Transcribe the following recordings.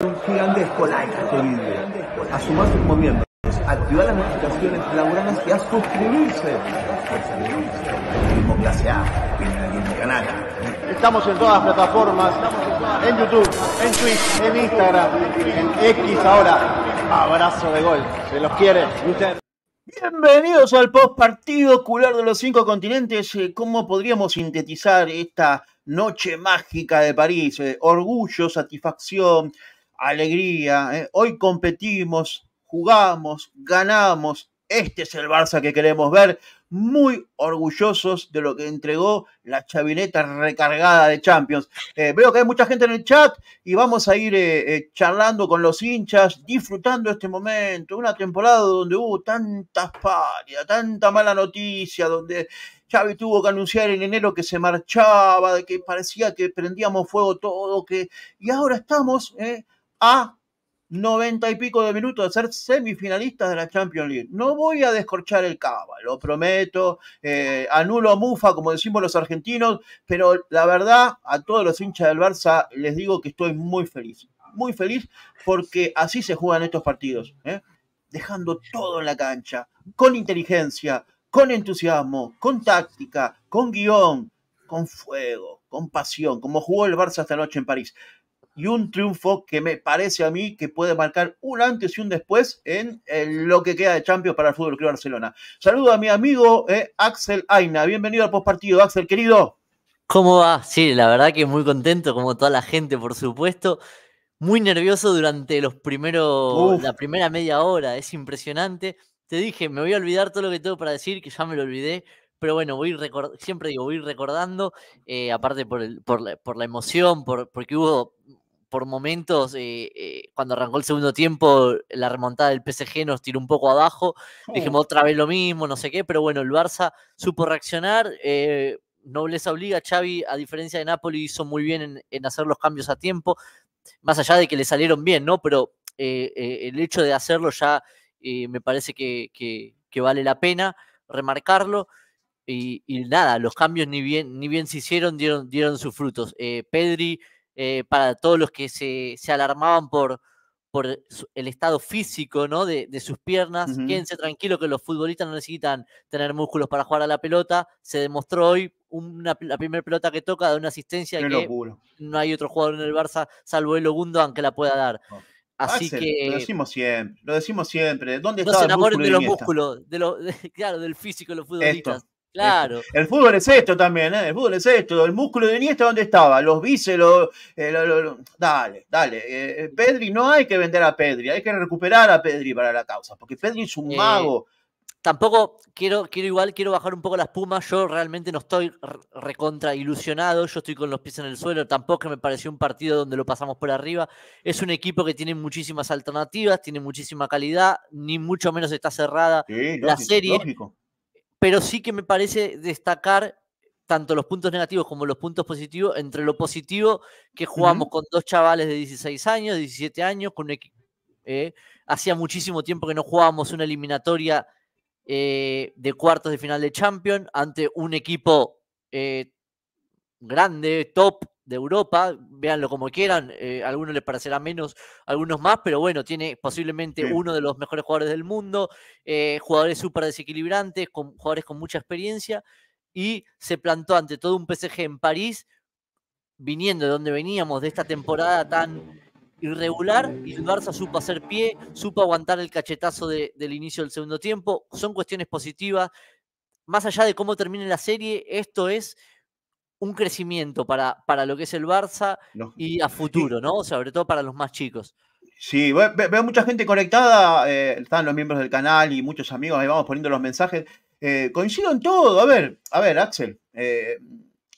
un gigantesco like a este vídeo, a miembros, activar las notificaciones laborales y a suscribirse. clase A, Estamos en todas las plataformas, en YouTube, en Twitch, en Instagram, en X ahora. Abrazo de gol, se los quiere. Usted. Bienvenidos al post partido ocular de los cinco continentes. Eh, ¿Cómo podríamos sintetizar esta noche mágica de París? Eh, orgullo, satisfacción, alegría. ¿eh? Hoy competimos, jugamos, ganamos. Este es el Barça que queremos ver. Muy orgullosos de lo que entregó la chavineta recargada de Champions. Eh, veo que hay mucha gente en el chat y vamos a ir eh, charlando con los hinchas, disfrutando este momento. Una temporada donde hubo tantas parias, tanta mala noticia, donde Xavi tuvo que anunciar en enero que se marchaba, de que parecía que prendíamos fuego todo, que y ahora estamos 90 y pico de minutos de ser semifinalistas de la Champions League. No voy a descorchar el cava, lo prometo. Eh, anulo a mufa, como decimos los argentinos, pero la verdad, a todos los hinchas del Barça les digo que estoy muy feliz. Muy feliz porque así se juegan estos partidos, ¿eh? dejando todo en la cancha, con inteligencia, con entusiasmo, con táctica, con guión, con fuego, con pasión, como jugó el Barça esta noche en París y un triunfo que me parece a mí que puede marcar un antes y un después en, lo que queda de Champions para el Fútbol Club Barcelona. Saludo a mi amigo eh, Axel Aina. Bienvenido al postpartido, Axel, querido. ¿Cómo va? Sí, la verdad que muy contento, como toda la gente, por supuesto. Muy nervioso durante los primeros, la primera media hora, es impresionante. Te dije, me voy a olvidar todo lo que tengo para decir, que ya me lo olvidé, pero bueno, voy siempre digo, voy recordando, eh, aparte por, el, por, la, por, la, emoción, por, porque hubo por momentos, eh, eh, cuando arrancó el segundo tiempo, la remontada del PSG nos tiró un poco abajo. Oh. Dijimos otra vez lo mismo, no sé qué, pero bueno, el Barça supo reaccionar. no eh, nobleza obliga, Xavi, a diferencia de Napoli, hizo muy bien en, hacer los cambios a tiempo, más allá de que le salieron bien, ¿no? Pero el hecho de hacerlo ya me parece que, vale la pena remarcarlo. Y, nada, los cambios ni bien, ni bien se hicieron, dieron, dieron sus frutos. Pedri eh, para todos los que se, alarmaban por, el estado físico de, sus piernas. Quédense tranquilos que los futbolistas no necesitan tener músculos para jugar a la pelota. Se demostró hoy una, la primera pelota que toca de una asistencia que no hay otro jugador en el Barça salvo el Ogundo, aunque la pueda dar. Así que. Lo decimos siempre, lo decimos siempre. ¿Dónde no se enamoren de los músculos, de claro, del físico de los futbolistas. Este, claro. El fútbol es esto también, ¿eh? El fútbol es esto. El músculo de Iniesta, ¿dónde estaba? Los bíceps, los, eh, dale, dale. Eh, eh, Pedri, no hay que vender a Pedri, hay que recuperar a Pedri para la causa, porque Pedri es un mago. Tampoco quiero, quiero igual, quiero bajar un poco las pumas. Yo realmente no estoy recontra ilusionado. Yo estoy con los pies en el suelo. Tampoco me pareció un partido donde lo pasamos por arriba. Es un equipo que tiene muchísimas alternativas, tiene muchísima calidad, ni mucho menos está cerrada la serie. Lógico pero sí que me parece destacar tanto los puntos negativos como los puntos positivos, entre lo positivo que jugamos con dos chavales de 16 años, 17 años, con eh, hacía muchísimo tiempo que no jugábamos una eliminatoria eh, de cuartos de final de Champions ante un equipo eh, grande, top, de Europa, véanlo como quieran, a eh, algunos les parecerá menos, a algunos más, pero bueno, tiene posiblemente uno de los mejores jugadores del mundo, eh, jugadores súper desequilibrantes, jugadores con mucha experiencia, y se plantó ante todo un PSG en París, viniendo de donde veníamos, de esta temporada tan irregular, y el Barça supo hacer pie, supo aguantar el cachetazo del inicio del segundo tiempo, son cuestiones positivas, más allá de cómo termine la serie, esto es un crecimiento para, para lo que es el Barça y a futuro, ¿no? Sobre todo para los más chicos. Sí, veo, mucha gente conectada, eh, están los miembros del canal y muchos amigos, ahí vamos poniendo los mensajes. Eh, coincido en todo, a ver, a ver, Axel, eh,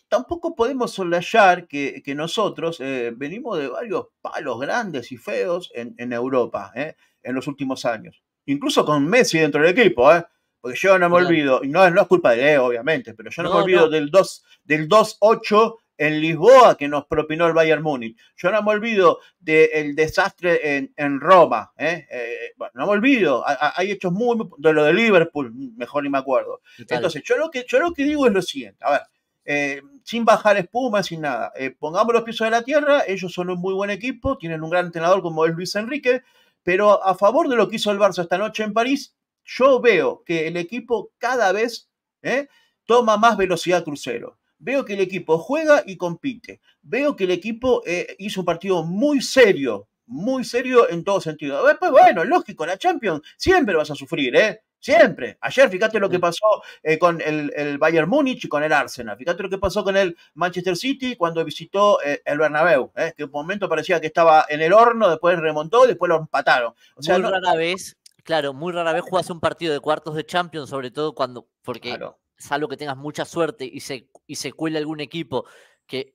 tampoco podemos soslayar que, nosotros venimos de varios palos grandes y feos en, en Europa en los últimos años, incluso con Messi dentro del equipo, ¿eh? Porque yo no me olvido, y no, no es culpa de él, obviamente, pero yo no, me olvido del 2 del 8 en Lisboa que nos propinó el Bayern Múnich. Yo no me olvido del desastre en, Roma. ¿eh? Eh, bueno, no me olvido. Hay hechos muy, de lo de Liverpool, mejor ni me acuerdo. Entonces, yo lo, que, yo lo que digo es lo siguiente. A ver, eh, sin bajar espuma, sin nada. pongamos los pisos de la tierra. Ellos son un muy buen equipo. Tienen un gran entrenador como es Luis Enrique. Pero a favor de lo que hizo el Barça esta noche en París, yo veo que el equipo cada vez ¿eh? toma más velocidad crucero. Veo que el equipo juega y compite. Veo que el equipo eh, hizo un partido muy serio, muy serio en todo sentido. pues bueno, lógico, la Champions siempre vas a sufrir, ¿eh? Siempre. Ayer, fíjate lo que pasó eh, con el, Bayern Múnich y con el Arsenal. Fíjate lo que pasó con el Manchester City cuando visitó el Bernabéu. Eh, que un momento parecía que estaba en el horno, después remontó, después lo empataron. O sea, Muy rara vez claro, muy rara vez juegas un partido de cuartos de Champions, sobre todo cuando, porque salvo que tengas mucha suerte y se, y se cuele algún equipo que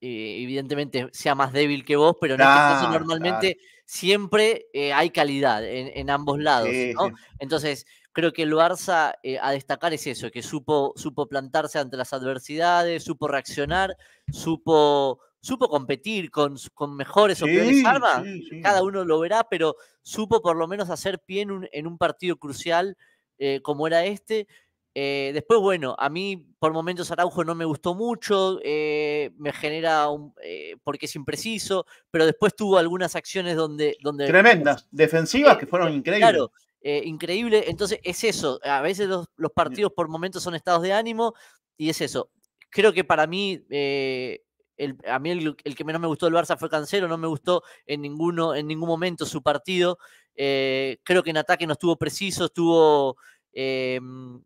eh, evidentemente sea más débil que vos, pero en este normalmente siempre eh, hay calidad en, ambos lados. ¿no? Entonces, creo que el Barça eh, a destacar es eso, que supo, supo plantarse ante las adversidades, supo reaccionar, supo supo competir con, mejores o peores armas, cada uno lo verá, pero supo por lo menos hacer pie en un, partido crucial eh, como era este. Eh, después, bueno, a mí por momentos Araujo no me gustó mucho, eh, me genera un, porque es impreciso, pero después tuvo algunas acciones donde... donde Tremendas, defensivas que fueron increíbles. Claro, increíble. Entonces es eso, a veces los, los partidos por momentos son estados de ánimo y es eso. Creo que para mí a mí el, que menos me gustó del Barça fue Cancelo, no me gustó en, ninguno, en ningún momento su partido. Eh, creo que en ataque no estuvo preciso, estuvo, eh, mm,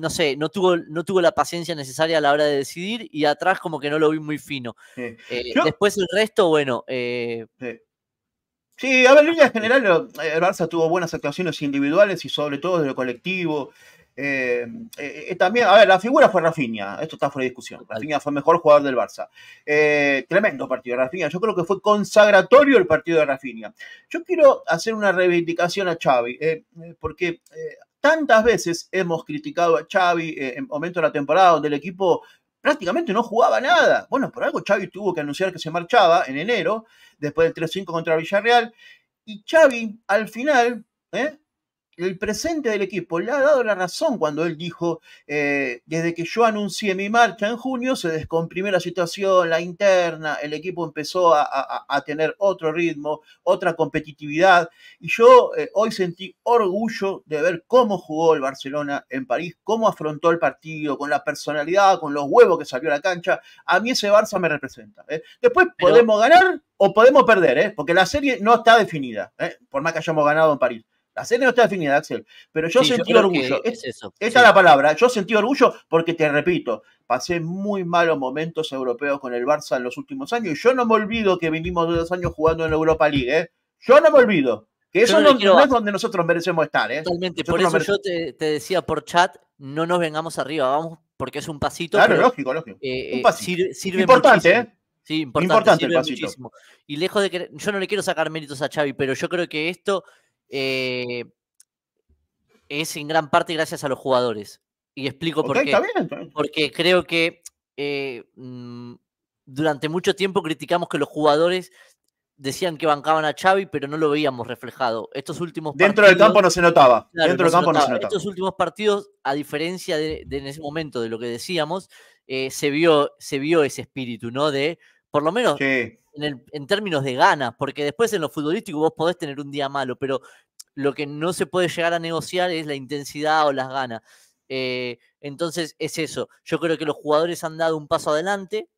no sé, no tuvo, no tuvo la paciencia necesaria a la hora de decidir y atrás como que no lo vi muy fino. Eh, después el resto, bueno... Sí. a ver, en general, el Barça tuvo buenas actuaciones individuales y sobre todo de lo colectivo. Eh, eh, eh, también, a ver, la figura fue Rafinha, esto está fuera de discusión. Rafinha fue mejor jugador del Barça. tremendo partido de Rafinha, yo creo que fue consagratorio el partido de Rafinha. Yo quiero hacer una reivindicación a Xavi, porque tantas veces hemos criticado a Xavi en momentos de la temporada donde el equipo prácticamente no jugaba nada. Bueno, por algo Xavi tuvo que anunciar que se marchaba en enero, después del 3-5 contra Villarreal. Y Xavi, al final, ¿eh? el presente del equipo le ha dado la razón cuando él dijo, eh, desde que yo anuncié mi marcha en junio, se descomprimió la situación, la interna, el equipo empezó a, tener otro ritmo, otra competitividad, y yo eh, hoy sentí orgullo de ver cómo jugó el Barcelona en París, cómo afrontó el partido, con la personalidad, con los huevos que salió a la cancha. A mí ese Barça me representa. ¿eh? Después podemos ganar o podemos perder, porque la serie no está definida, por más que hayamos ganado en París la serie no está definida, Axel, pero yo sentí orgullo. Es Esa es la palabra. Yo sentí orgullo porque, te repito, pasé muy malos momentos europeos con el Barça en los últimos años y yo no me olvido que vinimos dos años jugando en la Europa League. ¿eh? Yo no me olvido. Que eso no, es donde nosotros merecemos estar. ¿eh? Totalmente. por eso yo te, decía por chat, no nos vengamos arriba, vamos, porque es un pasito. Claro, lógico, lógico. Eh, un eh, pasito. Importante, ¿eh? Sí, importante, importante Y lejos de que yo no le quiero sacar méritos a Xavi, pero yo creo que esto eh, es en gran parte gracias a los jugadores. Y explico por qué. Porque creo que eh, mm, durante mucho tiempo criticamos que los jugadores decían que bancaban a Xavi, pero no lo veíamos reflejado. Estos últimos Dentro del campo no se notaba. Dentro Estos últimos partidos, a diferencia de, en ese momento de lo que decíamos, eh, se, vio, se vio ese espíritu, ¿no? De por lo menos en, términos de ganas, porque después en lo futbolístico vos podés tener un día malo, pero lo que no se puede llegar a negociar es la intensidad o las ganas. Eh, entonces es eso. Yo creo que los jugadores han dado un paso adelante.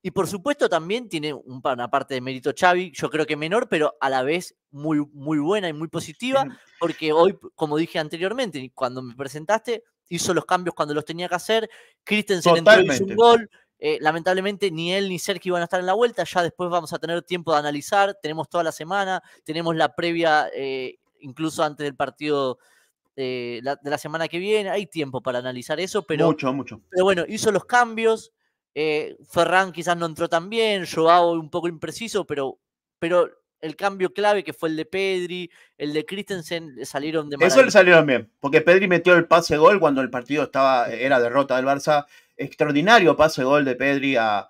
Y por supuesto también tiene una parte de mérito Xavi, yo creo que menor, pero a la vez muy, muy buena y muy positiva, porque hoy, como dije anteriormente, cuando me presentaste, hizo los cambios cuando los tenía que hacer, Christensen entró y hizo un gol, eh, lamentablemente ni él ni Sergi van a estar en la vuelta, ya después vamos a tener tiempo de analizar, tenemos toda la semana, tenemos la previa eh, incluso antes del partido eh, de la semana que viene, hay tiempo para analizar eso, pero, mucho, mucho. pero bueno, hizo los cambios, Ferran quizás no entró tan bien, Joao un poco impreciso, pero, pero el cambio clave que fue el de Pedri, el de Christensen salieron de maravilla. Eso le salieron bien, porque Pedri metió el pase gol cuando el partido estaba era derrota del Barça, extraordinario pase gol de Pedri a,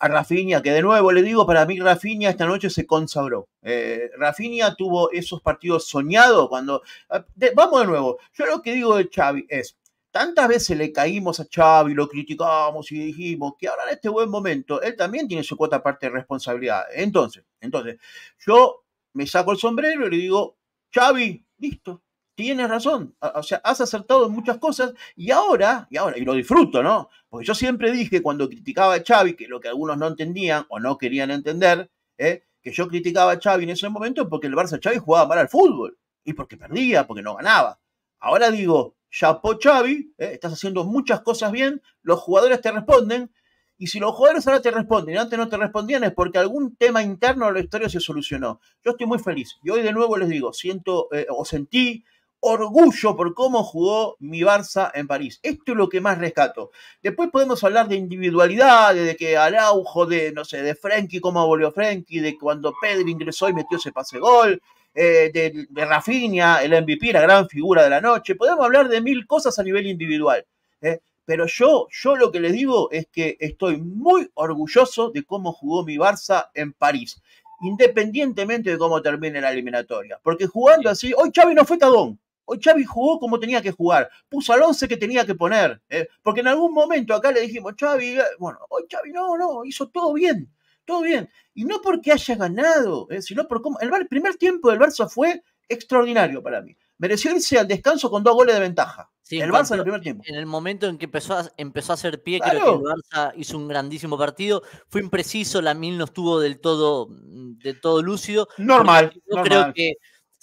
Rafinha, que de nuevo le digo, para mí Rafinha esta noche se consagró. Eh, Rafinha tuvo esos partidos soñados cuando... Ah, vamos de nuevo, yo lo que digo de Xavi es, Tantas veces le caímos a Xavi, lo criticábamos y dijimos que ahora en este buen momento él también tiene su cuota parte de responsabilidad. Entonces, entonces, yo me saco el sombrero y le digo, Xavi, listo, tienes razón, o sea, has acertado en muchas cosas y ahora, y ahora, y lo disfruto, ¿no? Porque yo siempre dije cuando criticaba a Xavi, que lo que algunos no entendían o no querían entender, ¿eh? que yo criticaba a Xavi en ese momento porque el Barça Xavi jugaba mal al fútbol y porque perdía, porque no ganaba. Ahora digo, Chapo Xavi, eh, estás haciendo muchas cosas bien, los jugadores te responden, y si los jugadores ahora te responden y antes no te respondían es porque algún tema interno de la historia se solucionó. Yo estoy muy feliz y hoy de nuevo les digo, siento eh, o sentí orgullo por cómo jugó mi Barça en París. Esto es lo que más rescato. Después podemos hablar de individualidad, de que Araujo, de, no sé, de Frenkie, cómo volvió Frenkie, de cuando Pedro ingresó y metió ese pase gol, eh, de, Rafinha, el MVP, la gran figura de la noche. Podemos hablar de mil cosas a nivel individual. ¿eh? Pero yo, yo lo que les digo es que estoy muy orgulloso de cómo jugó mi Barça en París, independientemente de cómo termine la eliminatoria. Porque jugando así, hoy Xavi no fue cagón. Hoy Xavi jugó como tenía que jugar, puso al 11 que tenía que poner, ¿eh? porque en algún momento acá le dijimos, Xavi, bueno, hoy Xavi no, no, hizo todo bien todo bien. Y no porque haya ganado, eh, sino por cómo. El, el, primer tiempo del Barça fue extraordinario para mí. Mereció irse al descanso con dos goles de ventaja. el Barça en el primer tiempo. En el momento en que empezó a, empezó a hacer pie, creo que el Barça hizo un grandísimo partido. Fue impreciso, la Mil no estuvo del todo, mm, de todo lúcido. Normal. Yo creo que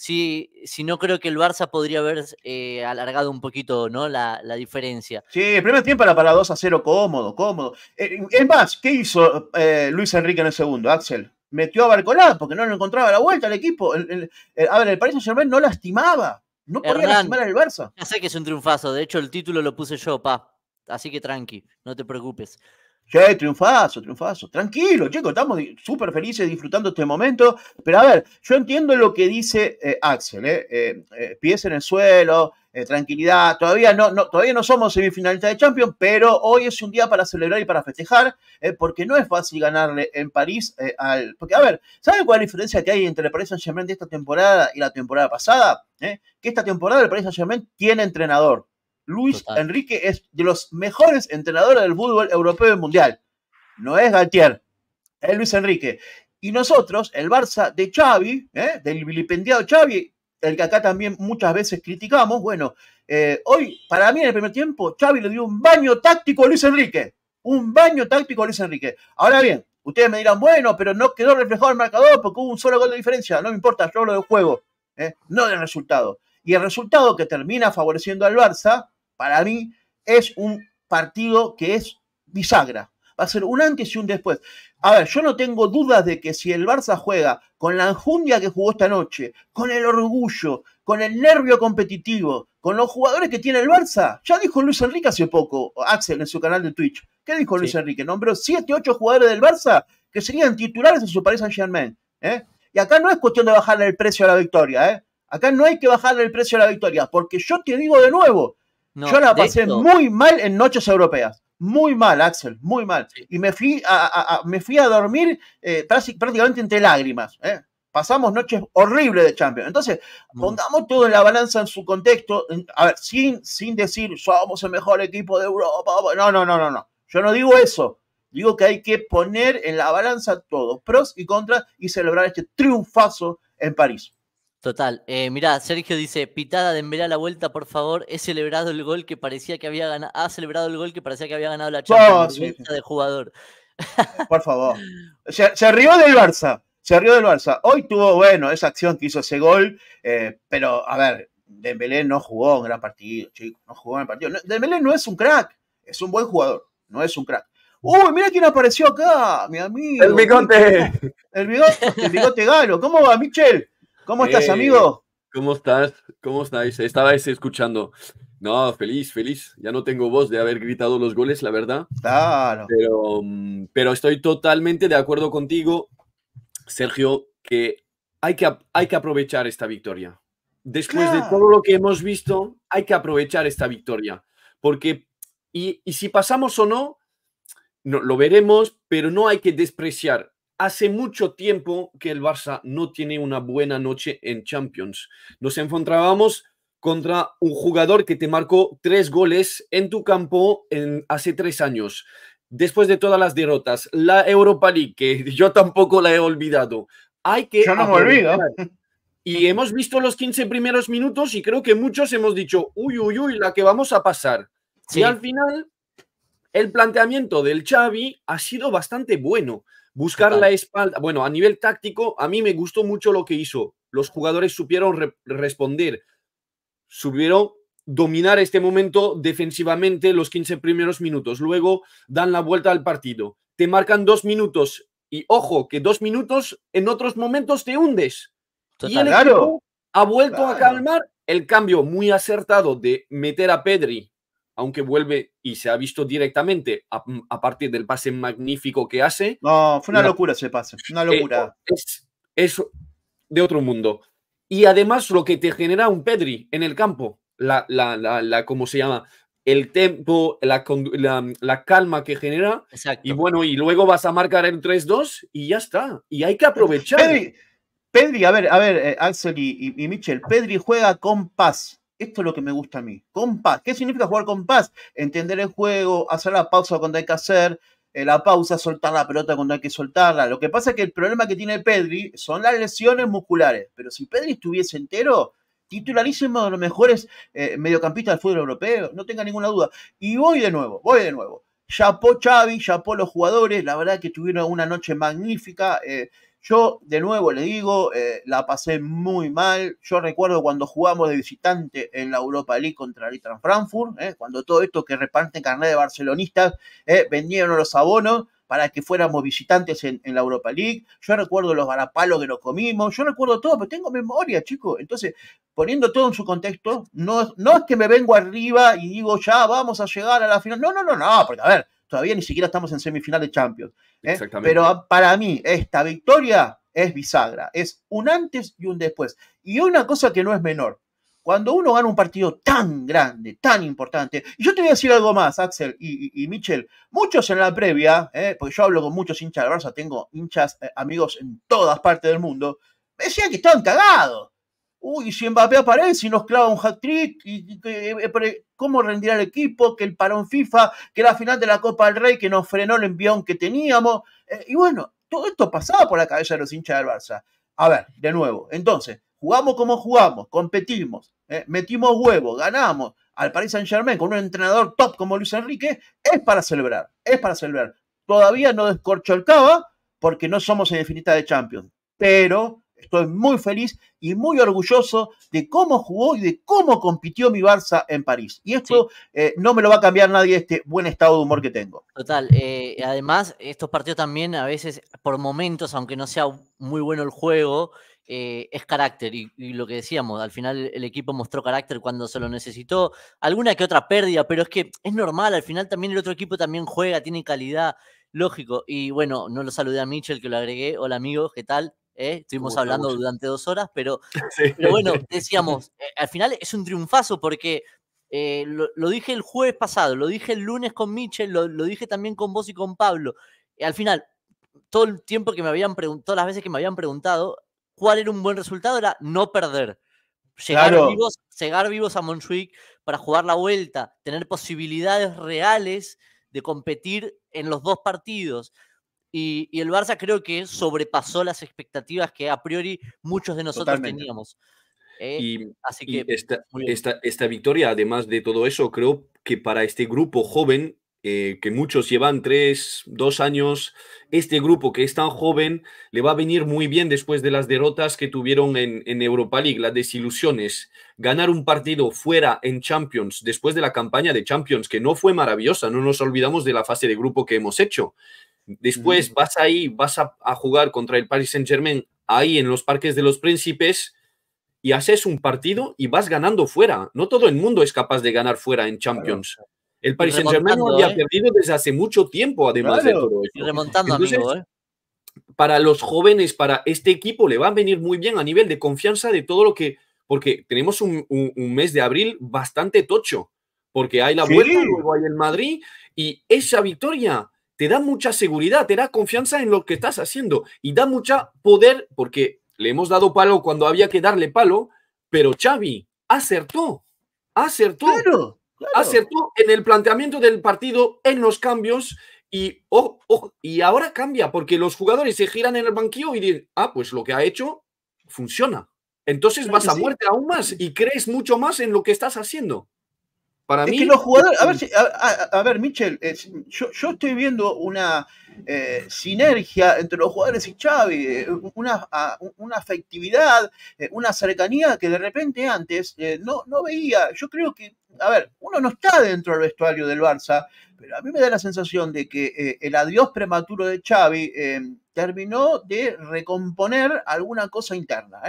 Sí, si no creo que el Barça podría haber eh, alargado un poquito ¿no? la, la diferencia. Sí, el primer tiempo era para 2 a 0, cómodo, cómodo. Eh, más, ¿qué hizo eh, Luis Enrique en el segundo, Axel? Metió a Barcolá porque no lo encontraba la vuelta al equipo. a ver, el Paris Saint-Germain no lastimaba. No podía lastimar al Barça. Ya sé que es un triunfazo. De hecho, el título lo puse yo, pa. Así que tranqui, no te preocupes. Che, triunfazo, triunfazo. Tranquilo, chicos, estamos súper felices disfrutando este momento. Pero a ver, yo entiendo lo que dice eh, Axel, eh, eh, eh, pies en el suelo, tranquilidad. Todavía no, todavía no somos semifinalistas de Champions, pero hoy es un día para celebrar y para festejar, porque no es fácil ganarle en París al. Porque, a ver, ¿saben cuál es la diferencia que hay entre el Paris Saint-Germain de esta temporada y la temporada pasada? Que esta temporada el Paris Saint-Germain tiene entrenador. Luis Enrique es de los mejores entrenadores del fútbol europeo y mundial. No es Galtier, es Luis Enrique. Y nosotros, el Barça de Xavi, ¿eh? del vilipendiado Xavi, el que acá también muchas veces criticamos, bueno, eh, hoy, para mí en el primer tiempo, Xavi le dio un baño táctico a Luis Enrique. Un baño táctico a Luis Enrique. Ahora bien, ustedes me dirán, bueno, pero no quedó reflejado el marcador porque hubo un solo gol de diferencia. No me importa, yo hablo del juego, ¿eh? no del resultado. Y el resultado que termina favoreciendo al Barça para mí es un partido que es bisagra. Va a ser un antes y un después. A ver, yo no tengo dudas de que si el Barça juega con la enjundia que jugó esta noche, con el orgullo, con el nervio competitivo, con los jugadores que tiene el Barça, ya dijo Luis Enrique hace poco, Axel, en su canal de Twitch. ¿Qué dijo Luis Enrique? Nombró 7, 8 jugadores del Barça que serían titulares en su Paris Saint Germain. ¿eh? Y acá no es cuestión de bajarle el precio a la victoria. ¿eh? Acá no hay que bajarle el precio a la victoria, porque yo te digo de nuevo, yo la pasé muy mal en noches europeas. Muy mal, Axel, muy mal. Y me fui a, me fui a dormir eh, prácticamente entre lágrimas. ¿eh? Pasamos noches horribles de Champions. Entonces, pongamos mm. todo en la balanza en su contexto. A ver, sin, sin decir somos el mejor equipo de Europa. No, no, no, no, no. Yo no digo eso. Digo que hay que poner en la balanza todos, pros y contras, y celebrar este triunfazo en París. Total. Eh, mirá, Sergio dice, pitada de Dembélé a la vuelta, por favor. He celebrado el gol que parecía que había ganado. Ha celebrado el gol que parecía que había ganado la Champions de jugador. Por favor. Se, rió del Barça. Se rió del Barça. Hoy tuvo, bueno, esa acción que hizo ese gol. Eh, pero, a ver, Dembélé no jugó un gran partido, chicos. No jugó un gran partido. Dembelé no es un crack. Es un buen jugador. No es un crack. Uy, mira quién apareció acá, mi amigo. El bigote. El bigote, galo. ¿Cómo va, Michel? ¿Cómo estás, eh, amigo? ¿Cómo estás? ¿Cómo estáis? Estabais escuchando. No, feliz, feliz. Ya no tengo voz de haber gritado los goles, la verdad. Claro. Pero, pero estoy totalmente de acuerdo contigo, Sergio, que hay que, hay que aprovechar esta victoria. Después de todo lo que hemos visto, hay que aprovechar esta victoria. Porque, y, y si pasamos o no, no, lo veremos, pero no hay que despreciar Hace mucho tiempo que el Barça no tiene una buena noche en Champions. Nos encontrábamos contra un jugador que te marcó tres goles en tu campo en, hace tres años. Después de todas las derrotas, la Europa League, que yo tampoco la he olvidado. Hay que. Yo no me olvido. Y hemos visto los 15 primeros minutos y creo que muchos hemos dicho, uy, uy, uy, la que vamos a pasar. Y al final, el planteamiento del Xavi ha sido bastante bueno. Buscar la espalda. Bueno, a nivel táctico, a mí me gustó mucho lo que hizo. Los jugadores supieron responder, supieron dominar este momento defensivamente los 15 primeros minutos. Luego dan la vuelta al partido. Te marcan dos minutos y ojo, que dos minutos en otros momentos te hundes. y el equipo ha vuelto a calmar el cambio muy acertado de meter a Pedri aunque vuelve y se ha visto directamente, mm, a, partir del pase magnífico que hace. No, fue una, locura ese pase, una locura. Eh, es, de otro mundo. Y además lo que te genera un Pedri en el campo, la, la, ¿cómo se llama? El tempo, la, calma que genera. Y bueno, y luego vas a marcar el 3-2 y ya está. Y hay que aprovechar. Pedri, a ver, a ver, eh, Axel y, y, y, Michel, Pedri juega con paz. Esto es lo que me gusta a mí. Compás. ¿Qué significa jugar con paz? Entender el juego, hacer la pausa cuando hay que hacer, eh, la pausa, soltar la pelota cuando hay que soltarla. Lo que pasa es que el problema que tiene Pedri son las lesiones musculares. Pero si Pedri estuviese entero, titularísimo de los mejores eh, mediocampistas del fútbol europeo, no tenga ninguna duda. Y voy de nuevo, voy de nuevo. Chapó Xavi, chapó los jugadores, la verdad que tuvieron una noche magnífica. Eh, yo, de nuevo, le digo, eh, la pasé muy mal. Yo recuerdo cuando jugamos de visitante en la Europa League contra el Frankfurt, eh, cuando todo esto que reparten carnet de barcelonistas eh, vendieron los abonos para que fuéramos visitantes en, la Europa League. Yo recuerdo los varapalos que nos comimos. Yo recuerdo todo, pero tengo memoria, chicos. Entonces, poniendo todo en su contexto, no, no es que me vengo arriba y digo, ya vamos a llegar a la final. No, no, no, no, porque a ver, todavía ni siquiera estamos en semifinal de Champions. ¿eh? Pero para mí, esta victoria es bisagra, es un antes y un después. Y una cosa que no es menor, cuando uno gana un partido tan grande, tan importante, y yo te voy a decir algo más, Axel y, y, Michel, muchos en la previa, ¿eh? porque yo hablo con muchos hinchas de Barça, tengo hinchas eh, amigos en todas partes del mundo, decían que estaban cagados, uy, si Mbappé aparece y nos clava un hat-trick, y, eh, eh, e, ¿cómo rendirá el equipo? Que el parón FIFA, que la final de la Copa del Rey, que nos frenó el envión que teníamos. Eh, y bueno, todo esto pasaba por la cabeza de los hinchas del Barça. A ver, de nuevo, entonces, jugamos como jugamos, competimos, metimos huevos, ganamos al Paris Saint-Germain con un entrenador top como Luis Enrique, es para celebrar, es para celebrar. Todavía no descorcho el cava porque no somos en definitiva de Champions, pero Estoy muy feliz y muy orgulloso de cómo jugó y de cómo compitió mi Barça en París. Y esto eh, no me lo va a cambiar nadie este buen estado de humor que tengo. Total. Eh, además, estos partidos también a veces, por momentos, aunque no sea muy bueno el juego, eh, es carácter. Y, lo que decíamos, al final el equipo mostró carácter cuando se lo necesitó. Alguna que otra pérdida, pero es que es normal. Al final también el otro equipo también juega, tiene calidad. Lógico. Y bueno, no lo saludé a Mitchell, que lo agregué. Hola amigo, ¿qué tal? ¿eh? estuvimos hablando durante dos horas, pero, bueno, decíamos, eh, al final es un triunfazo porque eh, lo, dije el jueves pasado, lo dije el lunes con Michel, lo, dije también con vos y con Pablo. y al final, todo el tiempo que me habían preguntado, las veces que me habían preguntado cuál era un buen resultado, era no perder. Llegar, vivos, llegar vivos a Montjuic para jugar la vuelta, tener posibilidades reales de competir en los dos partidos, y, el Barça creo que sobrepasó las expectativas que a priori muchos de nosotros teníamos. ¿eh? y, así que, esta, victoria, además de todo eso, creo que para este grupo joven, eh, que muchos llevan tres, dos años, este grupo que es tan joven le va a venir muy bien después de las derrotas que tuvieron en, en Europa League, las desilusiones. Ganar un partido fuera en Champions, después de la campaña de Champions, que no fue maravillosa, no nos olvidamos de la fase de grupo que hemos hecho Después mm. vas ahí, vas a, jugar contra el Paris Saint Germain ahí en los Parques de los Príncipes y haces un partido y vas ganando fuera. No todo el mundo es capaz de ganar fuera en Champions. El Paris Saint Germain había ¿eh? perdido desde hace mucho tiempo, además de todo ¿eh? Para los jóvenes, para este equipo, le va a venir muy bien a nivel de confianza de todo lo que. Porque tenemos un, mes de abril bastante tocho, porque hay la vuelta, luego hay el Madrid, y esa victoria te da mucha seguridad, te da confianza en lo que estás haciendo y da mucha poder porque le hemos dado palo cuando había que darle palo, pero Xavi acertó, acertó, acertó en el planteamiento del partido, en los cambios y, y ahora cambia porque los jugadores se giran en el banquillo y dicen, ah, pues lo que ha hecho funciona. Entonces vas a muerte aún más y crees mucho más en lo que estás haciendo es que los jugadores. A ver, a, ver Michel, eh, yo, estoy viendo una eh, sinergia entre los jugadores y Xavi, eh, una, una afectividad, una cercanía que de repente antes no, no veía. Yo creo que, a ver, uno no está dentro del vestuario del Barça, pero a mí me da la sensación de que el adiós prematuro de Xavi terminó de recomponer alguna cosa interna.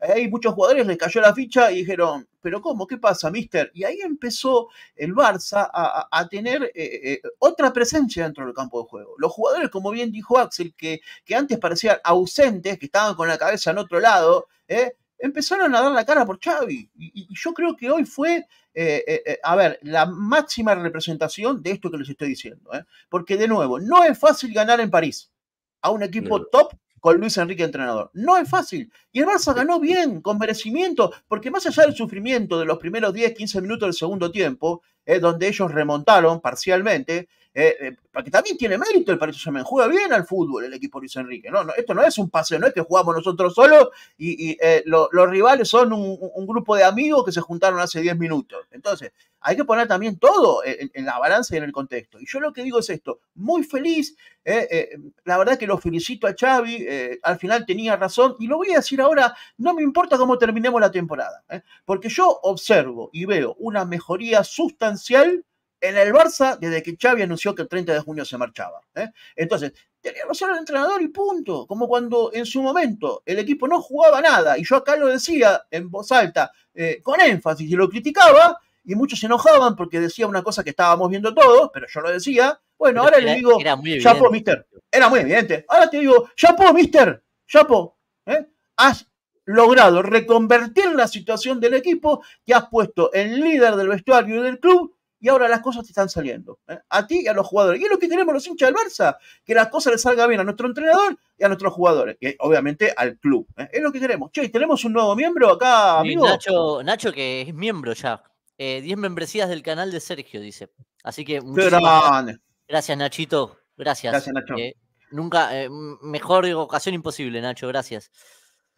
Hay ¿eh? muchos jugadores, les cayó la ficha y dijeron, pero ¿cómo? ¿Qué pasa, mister? Y ahí empezó el Barça a, tener eh, eh, otra presencia dentro del campo de juego. Los jugadores, como bien dijo Axel, que, antes parecían ausentes, que estaban con la cabeza en otro lado, empezaron a dar la cara por Xavi. Y, yo creo que hoy fue, a ver, la máxima representación de esto que les estoy diciendo. Porque de nuevo, no es fácil ganar en París a un equipo top con Luis Enrique entrenador. No es fácil. Y el Barça ganó bien, con merecimiento, porque más allá del sufrimiento de los primeros 10, 15 minutos del segundo tiempo, es donde ellos remontaron parcialmente, eh, eh, porque también tiene mérito el Paris saint me juega bien al fútbol el equipo Luis Enrique, ¿no? esto no es un paseo, no es que jugamos nosotros solos y, eh, los rivales son un, grupo de amigos que se juntaron hace 10 minutos. Entonces, hay que poner también todo en, la balanza y en el contexto. Y yo lo que digo es esto, muy feliz, la verdad que lo felicito a Xavi, al final tenía razón, y lo voy a decir ahora, no me importa cómo terminemos la temporada, porque yo observo y veo una mejoría sustancial en el Barça desde que Xavi anunció que el 30 de junio se marchaba. ¿eh? Entonces, tenía razón el entrenador y punto. Como cuando en su momento el equipo no jugaba nada, y yo acá lo decía en voz alta, eh, con énfasis, y lo criticaba, y muchos se enojaban porque decía una cosa que estábamos viendo todos, pero yo lo decía. Bueno, ahora le digo, Chapo, mister. Era muy evidente. Ahora te digo, Chapo, mister, Chapo, ¿eh? has logrado reconvertir la situación del equipo, que has puesto el líder del vestuario y del club y ahora las cosas te están saliendo. ¿eh? A ti y a los jugadores. Y es lo que queremos los hinchas del Barça, que las cosas les salgan bien a nuestro entrenador y a nuestros jugadores, que obviamente al club. ¿eh? Es lo que queremos. Che, tenemos un nuevo miembro acá, amigo. Nacho, Nacho que es miembro ya. 10 eh, membresías del canal de Sergio, dice. Así que muchísimas... gracias, Nachito. Gracias. Gracias, Nacho. nunca, mejor ocasión imposible, Nacho. Gracias.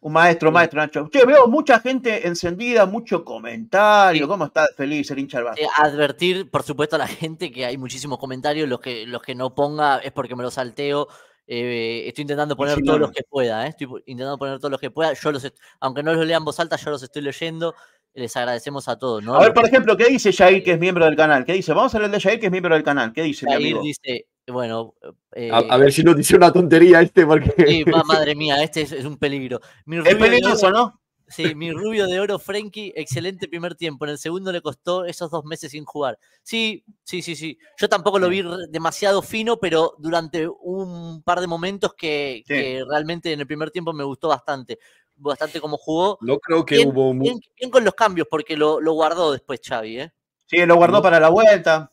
Un maestro, maestro, Nacho. Che, veo mucha gente encendida, mucho comentario. ¿Cómo está feliz el hincha eh, Advertir, por supuesto, a la gente que hay muchísimos comentarios. Los que, los que no ponga es porque me los salteo. Eh, estoy intentando poner todos los que pueda. ¿eh? Estoy intentando poner todos los que pueda. Yo los aunque no los lea en voz alta, yo los estoy leyendo. Les agradecemos a todos. ¿no? A ver, por ejemplo, ¿qué dice Jair, que es miembro del canal? ¿Qué dice? Vamos a leer de Jair, que es miembro del canal. ¿Qué dice? Jair mi dice: bueno, a, eh, ver si no dice una tontería este, porque. madre mía, este es, un peligro. es peligroso, ¿no? Sí, mi rubio de oro, Frenkie, excelente primer tiempo. En el segundo le costó esos dos meses sin jugar. Sí, sí, sí, sí. Yo tampoco lo vi demasiado fino, pero durante un par de momentos que, realmente en el primer tiempo me gustó bastante. Bastante como jugó. No creo que bien, hubo. con los cambios, porque lo, guardó después Xavi, ¿eh? Sí, lo guardó mm. para la vuelta.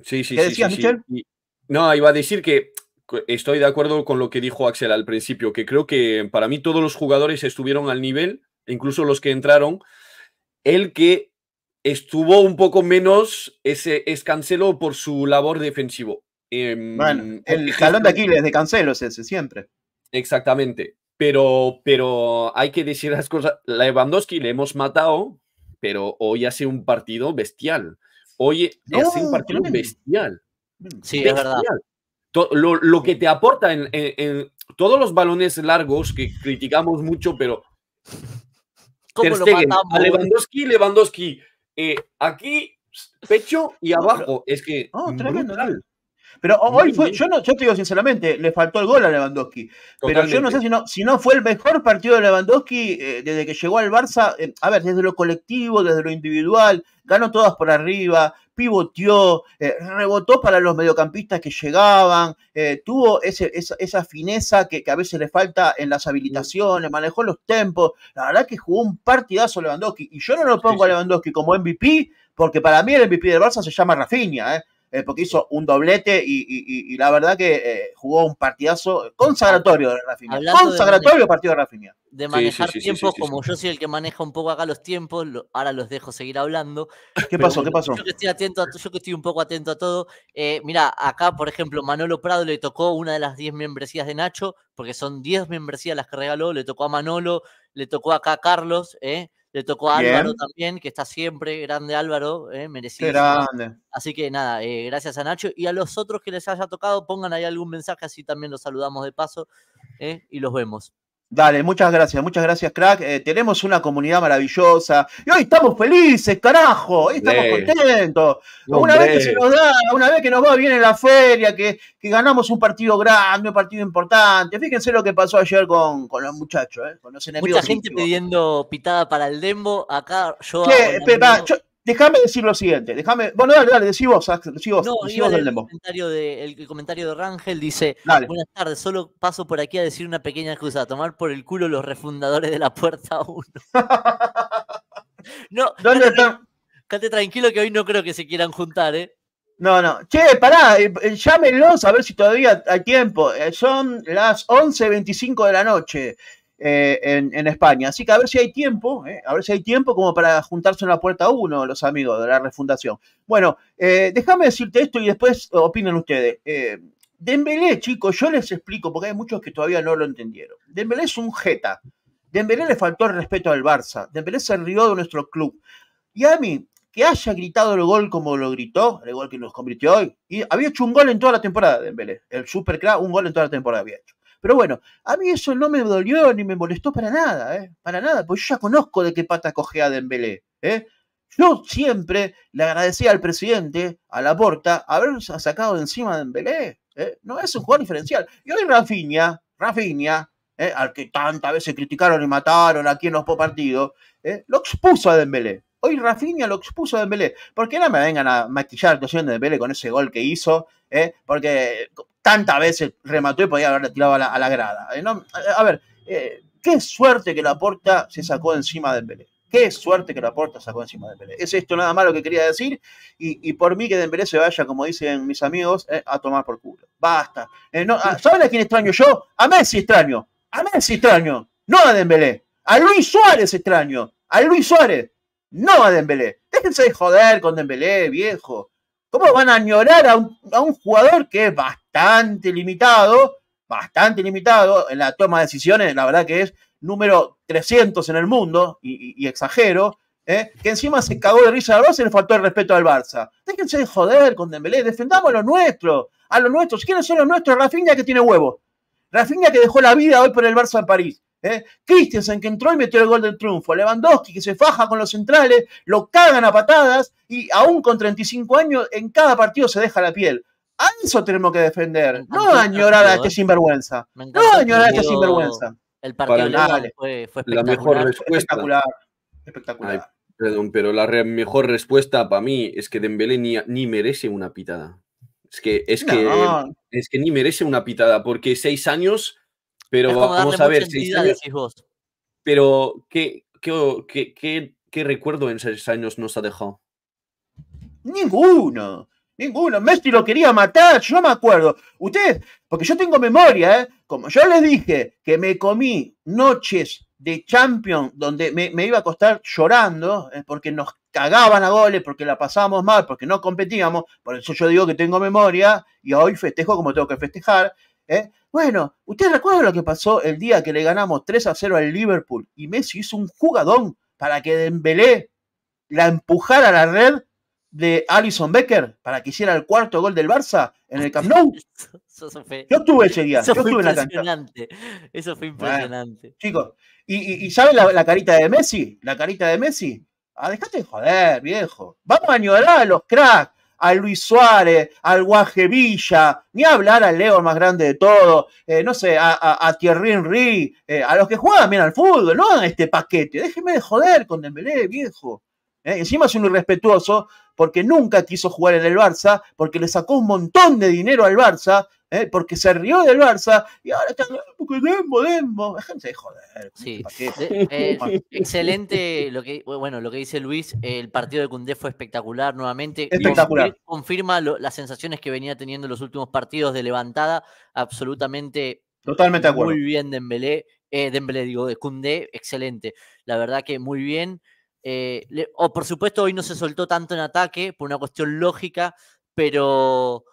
Sí, sí, ¿Qué sí. Decías, sí, sí. No, iba a decir que estoy de acuerdo con lo que dijo Axel al principio, que creo que para mí todos los jugadores estuvieron al nivel, incluso los que entraron. El que estuvo un poco menos es Cancelo por su labor defensivo. Em, el jalón de Aquiles de Cancelo ese siempre. Exactamente. Pero, pero hay que decir las cosas. Lewandowski le hemos matado, pero hoy hace un partido bestial. Hoy hace un partido bestial. Sí, es verdad. Lo, que te aporta en, todos los balones largos que criticamos mucho, pero. ¿Cómo Stegen, a Lewandowski, Lewandowski. Eh, aquí, pecho y abajo. Es que. Oh, pero hoy fue, yo, no, yo te digo sinceramente, le faltó el gol a Lewandowski. Pero yo no sé si no, si no fue el mejor partido de Lewandowski eh, desde que llegó al Barça. Eh, a ver, desde lo colectivo, desde lo individual, ganó todas por arriba, pivoteó, eh, rebotó para los mediocampistas que llegaban, tuvo esa, esa, fineza que, a veces le falta en las habilitaciones, manejó los tempos. La verdad que jugó un partidazo Lewandowski. Y yo no lo pongo a Lewandowski como MVP, porque para mí el MVP del Barça se llama Rafinha, ¿eh? Eh, porque hizo un doblete y, la verdad que eh, jugó un partidazo consagratorio de Rafinha. consagratorio partido de Rafinha. De manejar tiempos, como yo soy el que maneja un poco acá los tiempos, ahora los dejo seguir hablando. ¿Qué pasó? ¿Qué pasó? Yo que estoy, atento que estoy un poco atento a todo. Eh, mira, acá, por ejemplo, Manolo Prado le tocó una de las 10 membresías de Nacho, porque son 10 membresías las que regaló, le tocó a Manolo, le tocó acá a Carlos, ¿eh? Le tocó a Álvaro también, que está siempre. Grande Álvaro, eh, merecido. Así que nada, eh, gracias a Nacho. Y a los otros que les haya tocado, pongan ahí algún mensaje, así también los saludamos de paso eh, y los vemos. Dale, muchas gracias, muchas gracias, crack. Eh, tenemos una comunidad maravillosa y hoy estamos felices, carajo. estamos contentos. Una vez que se nos da, una vez que nos va bien en la feria, que, ganamos un partido grande, un partido importante. Fíjense lo que pasó ayer con, los muchachos, eh, con los enemigos. Mucha gente pidiendo pitada para el Dembo. Acá yo. yo Déjame decir lo siguiente, déjame, bueno, dale, dale, decí vos, decí decí vos del el, comentario de, el, comentario de Rangel dice, buenas tardes, solo paso por aquí a decir una pequeña excusa, a tomar por el culo los refundadores de la puerta 1. no, ¿Dónde están? Cate tranquilo que hoy no creo que se quieran juntar, ¿eh? No, no. Che, pará, eh, eh, llámenlos a ver si todavía hay tiempo. Eh, son las 11.25 de la noche. Eh, en, España. Así que a ver si hay tiempo, eh, a ver si hay tiempo como para juntarse en la puerta uno, los amigos de la refundación. Bueno, eh, déjame decirte esto y después opinen ustedes. Dembélé, chicos, yo les explico porque hay muchos que todavía no lo entendieron. Dembélé es un jeta. Dembélé le faltó el respeto al Barça. Dembélé se rió de nuestro club. Y a mí, que haya gritado el gol como lo gritó, el gol que nos convirtió hoy, y había hecho un gol en toda la temporada Dembélé. El Supercrack, un gol en toda la temporada había hecho. Pero bueno, a mí eso no me dolió ni me molestó para nada, ¿eh? para nada, porque yo ya conozco de qué pata cogea Dembélé. ¿eh? Yo siempre le agradecía al presidente, a la porta, haber sacado de encima de Dembélé. ¿eh? No es un jugador diferencial. Y hoy Rafinha, Rafinha, ¿eh? al que tantas veces criticaron y mataron aquí en los partidos, ¿eh? lo expuso a Dembélé. Hoy Rafinha lo expuso a Dembélé. Porque no me vengan a maquillar la actuación de Dembélé con ese gol que hizo, ¿Eh? porque tantas veces remató y podía haberle tirado a la, grada. Eh, eh, a ver, eh, qué suerte que la porta se sacó encima de Dembélé. Qué suerte que la porta sacó encima de Eso Es esto nada más lo que quería decir. Y, por mí que Dembélé se vaya, como dicen mis amigos, a tomar por culo. Basta. Ah, ¿Saben a quién extraño yo? A Messi extraño. A Messi extraño. No a Dembélé. A Luis Suárez extraño. A Luis Suárez. No a Dembélé. Déjense de joder con Dembélé, viejo. ¿Cómo van a añorar a un, jugador que es bastante bastante limitado, bastante limitado en la toma de decisiones, la verdad que es número 300 en el mundo, y, exagero, ¿eh? que encima se cagó de risa la voz y le faltó el respeto al Barça. Déjense de joder con Dembélé, defendamos a los nuestros, a los nuestros. ¿Quiénes son los nuestros? Rafinha que tiene huevos. Rafinha que dejó la vida hoy por el Barça en París. ¿Eh? Christensen que entró y metió el gol del triunfo, Lewandowski que se faja con los centrales, lo cagan a patadas y aún con 35 años en cada partido se deja la piel eso tenemos que defender, no a llorar a este ¿eh? sinvergüenza. No llorar a este sinvergüenza. El partido fue, fue, espectacular. La mejor respuesta. Espectacular. perdón, pero la mejor respuesta para mí es que Dembélé ni, merece una pitada. Es que, es, que, es que ni merece una pitada, porque seis años, pero vamos a ver, seis años. Pero, ¿qué, qué, qué, qué recuerdo en seis años nos ha dejado? Ninguno. Ninguno. Messi lo quería matar, yo me acuerdo. Ustedes, porque yo tengo memoria, ¿eh? Como yo les dije que me comí noches de Champions donde me, iba a costar llorando ¿eh? porque nos cagaban a goles, porque la pasábamos mal, porque no competíamos. Por eso yo digo que tengo memoria y hoy festejo como tengo que festejar. ¿eh? Bueno, ¿ustedes recuerdan lo que pasó el día que le ganamos 3 a 0 al Liverpool y Messi hizo un jugadón para que Dembélé la empujara a la red? de Alison Becker para que hiciera el cuarto gol del Barça en el Camp Nou. yo estuve ese día, yo estuve impresionante, Eso fue impresionante. chicos, ¿y, y, saben la, carita de Messi? La carita de Messi. Ah, dejate de joder, viejo. Vamos a añorar a los cracks, a Luis Suárez, al Guaje Villa, ni hablar al Leo más grande de todo, eh, no sé, a, Thierry Henry, eh, a los que juegan bien al fútbol, no hagan este paquete. Déjenme de joder con Dembélé, viejo. Eh, encima es un irrespetuoso porque nunca quiso jugar en el Barça, porque le sacó un montón de dinero al Barça, eh, porque se rió del Barça, y ahora está porque Dembo, Dembo. de joder. Sí. Eh, excelente lo que, bueno, lo que dice Luis, el partido de Cundé fue espectacular nuevamente. Espectacular. Confirma las sensaciones que venía teniendo en los últimos partidos de levantada, absolutamente. Totalmente de acuerdo. Muy bien Dembélé, eh, Dembélé digo, de Cundé, excelente. La verdad que muy bien. Eh, o por supuesto, hoy no se soltó tanto en ataque por una cuestión lógica, pero,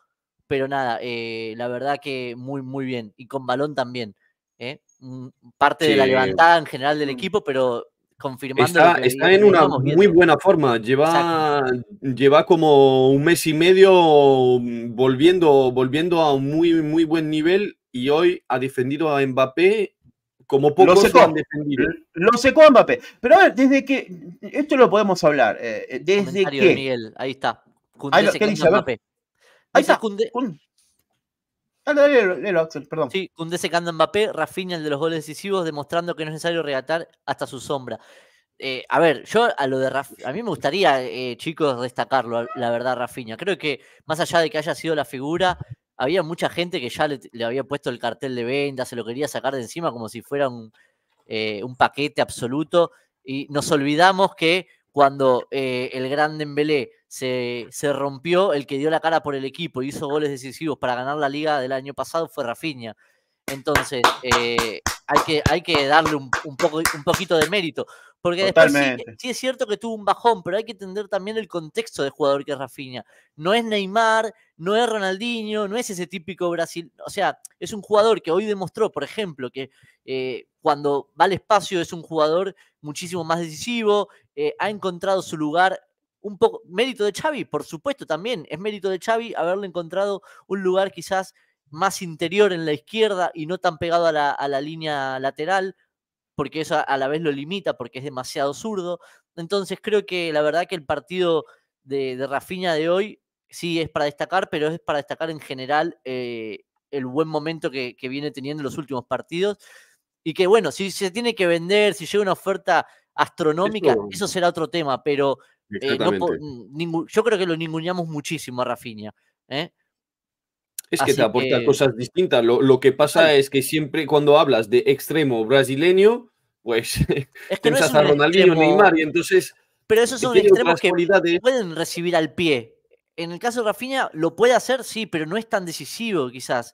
pero nada, eh, la verdad que muy, muy bien. Y con balón también. ¿eh? Mm, parte de la levantada en general del mm. equipo, pero confirmando. Está, en una muy buena forma. Lleva, lleva, como un mes y medio mm, volviendo, volviendo a un muy, muy buen nivel y hoy ha defendido a Mbappé como pocos lo secó, defendido. Lo secó Mbappé. Pero a ver, desde que. Esto lo podemos hablar. Eh, eh, desde que. De Miguel, ahí está. ahí, Mbappé. Ahí está. Cundé... Dale, Axel, perdón. Sí, Cundé secando Mbappé, Rafinha el de los goles decisivos, demostrando que no es necesario regatar hasta su sombra. Eh, a ver, yo a lo de Raf... a mí me gustaría, chicos, destacarlo, la verdad, Rafinha. Creo que más allá de que haya sido la figura, había mucha gente que ya le, había puesto el cartel de venta, se lo quería sacar de encima como si fuera un, eh, un paquete absoluto. Y nos olvidamos que cuando eh, el gran Dembélé se, rompió, el que dio la cara por el equipo y hizo goles decisivos para ganar la liga del año pasado fue Rafinha. Entonces, eh, hay, que, hay que darle un, poco, un poquito de mérito. Porque después sí, es cierto que tuvo un bajón, pero hay que entender también el contexto de jugador que es Rafinha. No es Neymar, no es Ronaldinho, no es ese típico Brasil. O sea, es un jugador que hoy demostró, por ejemplo, que eh, cuando va al espacio es un jugador muchísimo más decisivo, eh, ha encontrado su lugar. Un poco, mérito de Xavi, por supuesto también, es mérito de Xavi haberle encontrado un lugar quizás más interior en la izquierda y no tan pegado a la, a la línea lateral, porque eso a la vez lo limita, porque es demasiado zurdo. Entonces creo que la verdad que el partido de, de Rafinha de hoy sí es para destacar, pero es para destacar en general eh, el buen momento que, viene teniendo los últimos partidos. Y que bueno, si se tiene que vender, si llega una oferta astronómica, eso, será otro tema, pero eh, yo creo que lo ninguneamos muchísimo a Rafinha. ¿eh? Es que te aporta cosas distintas. Lo, lo que pasa es que siempre cuando hablas de extremo brasileño, pues es que a Ronaldinho, Neymar, y entonces. Pero esos son extremos que pueden recibir al pie. En el caso de Rafinha, lo puede hacer, sí, pero no es tan decisivo, quizás.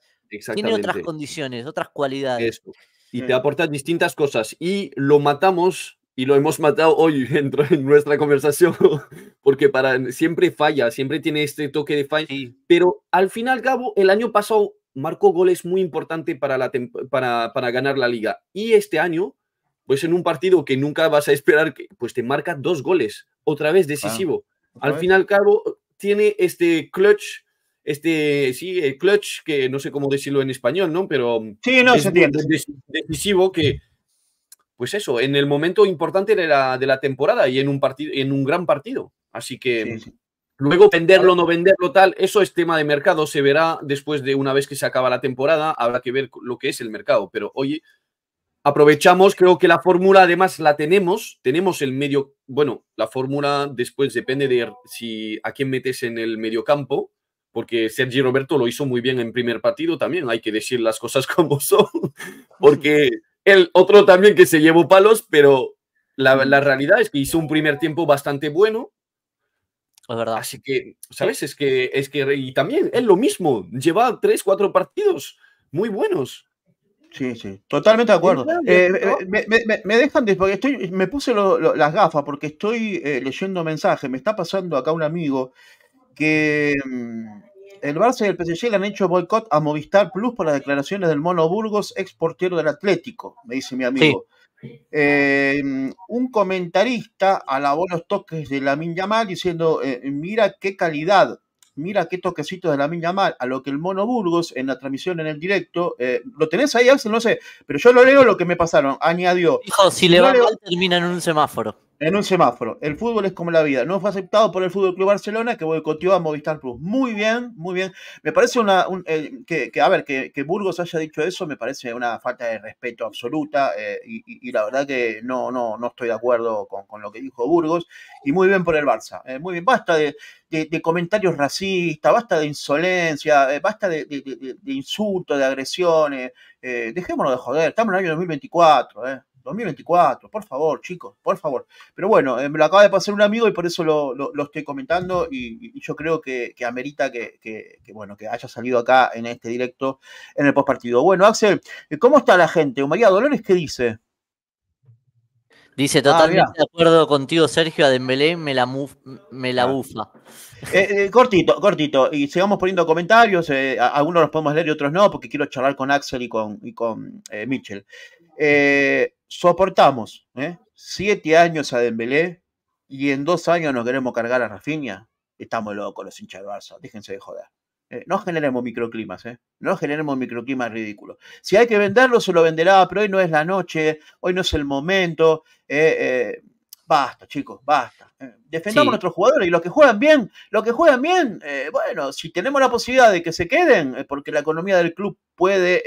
Tiene otras condiciones, otras cualidades. Eso. Y te mm. aporta distintas cosas. Y lo matamos y lo hemos matado hoy dentro de nuestra conversación, porque para, siempre falla, siempre tiene este toque de falla, pero al final, cabo, el año pasado marcó goles muy importantes para, la, para, ganar la liga, y este año, pues en un partido que nunca vas a esperar, pues te marca dos goles, otra vez decisivo. Al final, cabo, tiene este clutch este, sí, el eh, clutch, que no sé cómo decirlo en español, ¿no? Pero... Sí, no, se entiende. Decisivo que pues eso, en el momento importante de la, de la temporada y en un, partido, en un gran partido. Así que luego venderlo, no venderlo, tal, eso es tema de mercado, se verá después de una vez que se acaba la temporada, habrá que ver lo que es el mercado, pero oye, aprovechamos, creo que la fórmula además la tenemos, tenemos el medio, bueno, la fórmula después depende de si a quién metes en el medio campo. porque Sergio Roberto lo hizo muy bien en primer partido también, hay que decir las cosas como son, porque el otro también que se llevó palos, pero la, realidad es que hizo un primer tiempo bastante bueno. la verdad. Así que, ¿sabes? Es que, es que, y también es lo mismo. Lleva tres, cuatro partidos muy buenos. Sí, sí, totalmente de acuerdo. Eh, me, dejan, después. porque me puse las gafas porque estoy eh, leyendo mensajes. Me está pasando acá un amigo que, mm, el Barça y el PSG le han hecho boicot a Movistar Plus por las declaraciones del Mono Burgos, ex portero del Atlético, me dice mi amigo. Eh, un comentarista alabó los toques de la Yamal diciendo, eh, mira qué calidad, mira qué toquecitos de la Yamal, a lo que el Mono Burgos en la transmisión en el directo, eh, lo tenés ahí Axel, no sé, pero yo lo leo lo que me pasaron, añadió. Hijo, si le van en un semáforo. En un semáforo. El fútbol es como la vida. No fue aceptado por el Fútbol Club Barcelona que boicoteó a Movistar Plus. Muy bien, muy bien. Me parece una. Eh, que, a ver, que, Burgos haya dicho eso me parece una falta de respeto absoluta. Eh, y, la verdad que no, no, no estoy de acuerdo con, lo que dijo Burgos. Y muy bien por el Barça. Eh, muy bien. Basta de, comentarios racistas, basta de insolencia, basta de, insultos, de agresiones. dejémonos de joder. Estamos en el año 2024. 2024, por favor, chicos, por favor. Pero bueno, eh, me lo acaba de pasar un amigo y por eso lo, estoy comentando y, yo creo que, amerita que, bueno, que haya salido acá en este directo en el postpartido. Bueno, Axel, eh, ¿cómo está la gente? María Dolores, ¿qué dice? Dice ah, totalmente de acuerdo contigo, Sergio, a Dembélé me la, me la ah. bufa. Eh, cortito, cortito. Y sigamos poniendo comentarios. algunos los podemos leer y otros no, porque quiero charlar con Axel y con, y con Mitchell soportamos ¿eh? siete años a Dembélé y en dos años nos queremos cargar a Rafinha. Estamos locos los hinchas de Barça, déjense de joder. Eh, no generemos microclimas, ¿eh? No generemos microclimas ridículos. Si hay que venderlo, se lo venderá, pero hoy no es la noche, hoy no es el momento. Eh, Basta, chicos, basta. Eh, defendamos a nuestros jugadores y los que juegan bien, los que juegan bien, eh, bueno, si tenemos la posibilidad de que se queden, eh, porque la economía del club puede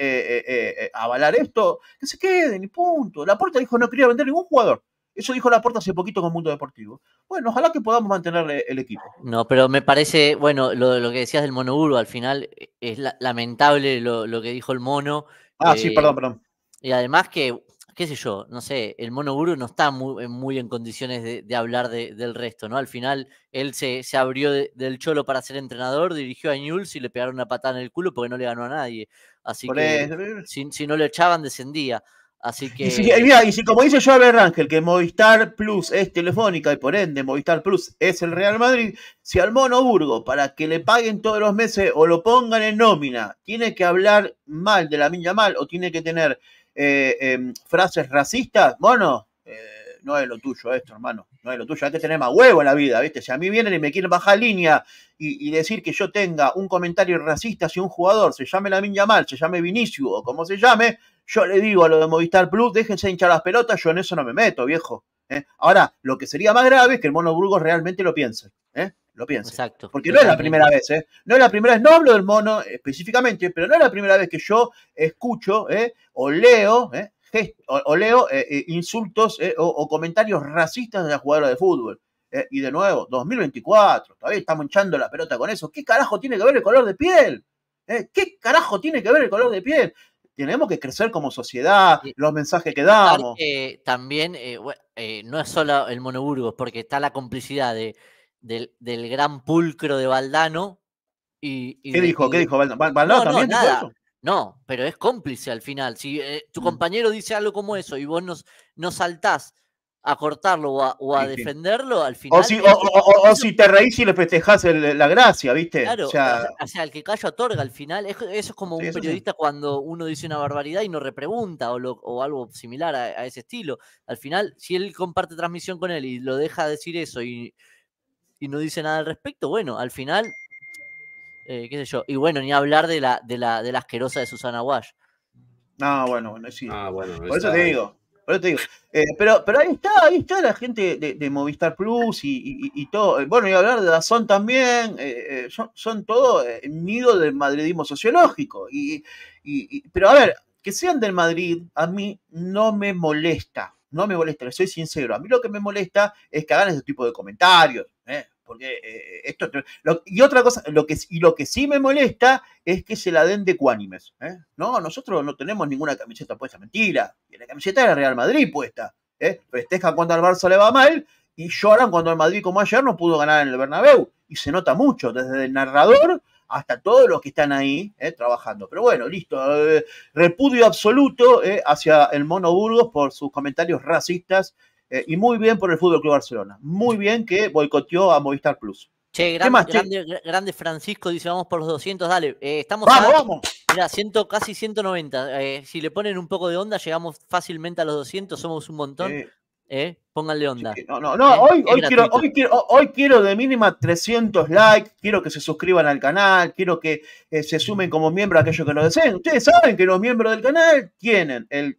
avalar esto, que se queden y punto. La puerta dijo no quería vender ningún jugador. Eso dijo la puerta hace poquito con Mundo Deportivo. Bueno, ojalá que podamos mantener el equipo. No, pero me parece, bueno, lo, lo que decías del mono al final es lamentable lo, lo, que dijo el mono. Ah, sí, perdón, perdón. Y además que qué sé yo, no sé, el mono no está muy, en condiciones de, hablar del resto, ¿no? Al final él se, abrió del cholo para ser entrenador, dirigió a Newell's y le pegaron una patada en el culo porque no le ganó a nadie. Así que eh. si, no le echaban, descendía. Así que. Y si, como dice yo Rangel, que Movistar Plus es telefónica y por ende Movistar Plus es el Real Madrid, si al Mono para que le paguen todos los meses o lo pongan en nómina, tiene que hablar mal de la milla mal o tiene que tener eh, em, frases racistas, bueno, eh, no es lo tuyo esto, hermano, no es lo tuyo, hay que tener más huevo en la vida, ¿viste? Si a mí vienen y me quieren bajar línea y, decir que yo tenga un comentario racista si un jugador se llame la niña mal se llame Vinicius o como se llame, yo le digo a lo de Movistar Plus, déjense hinchar las pelotas, yo en eso no me meto, viejo. ¿eh? Ahora, lo que sería más grave es que el Mono Burgos realmente lo piense. ¿eh? lo piense. Exacto. Porque no es la primera vez, ¿eh? No es la primera vez, no hablo del mono específicamente, pero no es la primera vez que yo escucho ¿eh? o leo, ¿eh? o, leo eh, insultos o, comentarios racistas de la jugadora de fútbol. y de nuevo, 2024, todavía estamos hinchando la pelota con eso. ¿Qué carajo tiene que ver el color de piel? ¿Qué carajo tiene que ver el color de piel? tenemos que crecer como sociedad, los mensajes que damos. también no es solo el monoburgo, porque está la complicidad de del, gran pulcro de Valdano. Y, ¿Qué dijo? ¿Qué dijo Valdano? ¿Valdano no, también no, No, pero es cómplice al final. Si eh, tu mm. compañero dice algo como eso y vos nos no saltás a cortarlo o a, defenderlo, al final. O si, te reís y le festejás la gracia, ¿viste? Claro, sea... o sea, el que calla otorga al final. eso es como un periodista cuando uno dice una barbaridad y no repregunta o, o algo similar a, ese estilo. Al final, si él comparte transmisión con él y lo deja decir eso y, y no dice nada al respecto, bueno, al final, eh, qué sé yo, y bueno, ni hablar de la, de la, asquerosa de Susana Wash. Ah, bueno, sí. por eso te digo. Por te digo. pero, pero ahí está, ahí está la gente de, Movistar Plus y, todo. Eh, bueno, y hablar de la Dazón también. Eh, son, todo nido del madridismo sociológico. Y, pero a ver, que sean del Madrid, a mí no me molesta. No me molesta, le soy sincero. A mí lo que me molesta es que hagan ese tipo de comentarios porque eh, esto y otra cosa lo que y lo que sí me molesta es que se la den de cuánimes ¿eh? no nosotros no tenemos ninguna camiseta puesta mentira la camiseta era Real Madrid puesta ¿eh? festejan cuando al Barça le va mal y lloran cuando el Madrid como ayer no pudo ganar en el Bernabéu y se nota mucho desde el narrador hasta todos los que están ahí ¿eh? trabajando. Pero bueno, listo. repudio absoluto hacia el Mono Burgos por sus comentarios racistas eh, y muy bien por el Fútbol Club Barcelona. Muy bien que boicoteó a Movistar Plus. Che, grande, Francisco dice: Vamos por los 200, dale. Eh, estamos vamos, vamos. Mira, casi 190. Eh, si le ponen un poco de onda, llegamos fácilmente a los 200. Somos un montón. Pónganle onda. no, no, no. hoy, quiero, hoy, quiero, de mínima 300 likes. Quiero que se suscriban al canal. Quiero que se sumen como miembros aquellos que lo deseen. Ustedes saben que los miembros del canal tienen el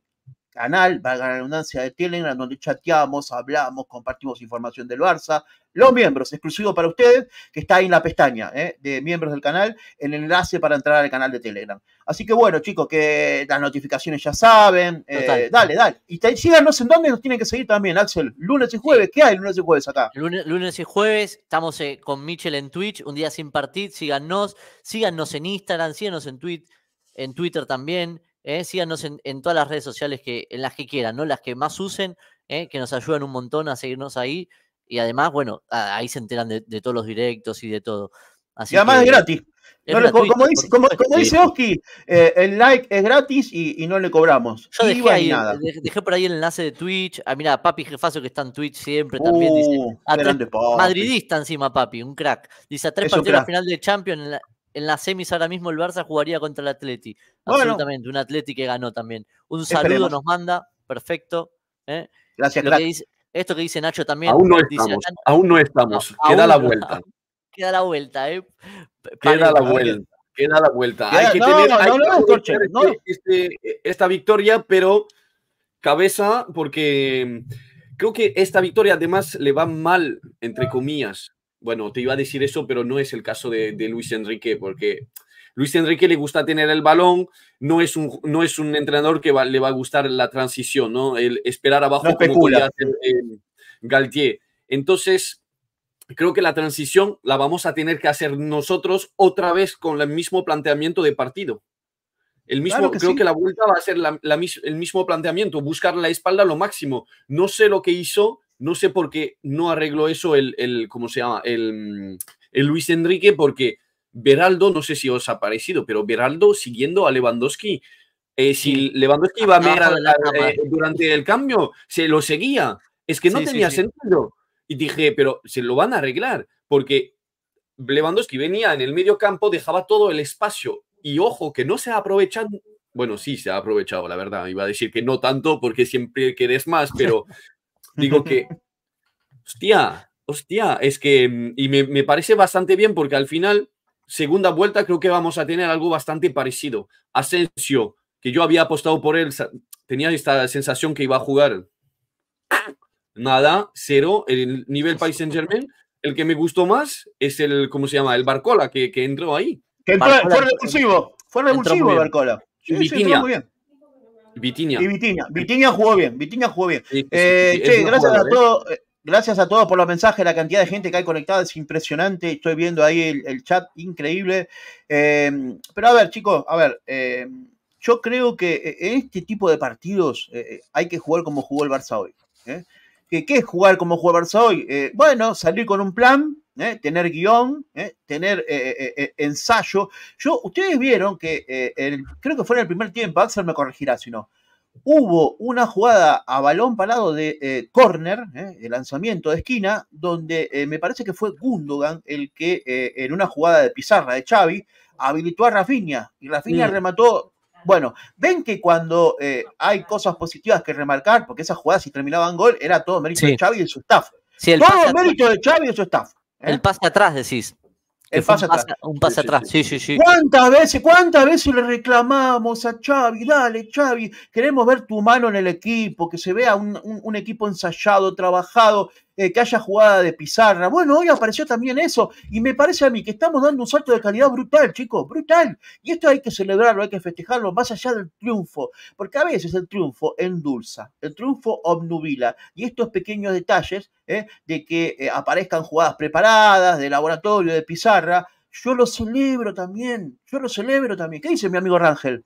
canal, valga la redundancia, de Telegram, donde chateamos, hablamos, compartimos información del Barça. Los miembros, exclusivo para ustedes, que está ahí en la pestaña ¿eh? de miembros del canal, el enlace para entrar al canal de Telegram. Así que bueno, chicos, que las notificaciones ya saben. Eh, dale, dale. Y síganos en dónde nos tienen que seguir también, Axel. Lunes y jueves, ¿qué hay lunes y jueves acá? Lunes, y jueves, estamos eh, con Michel en Twitch, un día sin partir, síganos, síganos en Instagram, síganos en, tweet, en Twitter también. ¿eh? síganos en, todas las redes sociales que, en las que quieran, ¿no? Las que más usen, ¿eh? que nos ayudan un montón a seguirnos ahí. Y además, bueno, ahí se enteran de, todos los directos y de todo. y además es gratis. como dice, Oski, eh, el like es gratis y, no le cobramos. Yo dejé, ahí, dejé, por ahí el enlace de Twitch. Ah, mira, Papi Jefazo que está en Twitch siempre también dice. Uh, madridista encima, Papi, un crack. Dice a tres partidos final de Champions en en las semis ahora mismo el Barça jugaría contra el Atleti. Absolutamente, un Atleti que ganó también. Un saludo nos manda, perfecto. ¿eh? Gracias, esto que dice Nacho también. Aún no estamos, queda la vuelta. Queda la vuelta, ¿eh? Queda la vuelta. Queda la vuelta. hay que tener esta victoria, pero cabeza, porque mm, creo que esta victoria además le va mal, entre comillas, bueno, te iba a decir eso, pero no es el caso de, Luis Enrique, porque Luis Enrique le gusta tener el balón, no es un, no es un entrenador que le va a gustar la transición, ¿no? El esperar abajo como podía eh, Galtier. Entonces, creo que la transición la vamos a tener que hacer nosotros otra vez con el mismo planteamiento de partido. El mismo, creo que la vuelta va a ser el mismo planteamiento, buscar la espalda lo máximo. No sé lo que hizo no sé por qué no arregló eso el, el ¿cómo se llama? El, Luis Enrique, porque Beraldo, no sé si os ha parecido, pero Beraldo siguiendo a Lewandowski, eh, si Lewandowski iba a mirar eh, durante el cambio, se lo seguía. Es que no tenía sentido. Y dije, pero se lo van a arreglar, porque Lewandowski venía en el medio campo, dejaba todo el espacio. Y ojo, que no se ha aprovechado. Bueno, sí, se ha aprovechado, la verdad. Iba a decir que no tanto, porque siempre querés más, pero digo que, hostia, hostia, es que, mm, y me, parece bastante bien porque al final, segunda vuelta, creo que vamos a tener algo bastante parecido. Asensio, que yo había apostado por él, tenía esta sensación que iba a jugar nada, cero, el nivel país en Germain. El que me gustó más es el, ¿cómo se llama? El Barcola, que, que entró ahí. fue repulsivo, Barcola. muy bien. Vitinia, Vitinia jugó bien. Vitinia jugó bien. Eh, gracias a ¿eh? todos. Eh, gracias a todos por los mensajes, la cantidad de gente que hay conectada es impresionante. Estoy viendo ahí el, chat, increíble. pero a ver, chicos, a ver, yo creo que en este tipo de partidos hay que jugar como jugó el Barça hoy. ¿Qué, es jugar como jugador? Barça eh, bueno, salir con un plan, ¿eh? tener guión, ¿eh? tener ensayo. Yo, ustedes vieron que, creo que fue en el primer tiempo, Axel me corregirá si no, hubo una jugada a balón parado de córner, de lanzamiento de esquina, donde me parece que fue Gundogan el que en una jugada de pizarra de Xavi habilitó a Rafinha y Rafinha remató bueno, ven que cuando eh, hay cosas positivas que remarcar, porque esas jugadas si terminaban gol, era todo mérito de Xavi y su staff. todo mérito de Xavi y su staff. ¿eh? El pase atrás, decís. El pase un, Pase, atrás, sí, sí, sí. ¿Cuántas veces, cuántas veces le reclamamos a Xavi? Dale, Xavi, queremos ver tu mano en el equipo, que se vea un equipo ensayado, trabajado. Eh, que haya jugada de pizarra. Bueno, hoy apareció también eso y me parece a mí que estamos dando un salto de calidad brutal, chicos, brutal. Y esto hay que celebrarlo, hay que festejarlo más allá del triunfo, porque a veces el triunfo endulza, el triunfo obnubila y estos pequeños detalles eh, de que eh, aparezcan jugadas preparadas, de laboratorio, de pizarra. Yo lo celebro también, yo lo celebro también. ¿Qué dice mi amigo Rangel?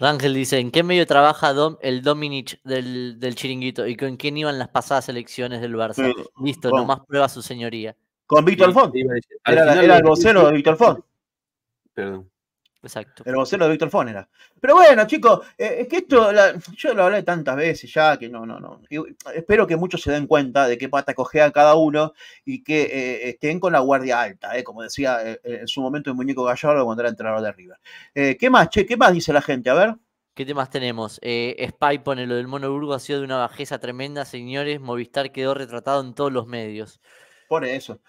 Rangel dice, ¿en qué medio trabaja el Dominic del, chiringuito? ¿Y con quién iban las pasadas elecciones del Barça? Mm, Listo, nomás prueba su señoría. Con Víctor Font. Era, era, el vocero de Víctor Font. Perdón. Exacto. El vocero de Víctor Fonera. Pero bueno, chicos, eh, es que esto, yo lo hablé tantas veces ya que no, no, no. espero que muchos se den cuenta de qué pata cogea cada uno y que eh, estén con la guardia alta, eh, como decía en su momento el muñeco Gallardo cuando era entrenador de River. ¿Qué más, che? ¿Qué más dice la gente? A ver. ¿Qué temas tenemos? Spy pone lo del Monoburgo ha sido de una bajeza tremenda, señores. Movistar quedó retratado en todos los medios. Pone eso.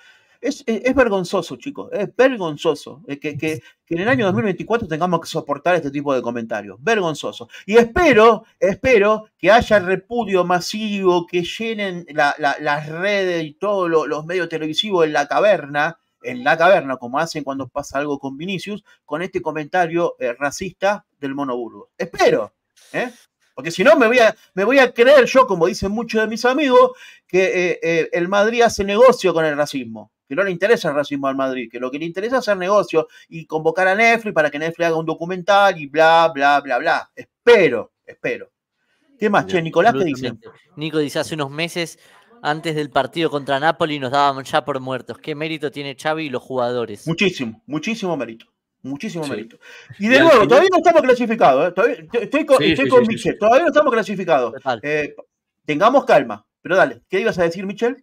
Es, vergonzoso, chicos, es vergonzoso eh, que, en el año 2024 tengamos que soportar este tipo de comentarios, vergonzoso. Y espero, espero que haya repudio masivo, que llenen las redes y todos los medios televisivos en la caverna, en la caverna, como hacen cuando pasa algo con Vinicius, con este comentario eh, racista del monoburgo. Espero, ¿eh? Porque si no, me voy, a, creer yo, como dicen muchos de mis amigos, que el Madrid hace negocio con el racismo que no le interesa el racismo al Madrid, que lo que le interesa es hacer negocio y convocar a Netflix para que Netflix haga un documental y bla, bla, bla, bla. Espero, espero. ¿Qué más, che? Nicolás, ¿qué dice? Nico dice hace unos meses, antes del partido contra Napoli, nos dábamos ya por muertos. ¿Qué mérito tiene Xavi y los jugadores? Muchísimo, muchísimo mérito. Muchísimo mérito. Y de nuevo, todavía no estamos clasificados. ¿eh? estoy con, Michel. Todavía no estamos clasificados. Eh, tengamos calma. Pero dale, ¿qué ibas a decir, Michel?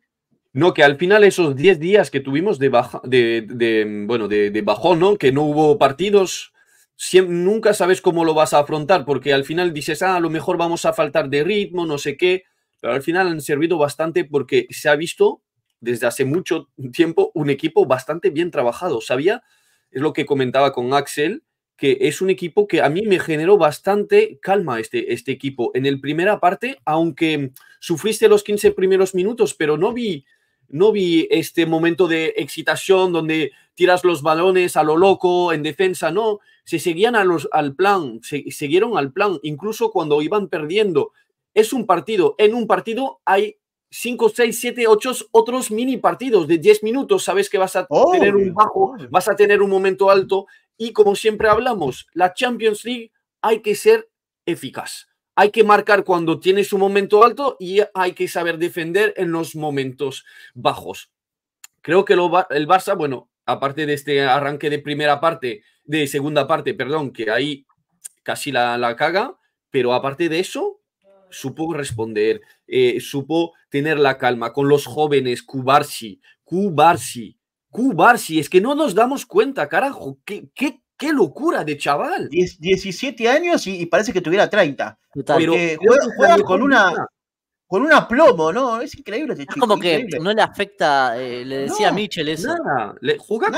No, que al final esos 10 días que tuvimos de, de, bueno, de, bajón, ¿no? Que no hubo partidos, siempre, nunca sabes cómo lo vas a afrontar, porque al final dices, ah, a lo mejor vamos a faltar de ritmo, no sé qué, pero al final han servido bastante porque se ha visto desde hace mucho tiempo un equipo bastante bien trabajado. Sabía, es lo que comentaba con Axel, que es un equipo que a mí me generó bastante calma este, este equipo. En el primera parte, aunque sufriste los 15 primeros minutos, pero no vi no vi este momento de excitación donde tiras los balones a lo loco en defensa, no, se seguían a los, al plan, se, siguieron al plan, incluso cuando iban perdiendo. Es un partido, en un partido hay 5, 6, 7, 8 otros mini partidos de 10 minutos, sabes que vas a oh, tener un bajo, vas a tener un momento alto y como siempre hablamos, la Champions League hay que ser eficaz. Hay que marcar cuando tiene su momento alto y hay que saber defender en los momentos bajos. Creo que el Barça, bueno, aparte de este arranque de primera parte, de segunda parte, perdón, que ahí casi la, caga, pero aparte de eso, supo responder, eh, supo tener la calma con los jóvenes, Cubarsi, Cubarsi, Cubarsi. es que no nos damos cuenta, carajo, qué Qué locura de chaval. 17 años y, parece que tuviera 30. Pero juega, con una con un aplomo, ¿no? Es increíble Es como que no le afecta, eh, le decía a Mitchell eso. juega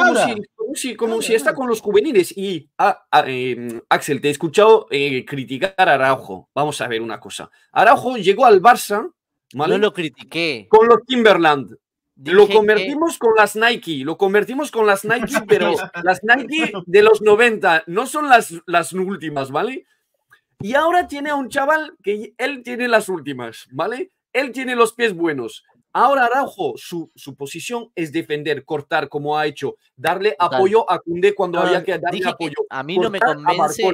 como si, está con los juveniles. Y ah, ah, em, Axel, te he escuchado eh, criticar a Araujo. Vamos a ver una cosa. Araujo llegó al Barça. lo critiqué. Con los Timberland lo convertimos con las Nike, lo convertimos con las Nike, pero las Nike de los 90, no son las, las últimas, ¿vale? Y ahora tiene a un chaval que él tiene las últimas, ¿vale? Él tiene los pies buenos. Ahora Araujo, su, su posición es defender, cortar como ha hecho, darle apoyo a Cunde cuando había que darle apoyo. a mí no me convence.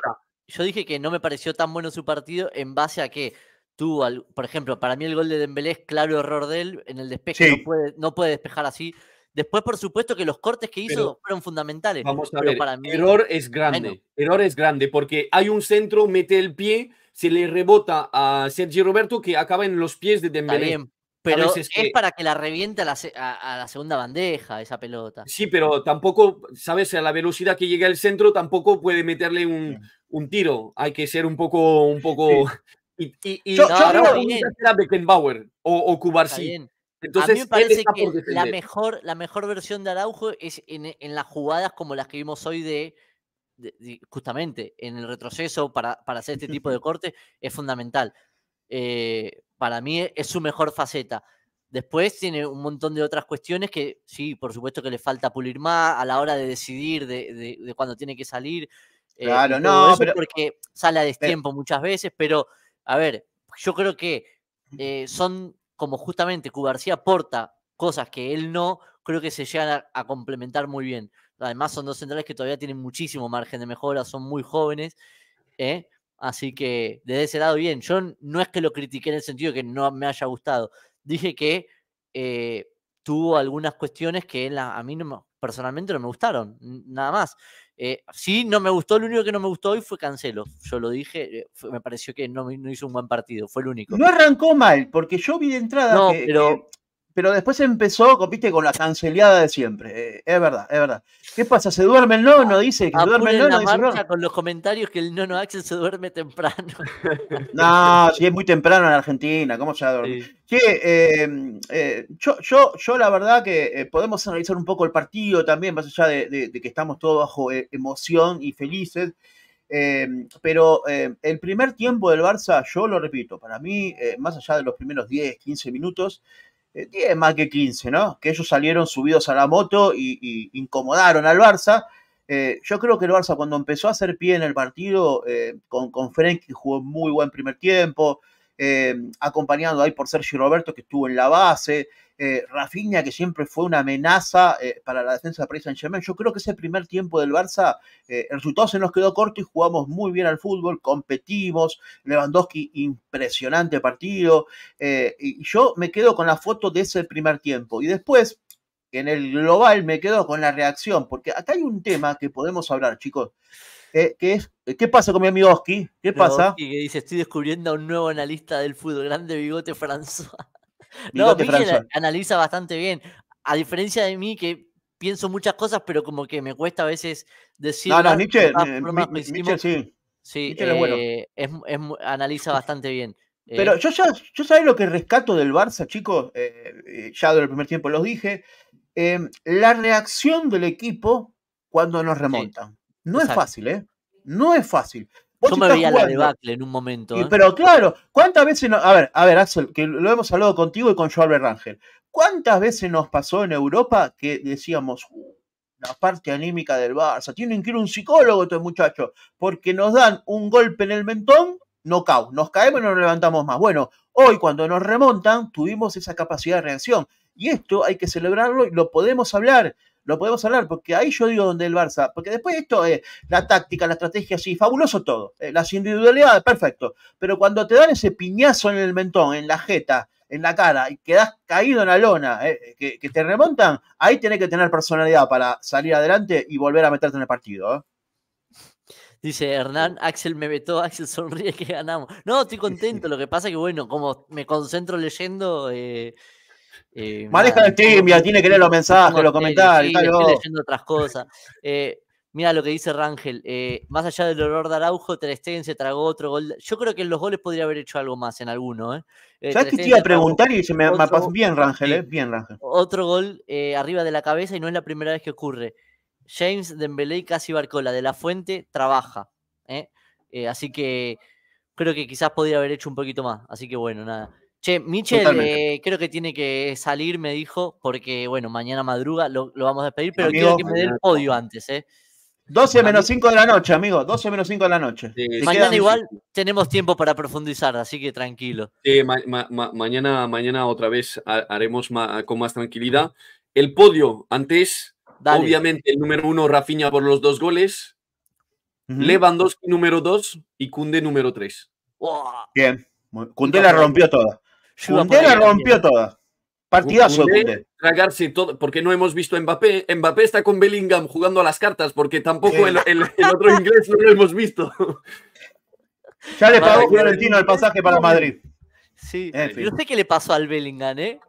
Yo dije que no me pareció tan bueno su partido en base a que Tú, por ejemplo, para mí el gol de Dembélé es claro error de él, en el despeje no, puede, despejar así. Después, por supuesto, que los cortes que hizo fueron fundamentales. Vamos a ver, para mí, error es grande, error es grande, porque hay un centro, mete el pie, se le rebota a Sergio Roberto que acaba en los pies de Dembélé. pero es para que la reviente a la, segunda bandeja, esa pelota. Sí, pero tampoco, ¿sabes? A la velocidad que llega el centro tampoco puede meterle un, un tiro. Hay que ser un poco, un poco y, y, y yo, no, yo era Beckenbauer o, o Cubarsí. Entonces, a mí me parece que la mejor, la mejor versión de Araujo es en, en las jugadas como las que vimos hoy de, justamente en el retroceso para, para, hacer este tipo de corte es fundamental. Eh, para mí es su mejor faceta. Después tiene un montón de otras cuestiones que sí, por supuesto que le falta pulir más a la hora de decidir de, de cuando tiene que salir. Eh, claro, no, pero, porque sale a destiempo muchas veces, pero a ver, yo creo que eh, son como justamente Cubarcía aporta cosas que él no, creo que se llegan a, complementar muy bien. Además, son dos centrales que todavía tienen muchísimo margen de mejora, son muy jóvenes. ¿eh? Así que desde ese lado, bien. Yo no es que lo critiqué en el sentido de que no me haya gustado. Dije que eh, tuvo algunas cuestiones que a mí personalmente no me gustaron, nada más. Eh, sí, no me gustó, lo único que no me gustó hoy fue Cancelo. Yo lo dije, eh, me pareció que no, hizo un buen partido, fue el único. No arrancó mal, porque yo vi de entrada no, pero pero después empezó, compite con la canceleada de siempre. Eh, es verdad, es verdad. ¿Qué pasa? ¿Se duerme el nono? Ah, dice que se duerme el nono. Dice Con los comentarios que el nono Axel se duerme temprano. No, sí, es muy temprano en Argentina. ¿Cómo se va a dormir? Em, eh, yo, yo, la verdad que eh, podemos analizar un poco el partido también, más allá de, que estamos todos bajo emoción y felices. Em, pero em, el primer tiempo del Barça, yo lo repito, para mí, más allá de los primeros 10, 15 minutos, 10 eh, más que 15, ¿no? Que ellos salieron subidos a la moto y, incomodaron al Barça. Eh, yo creo que el Barça cuando empezó a hacer pie en el partido, eh, con, con que jugó muy buen primer tiempo, eh, acompañado ahí por Sergio Roberto, que estuvo en la base, eh, Rafinha, que siempre fue una amenaza eh, para la defensa de Paris Saint-Germain. Yo creo que ese primer tiempo del Barça, eh, el resultado se nos quedó corto y jugamos muy bien al fútbol, competimos. Lewandowski, impresionante partido. y yo me quedo con la foto de ese primer tiempo. Y después, en el global, me quedo con la reacción, porque acá hay un tema que podemos hablar, chicos. que ¿qué, es? ¿Qué pasa con mi amigo Oski? ¿Qué pasa? Y dice, estoy descubriendo a un nuevo analista del fútbol, grande bigote François. No, Nietzsche analiza bastante bien. A diferencia de mí, que pienso muchas cosas, pero como que me cuesta a veces decir. No, no, Nietzsche, eh, sí. Sí, eh, analiza bastante bien. Pero eh, yo ya, yo sabés lo que rescato del Barça, chicos, Ya ya el primer tiempo los dije, em, la reacción del equipo cuando nos remontan. no es fácil, ¿eh? No es fácil. Yo me veía la debacle en un momento. ¿eh? pero claro, ¿cuántas veces no? A ver, a ver, Axel, que lo hemos hablado contigo y con Joel Berrangel. ¿Cuántas veces nos pasó en Europa que decíamos, uh, la parte anímica del Barça, tienen que ir un psicólogo estos muchachos, porque nos dan un golpe en el mentón, knockout, nos caemos y nos levantamos más. Bueno, hoy cuando nos remontan, tuvimos esa capacidad de reacción. Y esto hay que celebrarlo y lo podemos hablar lo podemos hablar, porque ahí yo digo donde el Barça, porque después esto es eh, la táctica, la estrategia, sí, fabuloso todo, eh, las individualidades, perfecto, pero cuando te dan ese piñazo en el mentón, en la jeta, en la cara y quedas caído en la lona, eh, que, te remontan, ahí tenés que tener personalidad para salir adelante y volver a meterte en el partido. Dice Hernán, Axel me vetó, Axel sonríe que ganamos. No, estoy contento, lo que pasa es que bueno, como me concentro leyendo... Eh eh, Maneja el tiene que leer los mensajes, los, comentarios. otras cosas. Eh, mira lo que dice Rangel. Eh, más allá del olor de Araujo, Ter se tragó otro gol. Yo creo que en los goles podría haber hecho algo más en alguno. ¿Sabes qué te iba a preguntar y se me, pasó bien, Rangel? bien, Rangel. Otro gol arriba de la cabeza y no es la primera vez que ocurre. James Dembélé casi Barcola de la Fuente trabaja. así que creo que quizás podría haber hecho un poquito más. Así que bueno, nada. Che, Michel eh, creo que tiene que salir, me dijo, porque bueno, mañana madruga lo, vamos a despedir, pero quiero que me dé el podio antes, ¿eh? 12 menos 5 de la noche, amigo. 12 menos 5 de la noche. mañana igual tenemos tiempo para profundizar, así que tranquilo. mañana, mañana otra vez haremos con más tranquilidad. El podio, antes, obviamente, el número uno, Rafiña por los dos goles. Lewandowski número 2 y Cunde número 3. Bien. Cunde la rompió toda. Cundé rompió toda. Partidazo todo, porque no hemos visto a Mbappé. Mbappé está con Bellingham jugando a las cartas, porque tampoco el, otro inglés no lo hemos visto. Ya le pagó Florentino el pasaje para Madrid. Sí, No sé qué le pasó al Bellingham, ¿eh?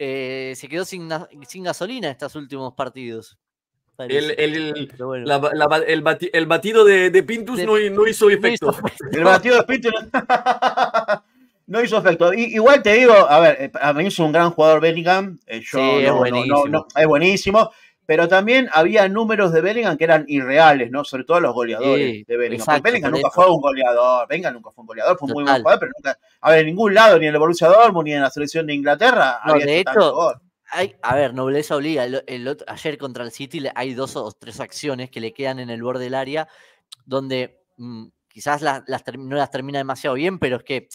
¿eh? se quedó sin, sin gasolina estos últimos partidos. El, el, el, batido de, Pintus no, hizo No hizo efecto. el batido de Pintus no hizo efecto. igual te digo, a ver, eh, a mí es un gran jugador Bellingham. Eh, es, buenísimo. Pero también había números de Bellingham que eran irreales, ¿no? Sobre todo los goleadores de Bellingham. Bellingham nunca fue un goleador. Bellingham nunca fue un goleador, fue muy buen jugador, pero nunca. A ver, en ningún lado, ni en el Borussia Dortmund, ni en la selección de Inglaterra. había a ver, nobleza obliga. El, ayer contra el City hay dos o tres acciones que le quedan en el borde del área donde mm, quizás las, no las termina demasiado bien, pero es que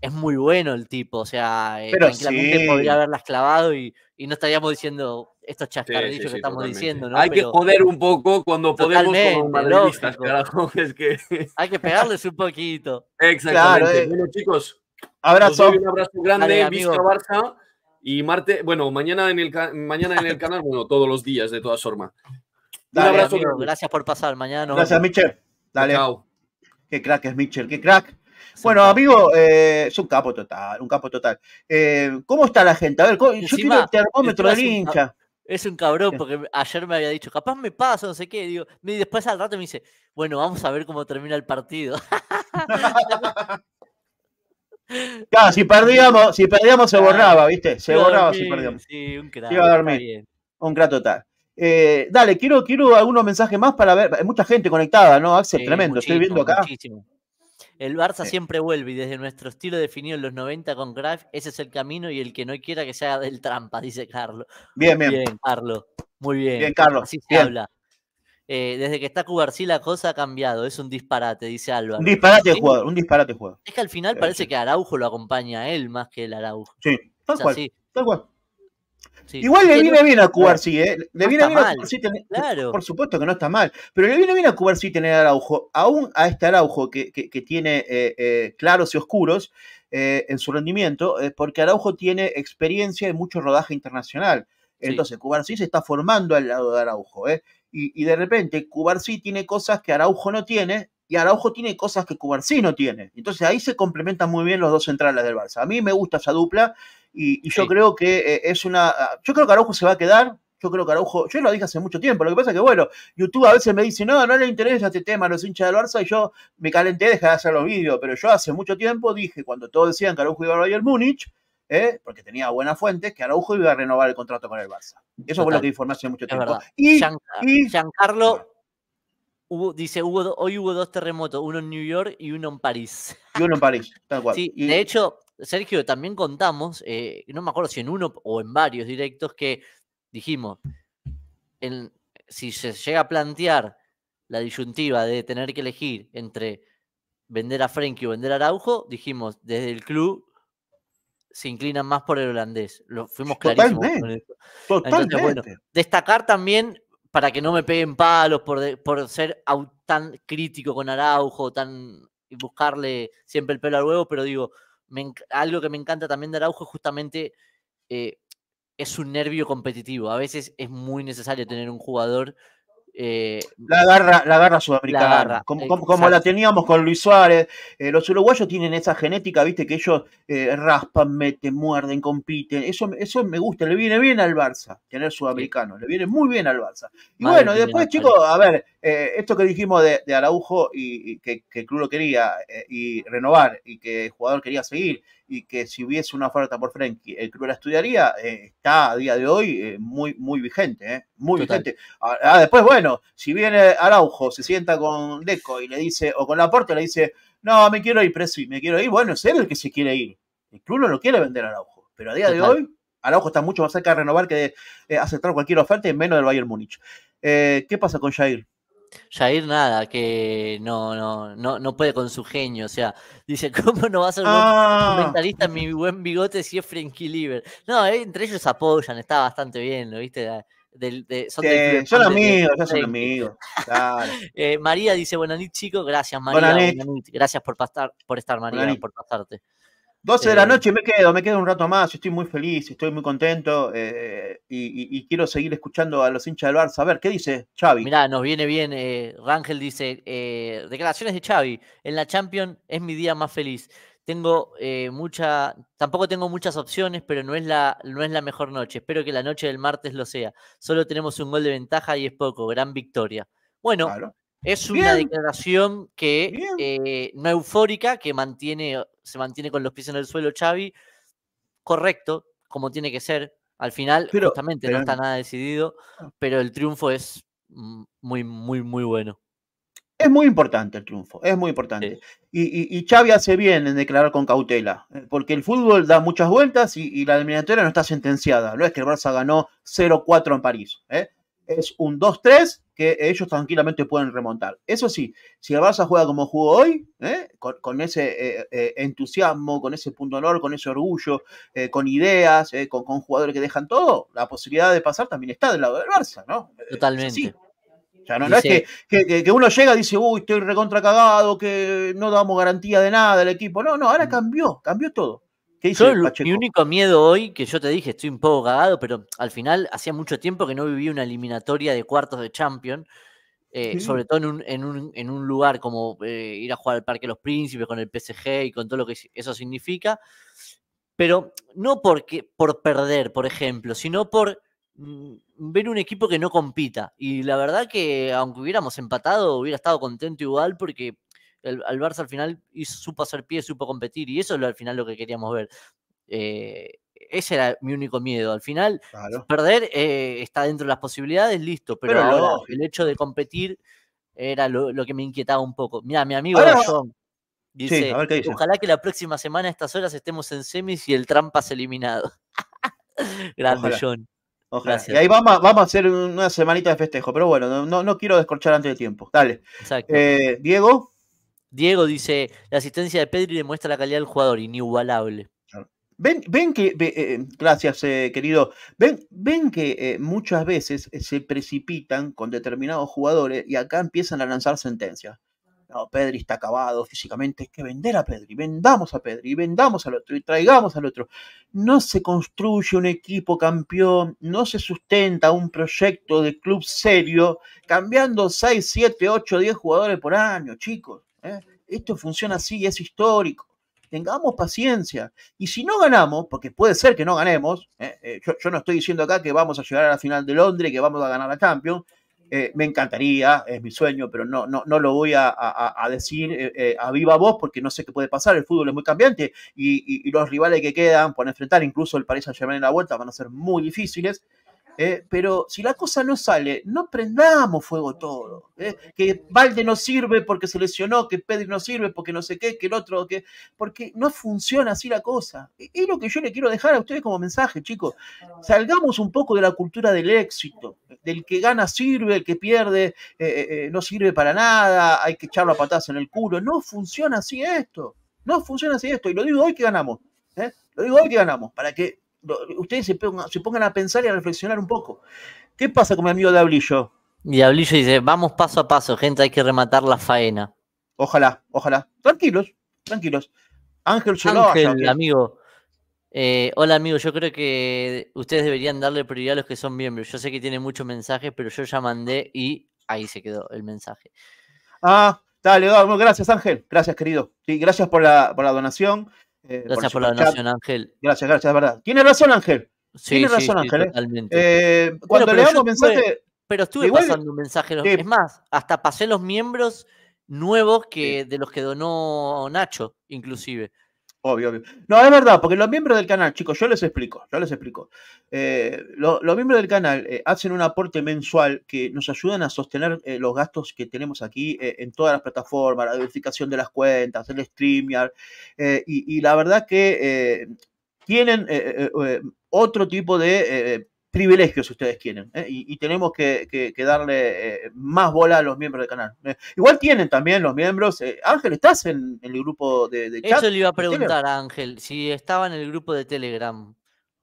es muy bueno el tipo, o sea, eh, Pero tranquilamente podría haberlas clavado y, y, no estaríamos diciendo estos chascardillos que estamos diciendo, ¿no? Hay que joder un poco cuando podemos como madridistas, carajo, es que... Hay que pegarles un poquito. Exactamente. Eh. Bueno, chicos, abrazo. un abrazo grande, Vista Barça y Marte, bueno, mañana en el, mañana en el canal, bueno, todos los días, de todas formas. un abrazo. gracias por pasar, mañana. gracias, Michel. Dale. Chao. Qué crack es mitchell qué crack. Bueno, amigo, eh, es un capo total, un capo total. Eh, ¿Cómo está la gente? A ver, yo quiero el este termómetro del hincha. Es un cabrón, porque ayer me había dicho, capaz me pasa, no sé qué. Digo, y después al rato me dice, bueno, vamos a ver cómo termina el partido. si perdíamos, si perdíamos se borraba, ¿viste? Se borraba si perdíamos. Sí, un crack. Iba a dormir. Un crack total. Eh, dale, quiero, quiero algunos mensajes más para ver. Hay mucha gente conectada, ¿no, Axel? Tremendo, estoy viendo acá. El Barça siempre vuelve y desde nuestro estilo definido en los 90 con Graf, ese es el camino y el que no quiera que se haga del trampa, dice Carlos. Bien, bien. Bien, Carlos. Muy bien. Bien, Carlos. Así se habla. Eh, desde que está Cubarsí la cosa ha cambiado, es un disparate, dice Álvaro. Un disparate de jugador, un disparate de jugador. Es que al final parece eh, que Araujo lo acompaña a él más que el Araujo. Sí, tal cual, tal cual. Igual le viene bien a Cubar ¿eh? Le viene bien a Por supuesto que no está mal. Pero le viene bien a Cubar sí tener Araujo, aún a este Araujo que, tiene eh, eh, claros y oscuros eh, en su rendimiento, porque Araujo tiene experiencia y mucho rodaje internacional. Entonces, sí. se está formando al lado de Araujo. Y, y, de repente, sí tiene cosas que Araujo no tiene. Y Araujo tiene cosas que sí no tiene. Entonces ahí se complementan muy bien los dos centrales del Barça. A mí me gusta esa dupla. Y, yo creo que eh, es una. Ah, yo creo que Araujo se va a quedar. Yo creo que Araujo. Yo lo dije hace mucho tiempo. Lo que pasa es que, bueno, YouTube a veces me dice, no, no le interesa este tema a los hinchas del Barça. Y yo me calenté, dejé de hacer los vídeos. Pero yo hace mucho tiempo dije, cuando todos decían que Araujo iba al Múnich, eh, porque tenía buenas fuentes, que Araujo iba a renovar el contrato con el Barça. Eso fue lo que informé hace mucho tiempo. Y, Giancarlo dice, hoy hubo dos terremotos, uno en New York y uno en París. Y uno en París, tal cual. Sí, de hecho, Sergio, también contamos, eh, no me acuerdo si en uno o en varios directos, que dijimos, en, si se llega a plantear la disyuntiva de tener que elegir entre vender a Frenkie o vender a Araujo, dijimos, desde el club se inclinan más por el holandés. Lo fuimos clarísimos. Totalmente. Con Totalmente. destacar también, para que no me peguen palos por, por ser tan crítico con Araujo, tan y buscarle siempre el pelo al huevo, pero digo, algo que me encanta también de Araujo justamente eh, es un nervio competitivo. A veces es muy necesario tener un jugador. Eh, la garra, la garra sudamericana, eh, como, la teníamos con Luis Suárez. los uruguayos tienen esa genética, viste, que ellos raspan, meten, muerden, compiten. Eso, eso me gusta, le viene bien al Barça, tener sudamericanos, le viene muy bien al Barça. Y bueno, después, chicos, a ver, eh, esto que dijimos de, Araujo y, que, el club lo quería eh, y renovar y que el jugador quería seguir y que si hubiese una oferta por Frenkie el club la estudiaría, eh, está a día de hoy muy, muy vigente, muy vigente. Ah, ah, después, bueno, si viene Araujo, se sienta con Deco y le dice, o con Laporte le dice, no, me quiero ir Presi me quiero ir, bueno, es él el que se quiere ir. El club no lo quiere vender a Araujo, pero a día de hoy Araujo está mucho más cerca de renovar que de aceptar cualquier oferta y menos del Bayern Múnich. ¿Qué pasa con Jair? Jair nada, que no, no, puede con su genio. O sea, dice, ¿cómo no va a ser un ah. mentalista mi buen bigote si es Frankie Lieber? No, eh, entre ellos apoyan, está bastante bien, ¿lo viste? son, amigos, son amigos. María dice, buenas noches, chicos. Gracias, María. gracias por, pasar, por estar, María, por pasarte. 12 de la eh, noche me quedo, me quedo un rato más, estoy muy feliz, estoy muy contento eh, y, quiero seguir escuchando a los hinchas del Barça. A ver, ¿qué dice Xavi? Mirá, nos viene bien, eh, Rangel dice, declaraciones de Xavi, en la Champions es mi día más feliz. Tengo mucha, tampoco tengo muchas opciones, pero no es, la, no es la mejor noche. Espero que la noche del martes lo sea. Solo tenemos un gol de ventaja y es poco, gran victoria. Bueno, claro. Es una declaración que eh, no eufórica, que mantiene, se mantiene con los pies en el suelo Xavi, correcto, como tiene que ser. Al final, justamente, no está nada decidido, ah. pero el triunfo es muy, muy, muy bueno. Es muy importante el triunfo, es muy importante. Y, Xavi hace bien en declarar con cautela, eh, porque el fútbol da muchas vueltas y, la eliminatoria no está sentenciada. lo es que el Barça ganó 0-4 en París. ¿eh? es un 2-3 que ellos tranquilamente pueden remontar. Eso sí, si el Barça juega como jugó hoy, ¿eh? con, ese eh, eh, entusiasmo, con ese punto de honor, con ese orgullo, con ideas, con, jugadores que dejan todo, la posibilidad de pasar también está del lado del Barça, ¿no? Totalmente. O sea, no, es que, que, uno llega y dice, uy, estoy recontra cagado, que no damos garantía de nada al equipo. No, no, ahora mm. cambió, cambió todo mi único miedo hoy, que yo te dije, estoy un poco cagado, pero al final hacía mucho tiempo que no vivía una eliminatoria de cuartos de Champions, eh, sobre todo en un, lugar como eh, ir a jugar al Parque de los Príncipes con el PSG y con todo lo que eso significa, pero no porque, por perder, por ejemplo, sino por mm, ver un equipo que no compita. Y la verdad que aunque hubiéramos empatado, hubiera estado contento igual porque el, Barça al final hizo, supo hacer pie, supo competir y eso es lo, al final lo que queríamos ver. Eh, ese era mi único miedo. Al final, perder eh, está dentro de las posibilidades, listo, pero, el hecho de competir era lo, que me inquietaba un poco. Mira, mi amigo John dice, dice, ojalá que la próxima semana a estas horas estemos en semis y el trampas eliminado. Grande John. Ojalá. Y ahí vamos, vamos, a hacer una semanita de festejo, pero bueno, no, no quiero descorchar antes de tiempo. Dale. Eh, Diego. Diego dice, la asistencia de Pedri demuestra la calidad del jugador, inigualable. Ven, ven que, eh, eh, gracias eh, querido, ven, ven que muchas veces se precipitan con determinados jugadores y acá empiezan a lanzar sentencias. No, Pedri está acabado físicamente, hay que vender a Pedri, vendamos a Pedri, vendamos al otro y traigamos al otro. No se construye un equipo campeón, no se sustenta un proyecto de club serio cambiando 6, 7, 8, 10 jugadores por año, chicos. ¿eh? Esto funciona así, es histórico. Tengamos paciencia. Y si no ganamos, porque puede ser que no ganemos, ¿eh? Eh, yo, no estoy diciendo acá que vamos a llegar a la final de Londres, que vamos a ganar la Champions. me encantaría, es mi sueño, pero no, no, no lo voy a, decir a viva voz porque no sé qué puede pasar. El fútbol es muy cambiante y, los rivales que quedan por enfrentar, incluso el París Saint-Germain en la vuelta, van a ser muy difíciles. Eh, pero si la cosa no sale, no prendamos fuego todo. Eh. Que Valde no sirve porque se lesionó, que Pedri no sirve porque no sé qué, que el otro, que porque no funciona así la cosa. E, es lo que yo le quiero dejar a ustedes como mensaje, chicos. Salgamos un poco de la cultura del éxito, del que gana sirve, el que pierde eh, no sirve para nada, hay que echarlo a patadas en el culo. No funciona así esto. No funciona así esto. Y lo digo hoy que ganamos. Lo digo hoy que ganamos, para que ustedes se pongan, a pensar y a reflexionar un poco. ¿Qué pasa con mi amigo Diablillo? Diablillo dice, vamos paso a paso, gente, hay que rematar la faena. Ojalá, ojalá. Tranquilos, tranquilos. Ángel Ángel, amigo. Eh, hola, amigo. Yo creo que ustedes deberían darle prioridad a los que son miembros. Yo sé que tiene muchos mensajes, pero yo ya mandé y ahí se quedó el mensaje. Ah, dale, gracias, Ángel. Gracias, querido. Sí, gracias por la, por la donación gracias eh, por, la donación, Ángel. Gracias, gracias, verdad. Tiene razón, Ángel. Sí, razón, Ángel. ¿eh? Totalmente. Eh, cuando le damos mensaje. Pero estuve pasando un mensaje es más, hasta pasé los miembros nuevos que, de los que donó Nacho, inclusive. Obvio, obvio. No, es verdad, porque los miembros del canal, chicos, yo les explico, yo les explico. Eh, los miembros del canal eh, hacen un aporte mensual que nos ayudan a sostener eh, los gastos que tenemos aquí en todas las plataformas, la verificación de las cuentas, el streaming, y, la verdad que tienen otro tipo de privilegios, ustedes quieren, ¿eh? y, tenemos que, darle eh, más bola a los miembros del canal. ¿eh? igual tienen también los miembros. Ángel, ¿estás en, el grupo de, de chat? Eso le iba a preguntar a Ángel, si estaba en el grupo de Telegram.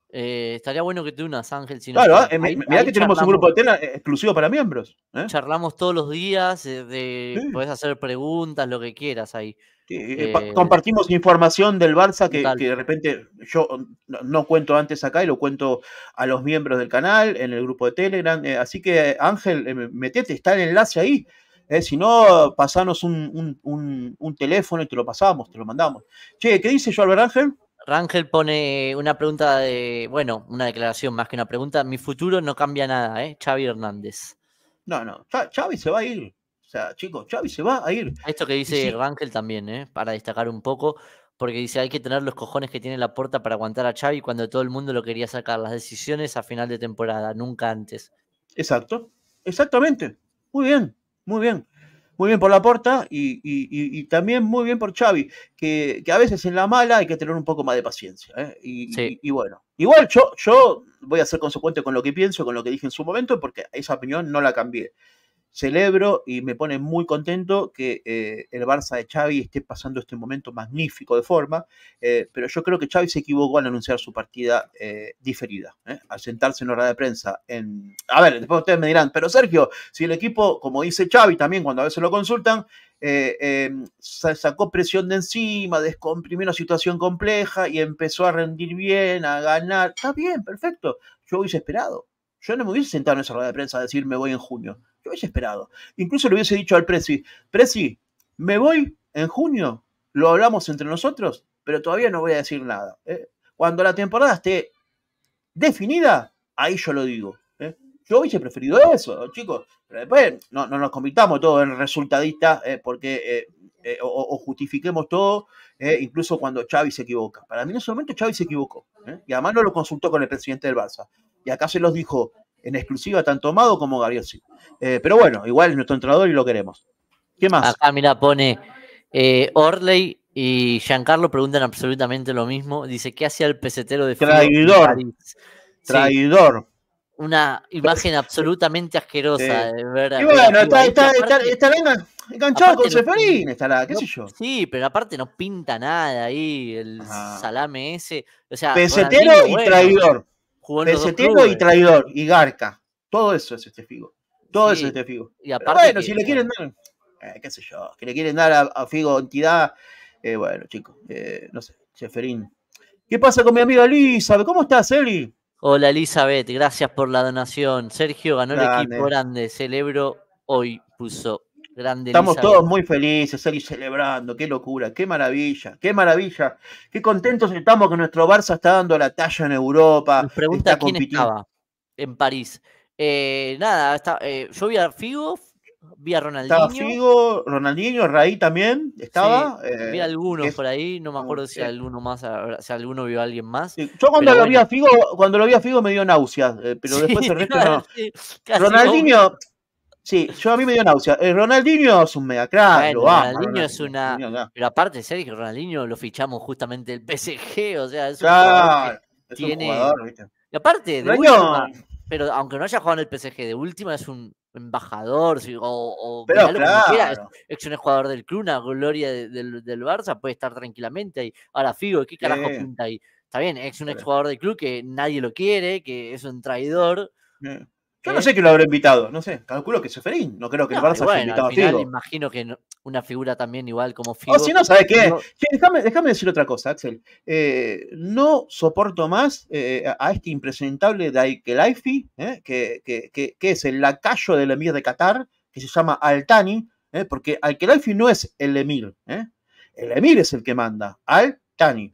estaría bueno que te unas, Ángel. Si claro, mirá que tenemos un grupo de Telegram exclusivo para miembros. Charlamos todos los días, de, hacer preguntas, lo que quieras ahí. Eh, eh, eh, compartimos información del Barça que, de repente yo no cuento antes acá y lo cuento a los miembros del canal, en el grupo de Telegram. así que Ángel, metete, está el enlace ahí. si no, pasanos un, teléfono y te lo pasamos, te lo mandamos. Che, ¿qué dice yo, Albert Ángel? Ángel pone una pregunta de, bueno, una declaración más que una pregunta. Mi futuro no cambia nada, ¿eh? Xavi Hernández. No, no, Xavi se va a ir. O sea, chicos, Xavi se va a ir. Esto que dice Rangel también, ¿eh? para destacar un poco, porque dice hay que tener los cojones que tiene la puerta para aguantar a Xavi cuando todo el mundo lo quería sacar las decisiones a final de temporada, nunca antes. Exacto, exactamente. Muy bien, muy bien. Muy bien por la puerta y, también muy bien por Xavi, que, a veces en la mala hay que tener un poco más de paciencia. ¿eh? Y, bueno, igual yo, yo voy a ser consecuente con lo que pienso, con lo que dije en su momento, porque esa opinión no la cambié celebro y me pone muy contento que eh, el Barça de Xavi esté pasando este momento magnífico de forma, eh, pero yo creo que Xavi se equivocó al anunciar su partida eh, diferida, al sentarse en hora de prensa. En... A ver, después ustedes me dirán, pero Sergio, si el equipo, como dice Xavi también cuando a veces lo consultan, em, sacó presión de encima, descomprimió una situación compleja y empezó a rendir bien, a ganar, está bien, perfecto, yo hubiese esperado. Yo no me hubiese sentado en esa rueda de prensa a decir me voy en junio hubiese esperado. Incluso le hubiese dicho al Prezi, Prezi, me voy en junio, lo hablamos entre nosotros, pero todavía no voy a decir nada. ¿eh? Cuando la temporada esté definida, ahí yo lo digo. ¿eh? Yo hubiese preferido eso, chicos. Pero después no, nos convirtamos todos en resultadistas ¿eh? porque o, justifiquemos todo, incluso cuando Chávez se equivoca. Para mí en ese momento Chávez se equivocó. Y además no lo consultó con el presidente del Barça. Y acá se los dijo, en exclusiva tanto Amado como Gabriel eh, pero bueno, igual es nuestro entrenador y lo queremos. ¿Qué más? Acá, mira, pone eh, Orley y Giancarlo preguntan absolutamente lo mismo. Dice, ¿qué hacía el pesetero de Traidor. Traidor. una imagen absolutamente asquerosa. De y bueno, está, enganchado con Seferín, qué yo. Sí, pero aparte no pinta nada ahí el salame ese. O sea, pesetero y traidor. Ese en y traidor, y Garca. Todo eso es este Figo. Todo eso es este Figo. bueno, si le quieren dar, eh, qué sé yo, que le quieren dar a, Figo entidad, eh, bueno, chicos, eh, no sé, Cheferín. ¿Qué pasa con mi amiga Elizabeth? ¿Cómo estás, Eli? Hola, Elizabeth, gracias por la donación. Sergio ganó el equipo grande, celebro hoy, puso Estamos todos muy felices, celebrando, qué locura, qué maravilla, qué maravilla, qué contentos estamos que nuestro Barça está dando la talla en Europa. pregunta estaba en París. Eh, nada, eh, yo vi a Figo, vi a Ronaldinho. Estaba Figo, Ronaldinho, Raí también estaba. Eh, vi a algunos por ahí, no me ah, acuerdo si alguno más, si alguno vio a alguien más. yo cuando lo vi a Figo, cuando lo vi a Figo me dio náuseas, pero después el resto no. Ronaldinho. Sí, yo a mí me dio náusea. Eh, Ronaldinho es un mega crack. lo Ronaldinho, es una. pero aparte, que Ronaldinho lo fichamos justamente el PSG, o sea, es un tiene. Y aparte, de pero aunque no haya jugado en el PSG, de última es un embajador o, o pero, claro. es, un jugador del club, una gloria del Barça, puede estar tranquilamente ahí. Ahora, Figo, ¿qué carajo pinta ahí? Está bien, es un exjugador del club que nadie lo quiere, que es un traidor. Yo no ¿Eh? sé que lo habré invitado, no sé. Calculo que Seferín. No creo que el Barça bueno, haya invitado al final, Imagino que una figura también igual como oh, Figo. O si no, ¿sabes qué? Déjame, déjame, decir otra cosa, Axel. Eh, no soporto más eh, a este impresentable de Laifi, que, que, que, es el lacayo del emir de Qatar, que se llama Al-Tani, porque Al-Khelaifi no es el emir. El emir es el que manda, Al-Tani.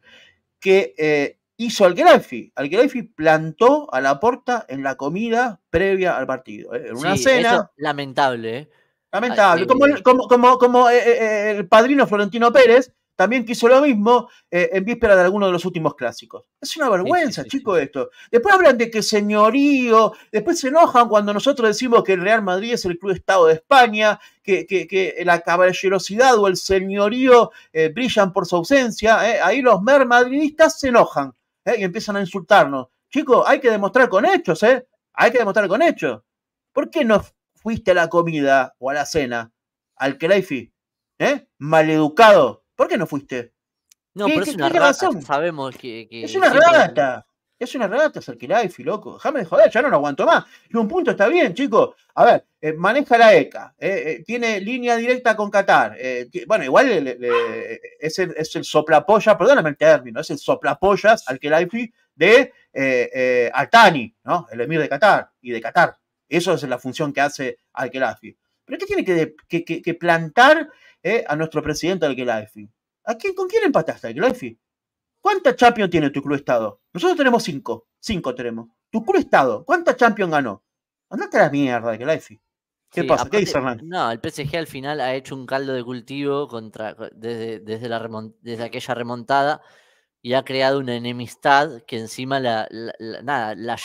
Que hizo al Graffi. Al Graffi plantó a la porta en la comida previa al partido. ¿eh? En una cena. lamentable. ¿eh? Lamentable. como, el, eh, como, el padrino Florentino Pérez también quiso lo mismo en víspera de alguno de los últimos clásicos. Es una vergüenza, chicos, esto. Después hablan de que señorío, después se enojan cuando nosotros decimos que el Real Madrid es el club Estado de España, que, que la caballerosidad o el señorío brillan por su ausencia. Ahí los mer madridistas se enojan ¿eh? y empiezan a insultarnos. Chicos, hay que demostrar con hechos, ¿eh? Hay que demostrar con hechos. ¿Por qué no fuiste a la comida o a la cena al Keleifi? ¿Eh? Maleducado. ¿Por qué no fuiste? No, pero es una rata, sabemos que, Es una es una regata, es al loco. Déjame de joder, ya no lo aguanto más. Y un punto está bien, chicos. A ver, eh, maneja la ECA, eh, eh, tiene línea directa con Qatar. bueno, igual es, el, es soplapolla, perdóname el término, es el soplapollas al Kilaifi de Altani, ¿no? El emir de Qatar y de Qatar. Eso es la función que hace al ¿Pero qué tiene que, plantar a nuestro presidente al ¿A quién, ¿Con quién empataste al ¿Cuánta champion tiene tu club Estado? Nosotros tenemos cinco. Cinco tenemos. Tu culo estado. ¿Cuánta Champions ganó? Andate a la mierda de que la EFI. ¿Qué pasa? ¿Qué dice Hernán? No, el PSG al final ha hecho un caldo de cultivo contra, desde, desde, la desde aquella remontada y ha creado una enemistad que encima la,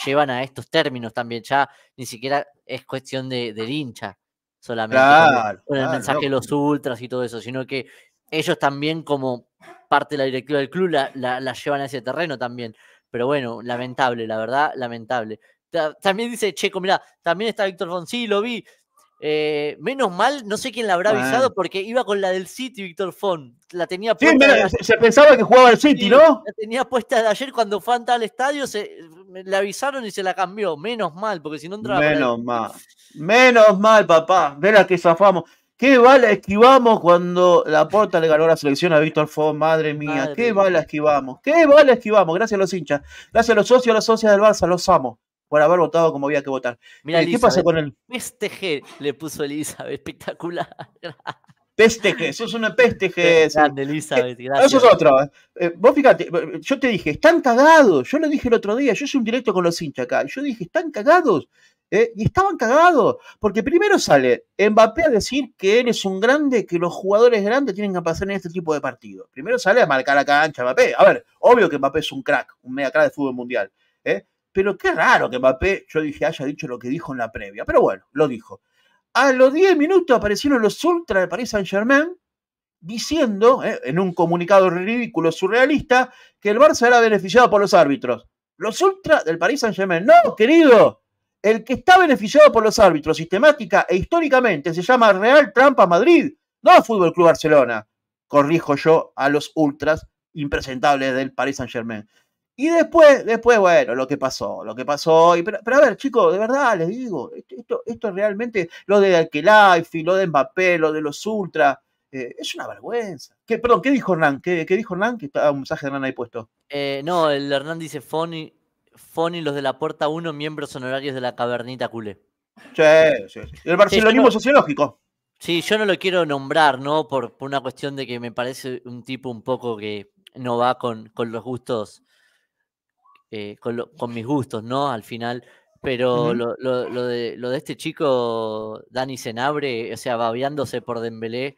llevan a estos términos también. Ya ni siquiera es cuestión de, del hincha solamente con, el mensaje de los ultras y todo eso, sino que ellos también como parte de la directiva del club la llevan a ese terreno también. Pero bueno, lamentable, la verdad, lamentable. También dice Checo, mirá, también está Víctor Fonsi, lo vi. Eh, menos mal, no sé quién la habrá avisado porque iba con la del City, Víctor Fon La tenía puesta. se, pensaba que jugaba el City, ¿no? La tenía puesta de ayer cuando fue al estadio, se, le avisaron y se la cambió. Menos mal, porque si no entraba. Menos mal. Menos mal, papá. De que zafamos. ¿Qué bala esquivamos cuando la porta le ganó la selección a Víctor Fon? Madre mía, qué bala esquivamos, qué bala esquivamos. Gracias a los hinchas, gracias a los socios, a las socias del Barça, los amo por haber votado como había que votar. Mira, eh, ¿Qué pasa con el Pesteje le puso Elizabeth, espectacular. Pesteje, sos una pesteje. Grande, Elizabeth, eh, gracias. Eso es otro. Eh. vos fíjate, yo te dije, están cagados. Yo lo dije el otro día, yo hice un directo con los hinchas acá. Yo dije, están cagados. ¿eh? y estaban cagados, porque primero sale Mbappé a decir que él es un grande, que los jugadores grandes tienen que pasar en este tipo de partidos. Primero sale a marcar la cancha Mbappé. A ver, obvio que Mbappé es un crack, un mega crack de fútbol mundial. ¿eh? pero qué raro que Mbappé, yo dije, haya dicho lo que dijo en la previa. Pero bueno, lo dijo. A los 10 minutos aparecieron los ultras del Paris Saint-Germain diciendo, ¿eh? en un comunicado ridículo, surrealista, que el Barça era beneficiado por los árbitros. Los ultras del Paris Saint-Germain. No, querido el que está beneficiado por los árbitros sistemática e históricamente se llama Real Trampa Madrid, no Fútbol Club Barcelona. Corrijo yo a los ultras impresentables del Paris Saint Germain. Y después, después, bueno, lo que pasó, lo que pasó. hoy. pero, a ver, chicos, de verdad, les digo, esto, esto realmente, lo de y lo de Mbappé, lo de los ultras, eh, es una vergüenza. ¿Qué, perdón, ¿qué dijo Hernán? ¿Qué, dijo Hernán? Que estaba un mensaje de Hernán ahí puesto. Eh, no, el Hernán dice Foni, Foni, los de la Puerta 1, miembros honorarios de la Cavernita Culé. El barcelonismo sociológico. Sí, yo no lo quiero nombrar, ¿no? Por, una cuestión de que me parece un tipo un poco que no va con, con los gustos, eh, con, mis gustos, ¿no? Al final. Pero lo, de, este chico, Dani Senabre, o sea, babeándose por Dembélé.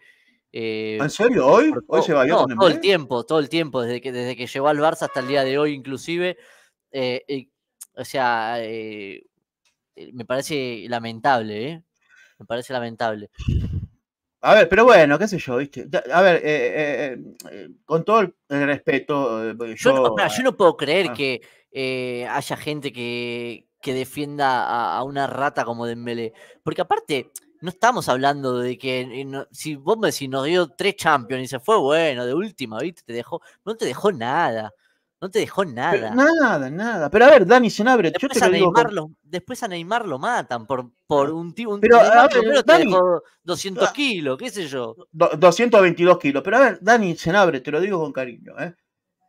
Eh, ¿En serio? ¿Hoy? ¿Hoy se Todo el tiempo, todo el tiempo, desde que, desde que llegó al Barça hasta el día de hoy, inclusive. Eh, eh, o sea, eh, me parece lamentable, Me parece lamentable. A ver, pero bueno, qué sé yo, ¿viste? A ver, con todo el respeto. yo, no, puedo creer ah. que haya gente que, que defienda a, una rata como Dembélé. Porque aparte, no estamos hablando de que. si vos me decís, nos dio tres champions y se fue, bueno, de última, ¿viste? Te dejó. No te dejó nada. No te dejó nada. nada, nada. Pero a ver, Dani Senabre, después yo te lo A lo, después a Neymar lo matan por, por un tío. Un pero, a ver, Dani, 200 ah, kilos, qué sé yo. 222 kilos. Pero a ver, Dani Senabre, te lo digo con cariño. ¿eh?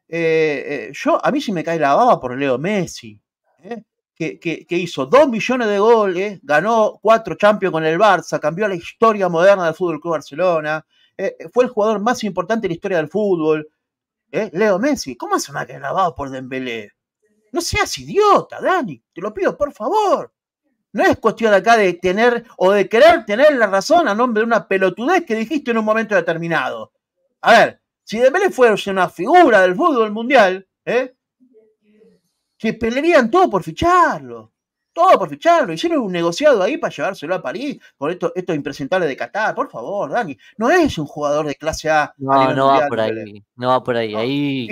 Eh, eh, yo, a mí sí me cae la baba por Leo Messi. Que, que, hizo 2 millones de goles, ganó cuatro Champions con el Barça, cambió la historia moderna del Fútbol Club Barcelona, fue el jugador más importante en la historia del fútbol, ¿eh? Leo Messi, ¿cómo es una que lavado por Dembélé? No seas idiota, Dani, te lo pido por favor. No es cuestión acá de tener o de querer tener la razón a nombre de una pelotudez que dijiste en un momento determinado. A ver, si Dembélé fuese una figura del fútbol mundial, ¿eh? se pelearían todo por ficharlo. Todo por ficharlo. Hicieron un negociado ahí para llevárselo a París por esto, esto impresentable de Qatar. Por favor, Dani. No es un jugador de clase A. No, no, va por ahí, no va por ahí. ahí.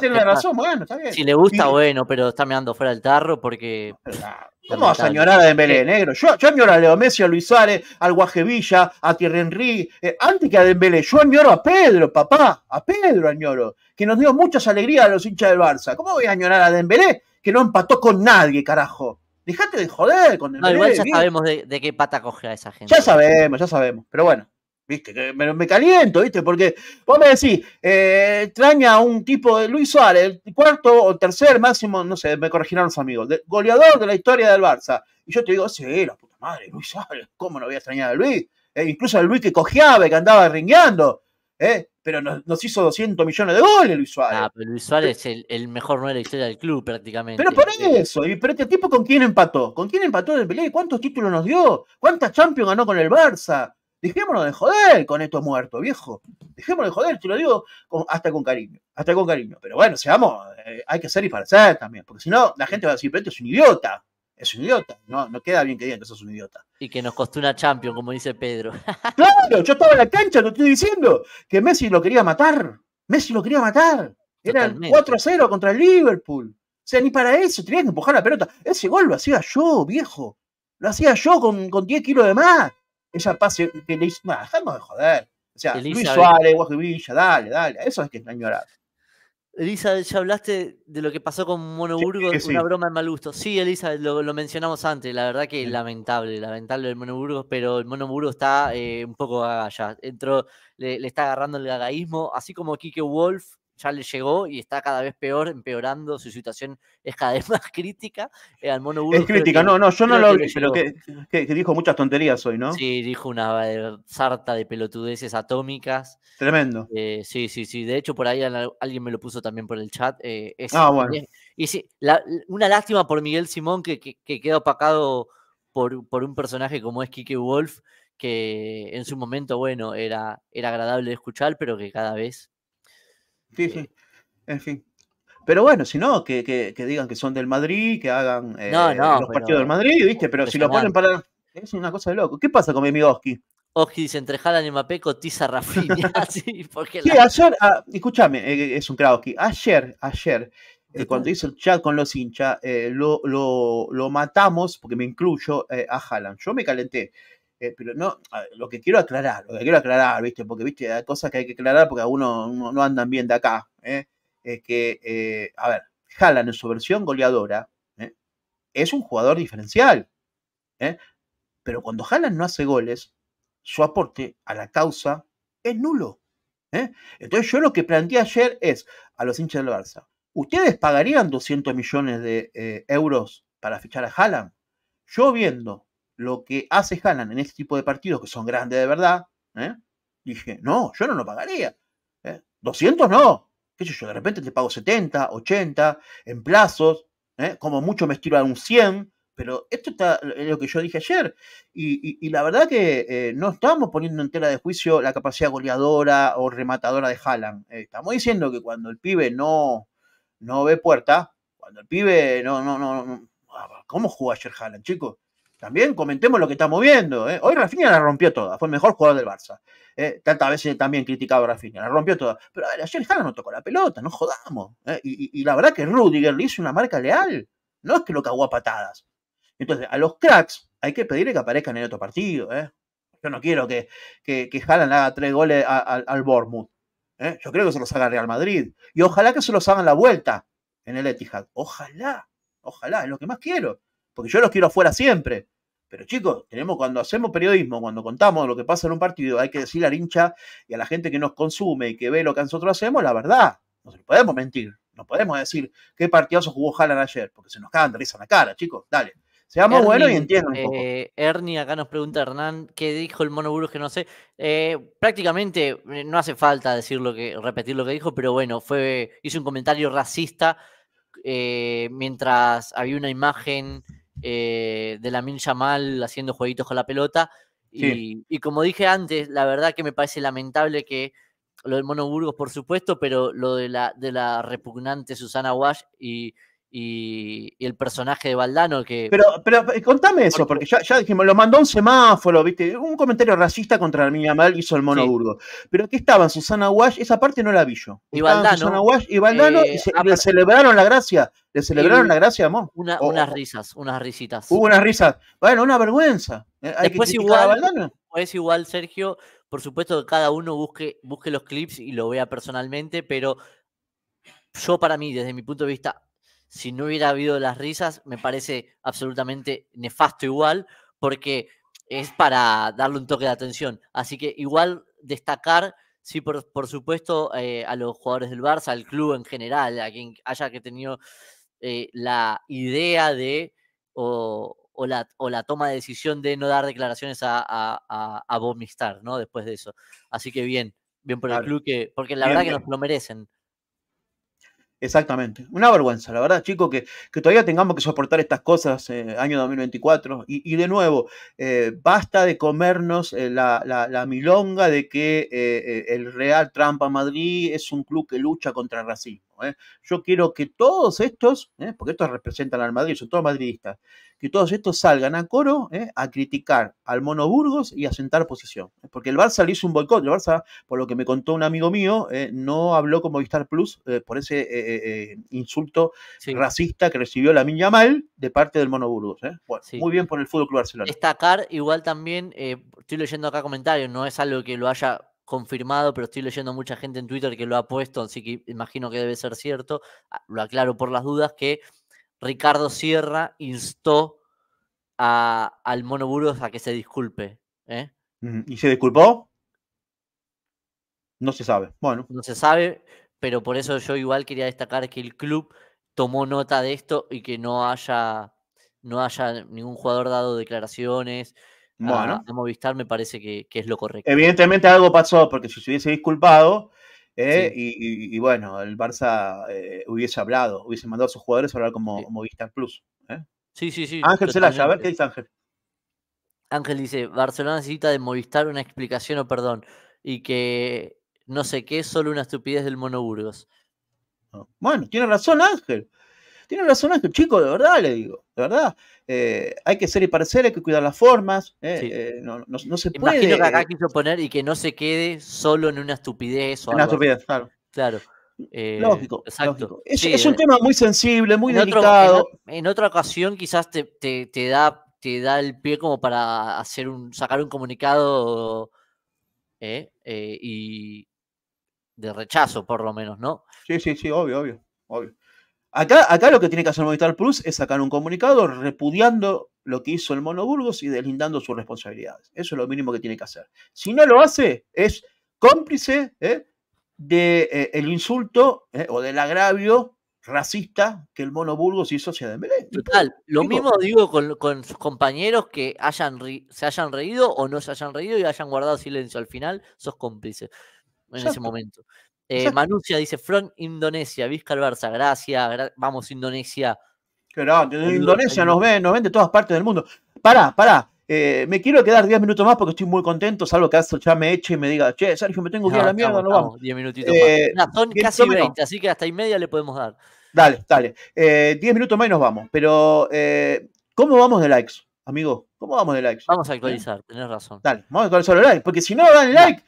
tiene razón, bueno, está bien. Si le gusta, bueno, pero está mirando fuera del tarro porque. Ah, ¿Cómo a añorar a Dembélé, eh. negro. Yo, añoro a Leo Messi, a Luis Suárez, al Guajevilla, a Thierry Henry. Eh, antes que a Dembélé, yo añoro a Pedro, papá. A Pedro añoro. Que nos dio muchas alegrías a los hinchas del Barça. ¿Cómo voy a añorar a Dembélé? Que no empató con nadie, carajo. Dejate de joder con el No, igual ya sabemos de, qué pata coge a esa gente. Ya sabemos, ya sabemos. Pero bueno, viste, me, caliento, viste, porque vos me decís, eh, extraña a un tipo de Luis Suárez, el cuarto o tercer máximo, no sé, me corregirán los amigos, goleador de la historia del Barça. Y yo te digo, sí, la puta madre, Luis Suárez, ¿cómo no voy a extrañar a Luis? Eh, incluso a Luis que cojeaba, que andaba ringueando. ¿eh? pero nos, hizo 200 millones de goles Luis Suárez. Ah, pero Luis Suárez es el, mejor nueve de historia del club prácticamente. Pero por eso, pero este tipo con quién empató, con quién empató en el Pelé, cuántos títulos nos dio, cuántas Champions ganó con el Barça. Dejémonos de joder con estos muertos, viejo. Dejémonos de joder, te lo digo hasta con cariño, hasta con cariño. Pero bueno, seamos, eh, hay que ser y parecer también, porque si no, la gente va a decir, pero este es un idiota es un idiota. No, no queda bien que digan que sos un idiota. Y que nos costó una champion, como dice Pedro. claro, yo estaba en la cancha, te estoy diciendo que Messi lo quería matar. Messi lo quería matar. Era Eran 4 a 0 contra el Liverpool. O sea, ni para eso, tenía que empujar la pelota. Ese gol lo hacía yo, viejo. Lo hacía yo con, 10 kilos de más. Esa pase que le hizo. dejamos de joder. O sea, Luis Suárez, de Villa, dale, dale. Eso es que es la Elisa, ya hablaste de lo que pasó con Monoburgo, eh, una broma de mal gusto. Sí, Elisa, lo, mencionamos antes, la verdad que es lamentable, lamentable el Monoburgo, pero el Monoburgo está eh, un poco gaga Entró, le, le, está agarrando el gagaísmo, así como Kike Wolf ya le llegó y está cada vez peor, empeorando, su situación es cada vez más crítica. Eh, al mono Es crítica, no, no, yo no lo pero que, dijo muchas tonterías hoy, ¿no? Sí, dijo una sarta de pelotudeces atómicas. Tremendo. Eh, sí, sí, sí, de hecho por ahí alguien me lo puso también por el chat. Eh, ah, bueno. y sí, una lástima por Miguel Simón que, que queda opacado por, por un personaje como es Kike Wolf que en su momento, bueno, era, era agradable de escuchar, pero que cada vez Sí, eh, sí. En fin. Pero bueno, si no, que, digan que son del Madrid, que hagan eh, los partidos del Madrid, ¿viste? Pero si lo ponen para. Es una cosa de loco. ¿Qué pasa con mi amigo Oski? Oski dice, entre Jalan y Mapeco, tiza Rafinha. sí, porque ayer, ah, escúchame, eh, es un crowd Ayer, ayer, cuando hizo el chat con los hinchas, lo, lo, matamos, porque me incluyo, a Jalan. Yo me calenté. Eh, pero no, lo que quiero aclarar, lo que quiero aclarar, ¿viste? Porque, ¿viste? Hay cosas que hay que aclarar porque algunos no, andan bien de acá. ¿eh? Es que, eh, a ver, Haaland en su versión goleadora es un jugador diferencial. Pero cuando Haaland no hace goles, su aporte a la causa es nulo. Entonces, yo lo que planteé ayer es a los hinchas del Barça: ¿ustedes pagarían 200 millones de euros para fichar a Haaland? Yo viendo lo que hace Haaland en este tipo de partidos, que son grandes de verdad, ¿eh? dije, no, yo no lo pagaría. 200 ¿eh? no. ¿Qué sé yo? De repente te pago 70, 80, en plazos, ¿eh? como mucho me estiro a un 100, pero esto está lo que yo dije ayer. Y, la verdad que no estamos poniendo en tela de juicio la capacidad goleadora o rematadora de Haaland. estamos diciendo que cuando el pibe no, no ve puerta, cuando el pibe no, no, no, ¿Cómo jugó ayer Haaland, chicos? también comentemos lo que estamos viendo. ¿eh? Hoy Rafinha la rompió toda, fue el mejor jugador del Barça. ¿eh? Tantas veces también criticado a Rafinha, la rompió toda. Pero a ver, ayer no tocó la pelota, no jodamos. ¿eh? Y, la verdad que Rudiger le hizo una marca leal. No es que lo cagó a patadas. Entonces, a los cracks hay que pedirle que aparezcan en otro partido. Yo no quiero que, que, haga tres goles al Bournemouth. Yo creo que se los haga Real Madrid. Y ojalá que se los hagan la vuelta en el Etihad. Ojalá, ojalá, es lo que más quiero porque yo los quiero afuera siempre. Pero chicos, tenemos cuando hacemos periodismo, cuando contamos lo que pasa en un partido, hay que decirle la hincha y a la gente que nos consume y que ve lo que nosotros hacemos, la verdad. No se lo podemos mentir. No podemos decir qué partidazo jugó Haaland ayer, porque se nos cagan de risa en la cara, chicos. Dale. Seamos buenos y entiendan un eh, Ernie, acá nos pregunta Hernán, ¿qué dijo el mono que no sé? Eh, prácticamente eh, no hace falta decir que, repetir lo que dijo, pero bueno, fue, hizo un comentario racista mientras había una imagen eh, de la Yamal haciendo jueguitos con la pelota. Y, como dije antes, la verdad que me parece lamentable que lo del Mono por supuesto, pero lo de la, de la repugnante Susana Wash y y, el personaje de Baldano que... Pero, pero eh, contame eso, porque ya, dijimos, lo mandó un semáforo, ¿viste? Un comentario racista contra mi mamá hizo el monoburgo. burgo Pero aquí estaban Susana Wash, esa parte no la vi yo. Y Valdano Susana y Baldano eh, ah, le celebraron la gracia, le celebraron la gracia, amor. unas risas, unas risitas. Hubo unas risas. Bueno, una vergüenza. Eh, después igual, es igual, Sergio, por supuesto que cada uno busque, busque los clips y lo vea personalmente, pero yo para mí, desde mi punto de vista, si no hubiera habido las risas, me parece absolutamente nefasto igual, porque es para darle un toque de atención. Así que igual destacar, sí, por, supuesto, eh, a los jugadores del Barça, al club en general, a quien haya que tenido eh, la idea de o, la, toma de decisión de no dar declaraciones a, a, ¿no? Después de eso. Así que bien, bien por el club, que, porque la verdad que nos lo merecen. Exactamente. Una vergüenza, la verdad, chicos, que, que, todavía tengamos que soportar estas cosas el eh, año 2024. Y, y de nuevo, eh, basta de comernos eh, la, la, milonga de que el Real Trampa Madrid es un club que lucha contra el racismo. ¿Eh? Yo quiero que todos estos, ¿eh? porque estos representan al Madrid, son todos madridistas, que todos estos salgan a coro ¿eh? a criticar al Monoburgos y a sentar posición. Porque el Barça le hizo un boicot. El Barça, por lo que me contó un amigo mío, no habló con Movistar Plus por ese insulto racista que recibió la Miña Mal de parte del Monoburgos Burgos. Muy bien por el Fútbol Club Barcelona. Destacar, igual también, estoy leyendo acá comentarios, no es algo que lo haya confirmado, pero estoy leyendo mucha gente en Twitter que lo ha puesto, así que imagino que debe ser cierto. Ah, lo aclaro por las dudas que Ricardo Sierra instó al Mono a que se disculpe. ¿eh? ¿Y se disculpó? No se sabe. Bueno. No se sabe, pero por eso yo igual quería destacar que el club tomó nota de esto y que no haya, no haya ningún jugador dado declaraciones bueno. Movistar me parece que, es lo correcto. Evidentemente algo pasó, porque si se hubiese disculpado, eh, y, bueno, el Barça eh, hubiese hablado, hubiese mandado a sus jugadores a hablar como Movistar Plus. ¿eh? Sí, sí, sí. Ángel Celaya, a ver qué dice Ángel. Ángel dice, Barcelona necesita de Movistar una explicación o perdón, y que no sé qué, solo una estupidez del mono ah, Bueno, tiene razón Ángel. Tiene razón que chico, de verdad, le digo, de verdad. Eh, hay que ser y parecer, hay que cuidar las formas. Eh, eh, no, Imagino que acá quiso poner y que no se quede solo en una estupidez o algo. Una estupidez, claro. Claro. lógico, exacto. Es, un tema muy sensible, muy delicado. en, otra ocasión, quizás te, da, el pie como para sacar un comunicado y de rechazo, por lo menos, ¿no? Sí, sí, sí, obvio, obvio, obvio. Acá, lo que tiene que hacer Movistar Plus es sacar un comunicado repudiando lo que hizo el Mono Burgos y deslindando sus responsabilidades. Eso es lo mínimo que tiene que hacer. Si no lo hace, es cómplice del ¿eh? de, eh, insulto ¿eh? o del agravio racista que el Mono Burgos hizo hacia Dembélé. Total, lo mismo digo con, sus compañeros que hayan se hayan reído o no se hayan reído y hayan guardado silencio. Al final sos cómplice en ese momento. Eh, Manucia dice, Front Indonesia, Vizca Barça, gracias, vamos Indonesia. Claro, Indonesia nos ven, nos ven de todas partes del mundo. Pará, pará, eh, me quiero quedar 10 minutos más porque estoy muy contento, salvo que Astro ya me eche y me diga, che, Sergio, me tengo que ir a la mierda, no vamos. 10 minutitos más. Eh, son casi 20, así que hasta y media le podemos dar. Dale, dale. 10 eh, minutos más y nos vamos. Pero, ¿cómo vamos de likes, amigo? ¿Cómo vamos de likes? Vamos a actualizar, tenés razón. Dale, vamos a actualizar los likes, porque si no dan like,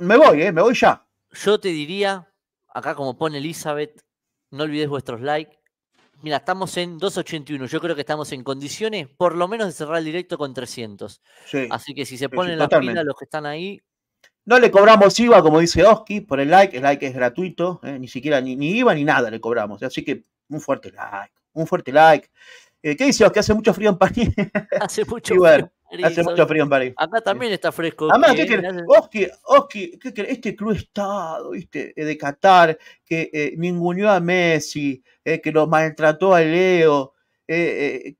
me voy, me voy ya. Yo te diría, acá como pone Elizabeth, no olvides vuestros likes. Mira, estamos en 281. Yo creo que estamos en condiciones, por lo menos, de cerrar el directo con 300. Así que si se ponen las la los que están ahí. No le cobramos IVA, como dice Oski, por el like. El like es gratuito, ¿eh? ni siquiera ni, IVA ni nada le cobramos. ¿eh? Así que un fuerte like, un fuerte like. Eh, ¿Qué dice Oski? Hace mucho frío en París. Hace mucho frío. Hace mucho frío en París. Acá también está fresco. Este club Estado, eh, De Qatar, que eh, ninguneó a Messi, eh, que lo maltrató a Leo, que,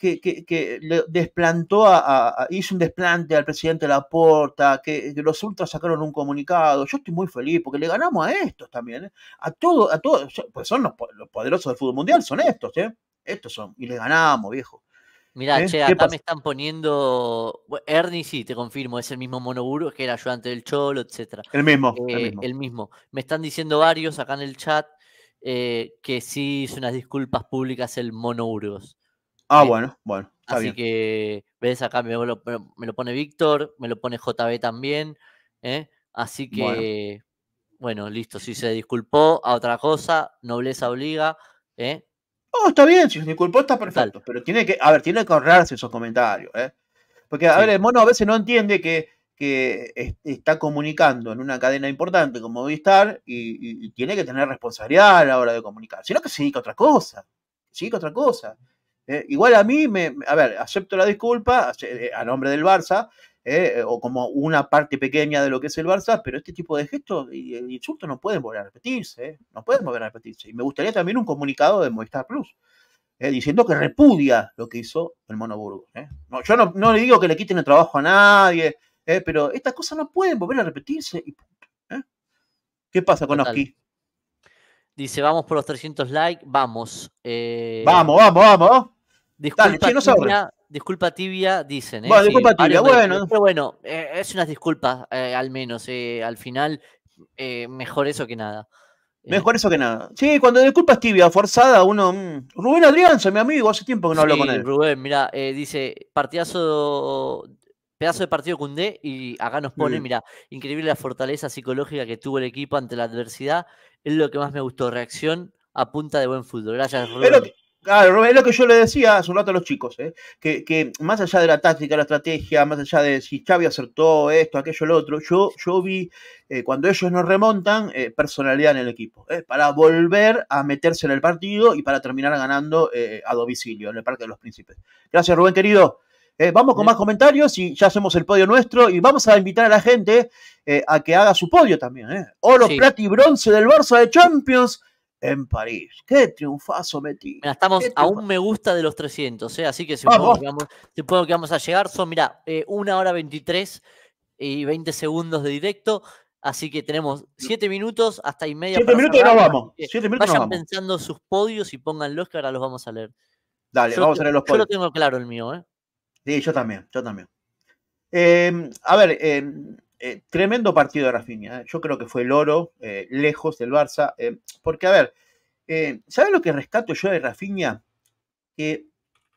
desplantó a, hizo un desplante al presidente De Laporta, que, que los ultras sacaron un comunicado. Yo estoy muy feliz porque le ganamos a estos también, a todos, a todos, pues son los, poderosos del fútbol mundial, son estos, Estos son, y le ganamos, viejo. Mira, ¿Eh? che, acá me están poniendo. Ernie, sí, te confirmo, es el mismo Monoguro, que era ayudante del Cholo, etcétera. El, eh, mismo, el mismo. Me están diciendo varios acá en el chat eh, que sí hizo unas disculpas públicas el Monoburgos. Ah, bueno, bueno. Está así que, ves, acá me lo, pone Víctor, me lo pone JB también. Así que, bueno. bueno. listo, sí se disculpó. A otra cosa, nobleza obliga. ¿eh? Oh, está bien, si se disculpó está perfecto, pero tiene que, a ver, tiene que ahorrarse esos comentarios, ¿eh? Porque, a ver, el mono a veces no entiende que, está comunicando en una cadena importante como Movistar y, y, tiene que tener responsabilidad a la hora de comunicar, sino que se dedica a otra cosa, se otra cosa. ¿eh? igual a mí, me, a ver, acepto la disculpa eh, a nombre del Barça, ¿eh? o como una parte pequeña de lo que es el Barça, pero este tipo de gestos y, eh, insultos no pueden volver a repetirse, no pueden volver a repetirse. Y me gustaría también un comunicado de Movistar Plus, ¿eh? diciendo que repudia lo que hizo el Monoburgo. No, yo no, le digo que le quiten el trabajo a nadie, pero estas cosas no pueden volver a repetirse. ¿Qué pasa con Oski? Dice, vamos por los 300 likes, vamos. vamos, vamos, vamos. Disculpa, Dale, disculpa tibia, dicen. ¿eh? Bueno, disculpa tibia, bueno. Pero bueno, eh, es unas disculpas eh, al menos. al final, mejor eso que nada. Mejor eso que nada. Sí, cuando disculpas tibia, forzada, uno. Mm, Rubén Rubén Adrianza, mi amigo, hace tiempo que no hablo con él. Rubén, mira, dice, partidazo pedazo de partido Cundé y acá nos pone, mm. mira, increíble la fortaleza psicológica que tuvo el equipo ante la adversidad, es lo que más me gustó, reacción a punta de buen fútbol. Gracias, Rubén. Claro, es lo que yo le decía hace un rato a los chicos, ¿eh? que, más allá de la táctica, la estrategia, más allá de si Xavi acertó esto, aquello, lo otro, yo, vi eh, cuando ellos nos remontan eh, personalidad en el equipo, para volver a meterse en el partido y para terminar ganando a domicilio en el Parque de los Príncipes. Gracias Rubén, querido. vamos con más comentarios y ya hacemos el podio nuestro y vamos a invitar a la gente a que haga su podio también. Oro, los plata y bronce del Barça de Champions en París. ¡Qué triunfazo metí! estamos a un me gusta de los 300, ¿eh? así que supongo que, vamos, a llegar. Son, mira, eh, una hora 23 y 20 segundos de directo. Así que tenemos siete minutos hasta y media. 7 minutos y nos vamos. vayan pensando sus podios y pónganlos que ahora los vamos a leer. Dale, vamos a leer los podios. Yo lo tengo claro el mío, ¿eh? Sí, yo también, yo también. Em, a ver, eh, eh, tremendo partido de Rafinha. ¿eh? Yo creo que fue el oro, eh, lejos del Barça. porque, a ver, ¿sabes lo que rescato yo de Rafinha? Que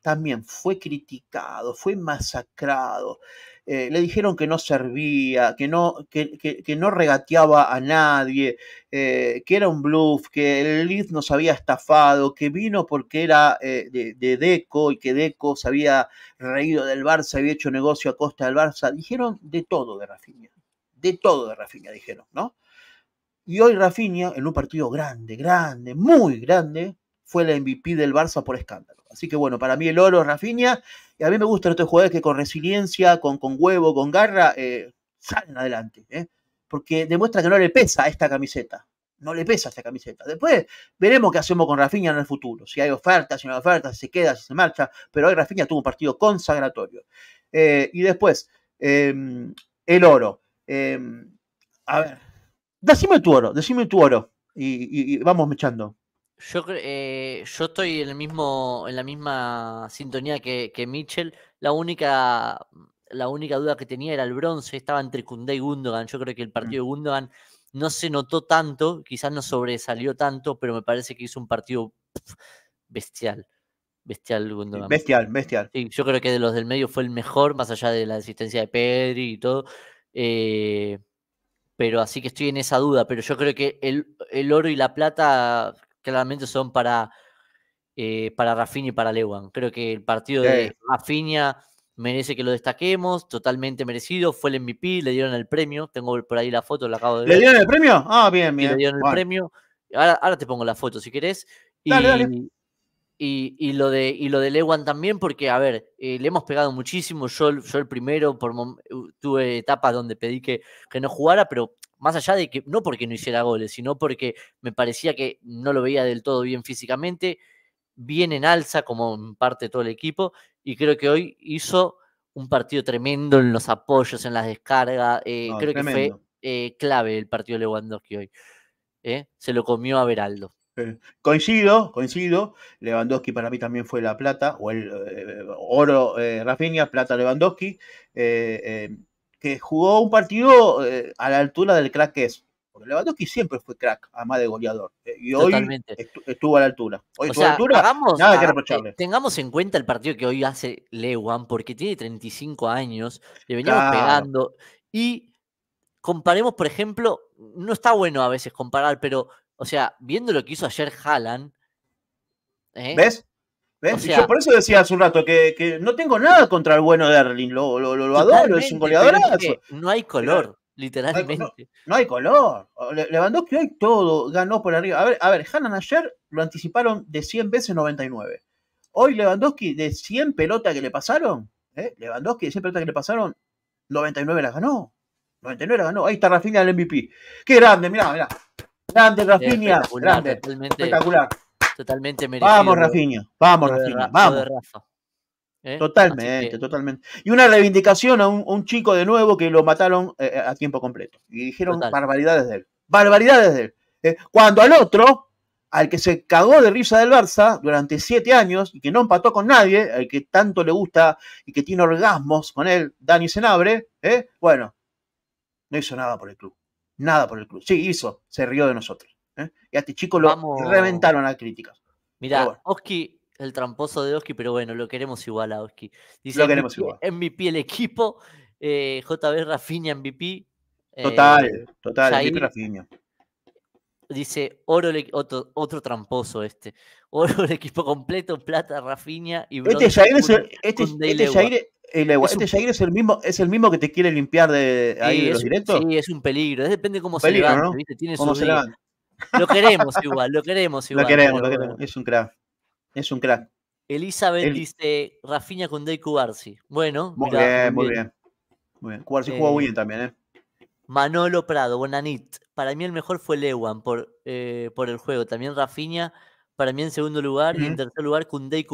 también fue criticado, fue masacrado. Eh, le dijeron que no servía, que no, que, no regateaba a nadie, eh, que era un bluff, que el Leeds nos había estafado, que vino porque era eh, de, Deco y que Deco se había reído del Barça, había hecho negocio a costa del Barça. Dijeron de todo de Rafinha, de todo de Rafinha dijeron, ¿no? Y hoy Rafinha, en un partido grande, grande, muy grande, fue la MVP del Barça por escándalo. Así que bueno, para mí el oro Rafinha y a mí me gustan estos jugadores que con resiliencia, con, con huevo, con garra, eh, salen adelante. ¿eh? Porque demuestra que no le pesa esta camiseta. No le pesa esta camiseta. Después veremos qué hacemos con Rafinha en el futuro. Si hay ofertas, si no hay ofertas, si se queda, si se marcha. Pero hoy Rafinha tuvo un partido consagratorio. Eh, y después, em, el oro. Em, a ver, decime tu oro, decime tu oro. y vamos mechando. Yo, eh, yo estoy en, el mismo, en la misma sintonía que, que Mitchell. La única, la única duda que tenía era el bronce. Estaba entre Kunde y Gundogan. Yo creo que el mm. partido de Gundogan no se notó tanto, quizás no sobresalió tanto, pero me parece que hizo un partido bestial. Bestial Gundogan. Bestial, bestial. Sí, yo creo que de los del medio fue el mejor, más allá de la asistencia de Pedri y todo. Eh, pero así que estoy en esa duda. Pero yo creo que el, el oro y la plata claramente son para, eh, para Rafinha y para Lewan. Creo que el partido de Rafinha merece que lo destaquemos, totalmente merecido. Fue el MVP, le dieron el premio. Tengo por ahí la foto, la acabo de ver. ¿Le dieron el premio? Ah, bien, bien. le dieron el premio. Ahora, te pongo la foto si quieres. Y, Y, lo de, y lo de Lewan también, porque, a ver, eh, le hemos pegado muchísimo. Yo, el primero, tuve etapas donde pedí que, que no jugara, pero más allá de que, no porque no hiciera goles, sino porque me parecía que no lo veía del todo bien físicamente, bien en alza como en parte todo el equipo, y creo que hoy hizo un partido tremendo en los apoyos, en las descargas, eh, creo que fue eh, clave el partido Lewandowski hoy. ¿eh? Se lo comió a Veraldo. Coincido, coincido. Lewandowski para mí también fue la plata, o el oro Rafinha, plata Lewandowski que jugó un partido eh, a la altura del crack que es. Porque Lewandowski siempre fue crack, además de goleador. Eh, y hoy estuvo a la altura. Hoy o a la altura, nada que reprocharle. Eh, tengamos en cuenta el partido que hoy hace Lewan, porque tiene 35 años, le veníamos pegando. Y comparemos, por ejemplo, no está bueno a veces comparar, pero, o sea, viendo lo que hizo ayer Haaland. ¿Ves? por eso decía hace un rato que, no tengo nada contra el bueno de Erling, lo, adoro, es un goleador no hay color, literalmente. No, hay color. Lewandowski hoy todo ganó por arriba. A ver, a ver, Hanan ayer lo anticiparon de 100 veces 99. Hoy Lewandowski de 100 pelotas que le pasaron, ¿eh? Lewandowski de 100 pelotas que le pasaron, 99 las ganó. 99 las ganó. Ahí está Rafinha del MVP. Qué grande, mirá, mirá. Grande Rafinha, grande. Espectacular. Totalmente merecido. Vamos, Rafiño. Vamos, Rafinha, Vamos. ¿eh? Totalmente, totalmente. Y una reivindicación a un, chico de nuevo que lo mataron eh, eh, a tiempo completo. Y dijeron barbaridades de él. Barbaridades de él. cuando al otro, al que se cagó de risa del Barça durante siete años y que no empató con nadie, al que tanto le gusta y que tiene orgasmos con él, Dani Senabre, bueno, no hizo nada por el club. Nada por el club. Sí, hizo. Se rió de nosotros. ¿eh? Y a este chico lo Vamos. reventaron las críticas. mira Oski, el tramposo de Oski, pero bueno, lo queremos igual a Oski. Dice, lo queremos MVP, igual. MVP el equipo, eh, JB Rafinha MVP. Eh, total, total, Rafinha. Dice, oro otro, tramposo este. Oro el equipo completo, plata, Rafinha y Este Jair es el, mismo, es el mismo que te quiere limpiar de ahí los Sí, es un peligro. Depende cómo se lo queremos igual, lo queremos igual. Lo queremos, lo queremos. Es un crack. Es un crack. Elizabeth dice Rafinha con Day Bueno, muy, bien, muy bien, eh, muy bien. Cubarsi bien también, ¿eh? Manolo Prado, Bonanit. Para mí el mejor fue Lewan por, eh, por el juego. También Rafinha, para mí en segundo lugar. Y en tercer lugar, Kunde y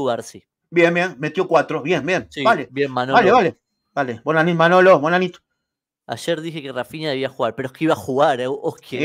Bien, bien. Metió cuatro. Bien, bien. vale. Bien, Manolo. Vale, vale. Vale. Bonanit, Manolo. Bonanit. Ayer dije que Rafinha debía jugar, pero es que iba a jugar, eh,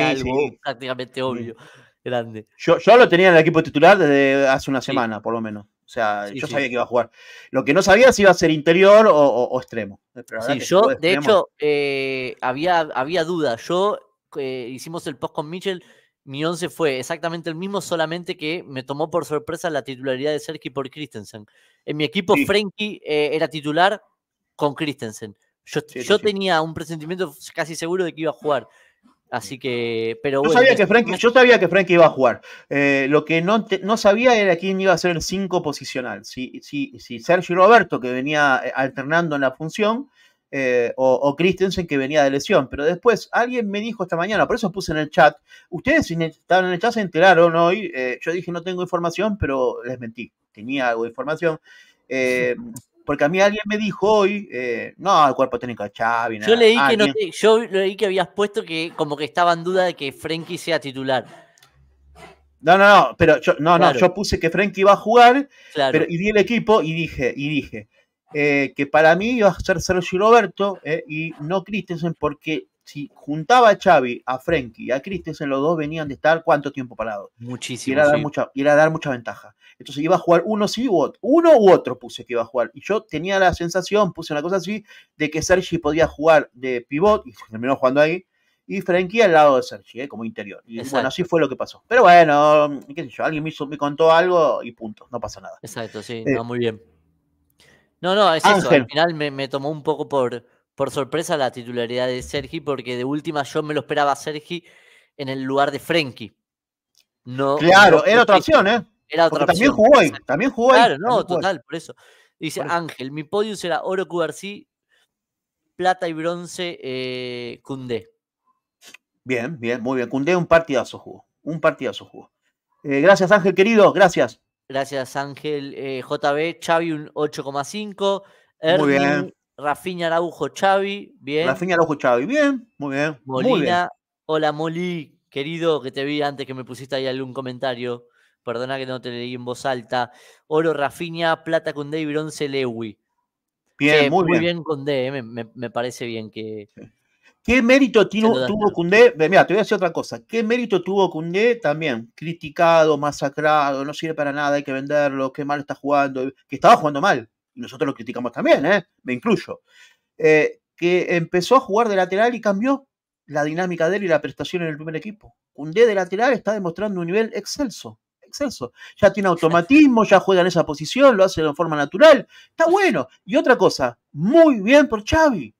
algo prácticamente obvio. Grande. Yo, yo, lo tenía en el equipo titular desde hace una semana, por lo menos. O sea, yo sabía que iba a jugar. Lo que no sabía si iba a ser interior o, extremo. Eh, sí, yo, de hecho, eh, había, había duda. Yo eh, hicimos el post con Mitchell. Mi once fue exactamente el mismo, solamente que me tomó por sorpresa la titularidad de Sergi por Christensen. En mi equipo, Frenkie era titular con Christensen. Yo, tenía un presentimiento casi seguro de que iba a jugar. Así que, pero Yo sabía que Frank, yo sabía que iba a jugar. Eh, lo que no, no sabía era quién iba a ser el 5 posicional. Si, si, si Sergio Roberto, que venía eh, alternando en la función, eh, o, Christensen, que venía de lesión. Pero después alguien me dijo esta mañana, por eso puse en el chat. Ustedes estaban en el chat, se enteraron hoy. yo dije no tengo información, pero les mentí. Tenía algo de información. Porque a mí alguien me dijo hoy, eh, no, el cuerpo técnico de Xavi. Yo, leí que no te, yo leí que habías puesto que como que estaba en duda de que Frenkie sea titular. No, no, no, pero yo, no, no, yo puse que Frenkie iba a jugar pero, y di el equipo y dije, y dije eh, que para mí iba a ser Sergio Roberto eh, y no Christensen porque si juntaba a Xavi, a Frenkie y a Christensen, los dos venían de estar cuánto tiempo parados. Muchísimo. Y era, dar mucha, y era dar mucha ventaja. Entonces iba a jugar uno sí Uno u otro puse que iba a jugar. Y yo tenía la sensación, puse una cosa así, de que Sergi podía jugar de pivot, y terminó jugando ahí, y Frenkie al lado de Sergi, eh, como interior. Y bueno, así fue lo que pasó. Pero bueno, qué sé yo, alguien me, contó algo y punto, no pasa nada. Exacto, sí, va eh, muy bien. No, no, es eso. Al final me, tomó un poco por, por sorpresa la titularidad de Sergi, porque de última yo me lo esperaba Sergi en el lugar de Frenkie. No, claro, era otra opción, ¿eh? Pero también jugó ahí, también jugó Claro, no, total, por eso. Dice Ángel, mi podio será oro QRC, plata y bronce eh, Bien, bien, muy bien. Cundé un partidazo jugó, un partidazo jugó. Eh, gracias Ángel, querido, gracias. Gracias Ángel, eh, JB, Xavi un 8,5. Muy bien. Rafiña Araujo Xavi, bien. Rafiña Araujo Xavi, bien, muy bien. Molina, hola Moli, querido, que te vi antes que me pusiste ahí algún comentario. Perdona que no te leí en voz alta. Oro Rafinha, plata con y bronce Bien, muy, bien. con Cundé, eh, me, parece bien que. ¿Qué mérito tuvo, tuvo Cundé? Mira, te voy a decir otra cosa. ¿Qué mérito tuvo Cundé también? Criticado, masacrado, no sirve para nada, hay que venderlo, qué mal está jugando, que estaba jugando mal. Y nosotros lo criticamos también, eh, me incluyo. Eh, que empezó a jugar de lateral y cambió la dinámica de él y la prestación en el primer equipo. Cundé de lateral está demostrando un nivel excelso eso Ya tiene automatismo, ya juega en esa posición, lo hace de forma natural. Está bueno. Y otra cosa, muy bien por Xavi.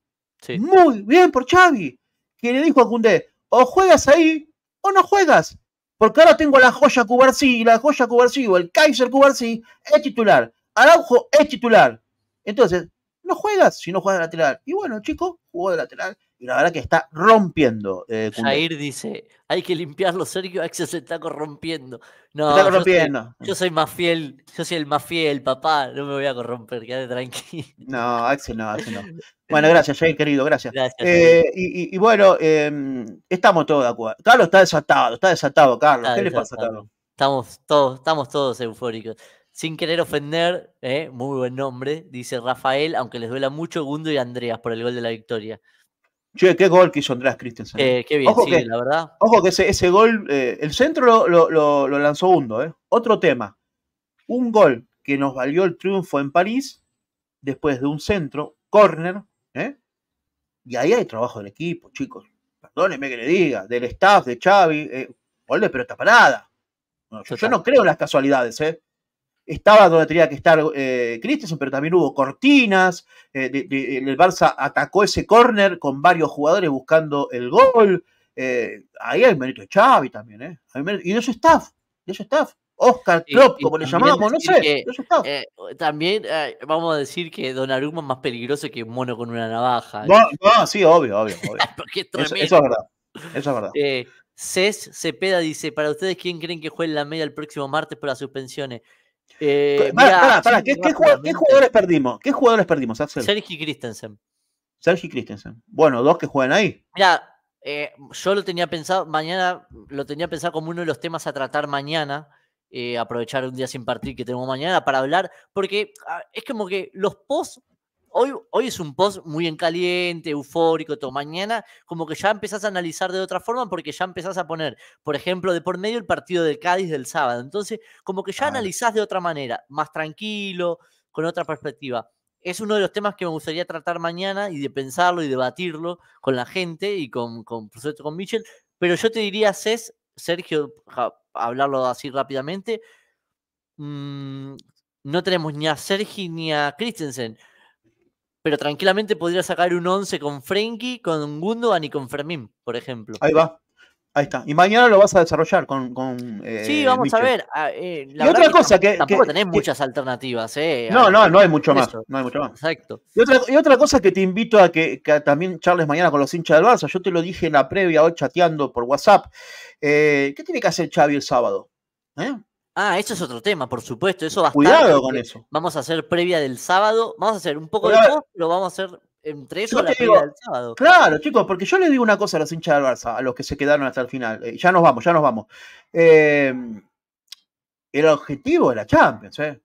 Muy bien por Xavi. Que le dijo a Cundé, o juegas ahí o no juegas. Porque ahora tengo la joya Cubarsí, la joya Cubarsí o el Kaiser Cubarsí es titular. Araujo es titular. Entonces, no juegas si no juegas de lateral. Y bueno, chico, jugó de lateral y la verdad que está rompiendo. Eh, Jair dice, hay que limpiarlo, Sergio Axel se está corrompiendo. No, Yo, soy, más fiel, yo soy el más fiel, papá, no me voy a corromper, quédate tranquilo. No, Axel no, Axel no. Bueno, gracias, Jair, querido, gracias. Eh, y, bueno, em, estamos todos de acuerdo. Carlos está desatado, está desatado, Carlos. ¿Qué le pasa, Carlos? Estamos todos, estamos todos eufóricos. Sin querer ofender, eh, muy buen nombre, dice Rafael, aunque les duela mucho Gundo y Andreas por el gol de la victoria. Che, qué gol que hizo Andrés Christensen. Eh, eh. qué bien, ojo que, la verdad. Ojo que ese, gol, eh, el centro lo, lanzó Hundo, ¿eh? Otro tema. Un gol que nos valió el triunfo en París, después de un centro, corner, ¿eh? Y ahí hay trabajo del equipo, chicos. Perdóneme que le diga, del staff, de Xavi, gol de está parada. yo, yo, no creo en las casualidades, ¿eh? estaba donde tenía que estar eh, Christensen, pero también hubo cortinas, eh, el Barça atacó ese córner con varios jugadores buscando el gol, eh, ahí hay mérito de Xavi también, ¿eh? y de su staff, de staff. Oscar Klopp, como le llamamos, no sé. también vamos a decir que Donnarumma es más peligroso que un mono con una navaja. No, sí, obvio, obvio. obvio. es eso, eso, es verdad. Eso es verdad. Cés Cepeda dice: Para ustedes, ¿quién creen que juegue en la media el próximo martes por las suspensiones? Eh, ¿qué, jugadores perdimos? ¿Qué jugadores perdimos, Axel? Sergi Christensen. Sergi Christensen. Bueno, dos que juegan ahí. Mira, eh, yo lo tenía pensado, mañana lo tenía pensado como uno de los temas a tratar mañana. Eh, aprovechar un día sin partir que tenemos mañana para hablar, porque ah, es como que los posts hoy, hoy es un post muy en caliente, eufórico, todo. Mañana como que ya empezás a analizar de otra forma porque ya empezás a poner, por ejemplo, de por medio el partido del Cádiz del sábado. Entonces, como que ya analizás de otra manera, más tranquilo, con otra perspectiva. Es uno de los temas que me gustaría tratar mañana y de pensarlo y debatirlo con la gente y con, con, por supuesto, con Michel. Pero yo te diría, Cés, Sergio, hablarlo así rápidamente, mm, no tenemos ni a Sergi ni a Christensen pero tranquilamente podría sacar un 11 con Frenkie, con Gundogan y con Fermín, por ejemplo. Ahí va. Ahí está. Y mañana lo vas a desarrollar con. Eh, sí, vamos a ver. Ah, eh, y otra cosa que. Tampoco tenés muchas alternativas, ¿eh? No, no, no hay mucho más. No hay mucho más. Exacto. Y otra, cosa que te invito a que, también charles mañana con los hinchas del Barça. Yo te lo dije en la previa, hoy chateando por WhatsApp. Eh, ¿Qué tiene que hacer Xavi el sábado? Ah, eso es otro tema, por supuesto. Eso bastante, Cuidado con eso. Vamos a hacer previa del sábado. Vamos a hacer un poco de post, lo vamos a hacer entre eso la previa del sábado. Claro, chicos, porque yo les digo una cosa a los hinchas del Barça, a los que se quedaron hasta el final. Eh, ya nos vamos, ya nos vamos. Em, el objetivo de la Champions, ¿eh?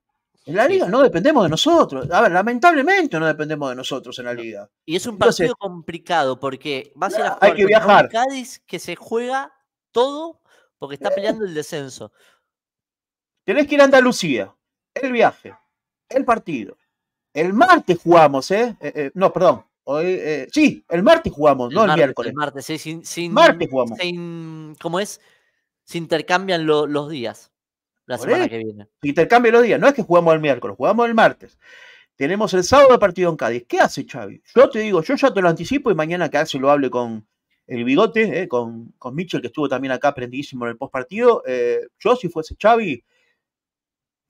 En la liga no dependemos de nosotros. A ver, lamentablemente no dependemos de nosotros en la liga. Y es un partido complicado porque va a ser la hay que viajar. Cádiz que se juega todo porque está eh, peleando el descenso. Tenés que ir a Andalucía, el viaje, el partido. El martes jugamos, ¿eh? eh, eh no, perdón. Eh, sí, el martes jugamos, no el miércoles. El martes, sí, sin, martes jugamos. ¿Cómo es? Se intercambian los días. La semana que viene. Se intercambian los días. No es que jugamos el miércoles, jugamos el martes. Tenemos el sábado partido en Cádiz. ¿Qué hace Xavi? Yo te digo, yo ya te lo anticipo y mañana que hace lo hable con, el bigote, con, con Mitchell, que estuvo también acá aprendidísimo en el postpartido yo, si fuese Xavi,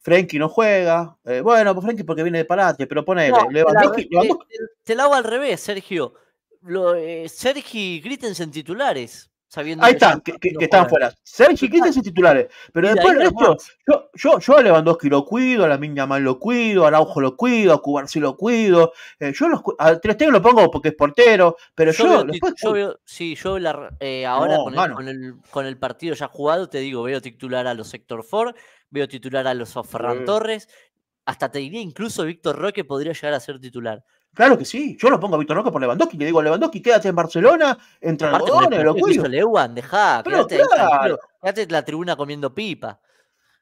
Frenkie no juega. Eh, bueno, pues Frenkie porque viene de Palacio, pero pone Te, hago al revés, Sergio. Lo, eh, en en titulares. Ahí están, que, están fuera. Ser chiquitos y titulares? Pero después el resto, yo, yo, yo, a Lewandowski lo cuido, a la mal lo cuido, a Araujo lo cuido, a Cubarsí lo cuido. Eh, yo los, a tengo lo pongo porque es portero, pero yo. después, yo sí, yo eh, ahora con, el, partido ya jugado, te digo, veo titular a los Sector Ford, veo titular a los Ferran Torres, hasta te diría incluso Víctor Roque podría llegar a ser titular. Claro que sí, yo lo pongo a Víctor Roque por Lewandowski, le digo a Lewandowski, quédate en Barcelona, entre algodones, lo cuido. Lewan, dejá, Pero, quédate, claro. quédate la tribuna comiendo pipa.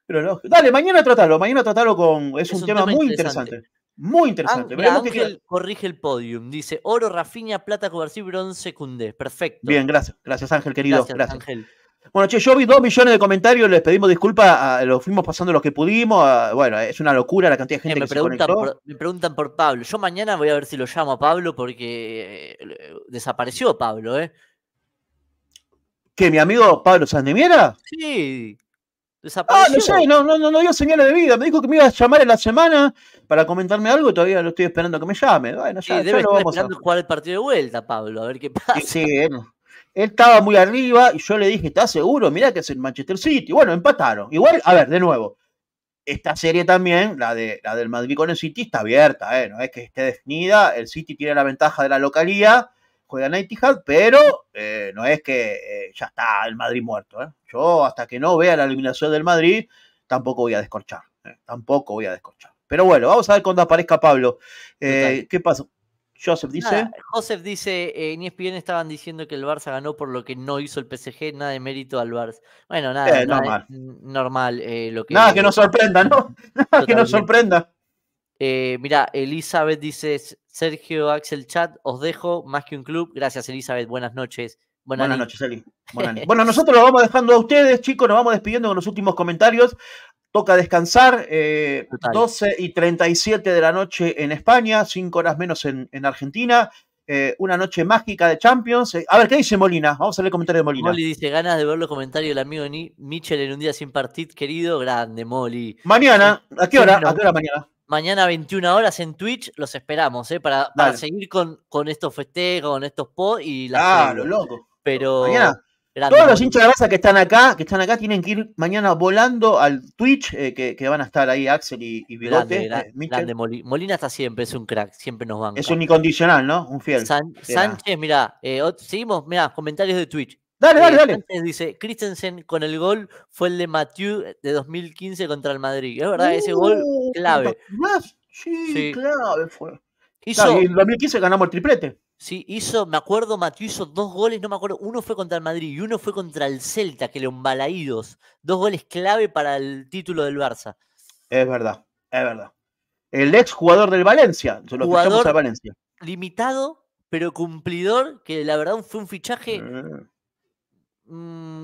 Pero no, dale, mañana tratalo, mañana tratalo con... Es, un, tema, muy interesante. Muy interesante. Ángel, que corrige el podium. Dice oro, Rafinha, plata, Cobercí, bronce, Cundé. Perfecto. Bien, gracias. Gracias, Ángel, querido. gracias. Ángel. Bueno, che, yo vi dos millones de comentarios, les pedimos disculpas, lo fuimos pasando los que pudimos. bueno, es una locura la cantidad de gente que eh, me que preguntan Me preguntan por Pablo. Yo mañana voy a ver si lo llamo a Pablo porque eh, desapareció Pablo, ¿eh? ¿Qué, mi amigo Pablo Sandimiera? Sí. Ah, desapareció. Ah, no no, no, dio señales de vida. Me dijo que me iba a llamar en la semana para comentarme algo y todavía lo estoy esperando que me llame. Bueno, ya, debe esperando jugar el partido de vuelta, Pablo, a ver qué pasa. Sí, sí él estaba muy arriba y yo le dije, ¿estás seguro? Mira que es el Manchester City. Bueno, empataron. Igual, a ver, de nuevo, esta serie también, la, de, la del Madrid con el City, está abierta, ¿eh? no es que esté definida. El City tiene la ventaja de la localía, juega en Etihad, pero eh, no es que eh, ya está el Madrid muerto. Yo, hasta que no vea la eliminación del Madrid, tampoco voy a descorchar. Tampoco voy a descorchar. Pero bueno, vamos a ver cuando aparezca Pablo. ¿Qué pasó? Joseph dice. Joseph dice: eh, en ESPN estaban diciendo que el Barça ganó por lo que no hizo el PSG, nada de mérito al Barça. Bueno, nada, eh, normal. Eh, lo que, nada que nos sorprenda, ¿no? que nos sorprenda. mira, Elizabeth dice: Sergio Axel Chat, os dejo más que un club. Gracias, Elizabeth, buenas noches. Buenas, noches, Eli. Buenas noches. bueno, nosotros lo vamos dejando a ustedes, chicos. Nos vamos despidiendo con los últimos comentarios. Toca descansar, 12 eh, y 37 de la noche en España, 5 horas menos en, Argentina. Eh, una noche mágica de Champions. Eh, a ver, ¿qué dice Molina? Vamos a leer el comentario de Molina. Molina dice, ganas de ver los comentarios del amigo Ni Michel en un día sin partid, querido. Grande, Molly. Mañana, ¿a qué hora? ¿A qué mañana? Mañana 21 horas en Twitch, los esperamos, ¿eh? Para, seguir con, con estos festejos, con estos posts y la loco. Pero... Mañana todos los hinchas de raza que están acá, que están acá, tienen que ir mañana volando al Twitch, eh, que, van a estar ahí Axel y, y Bigote. Eh, Molina. está siempre, es un crack, siempre nos van. Es un incondicional, ¿no? Un fiel. Sánchez, mirá, eh, seguimos, mira comentarios de Twitch. Dale, dale, dale. dice, Christensen con el gol fue el de Mathieu de 2015 contra el Madrid. Es verdad, ese gol uh, clave. sí, clave fue. y en 2015 ganamos el triplete. Sí, hizo, me acuerdo, Matías hizo dos goles, no me acuerdo, uno fue contra el Madrid y uno fue contra el Celta, que le embalaídos. Dos goles clave para el título del Barça. Es verdad, es verdad. El ex jugador del Valencia, se lo jugador a Valencia. Limitado, pero cumplidor, que la verdad fue un fichaje mm.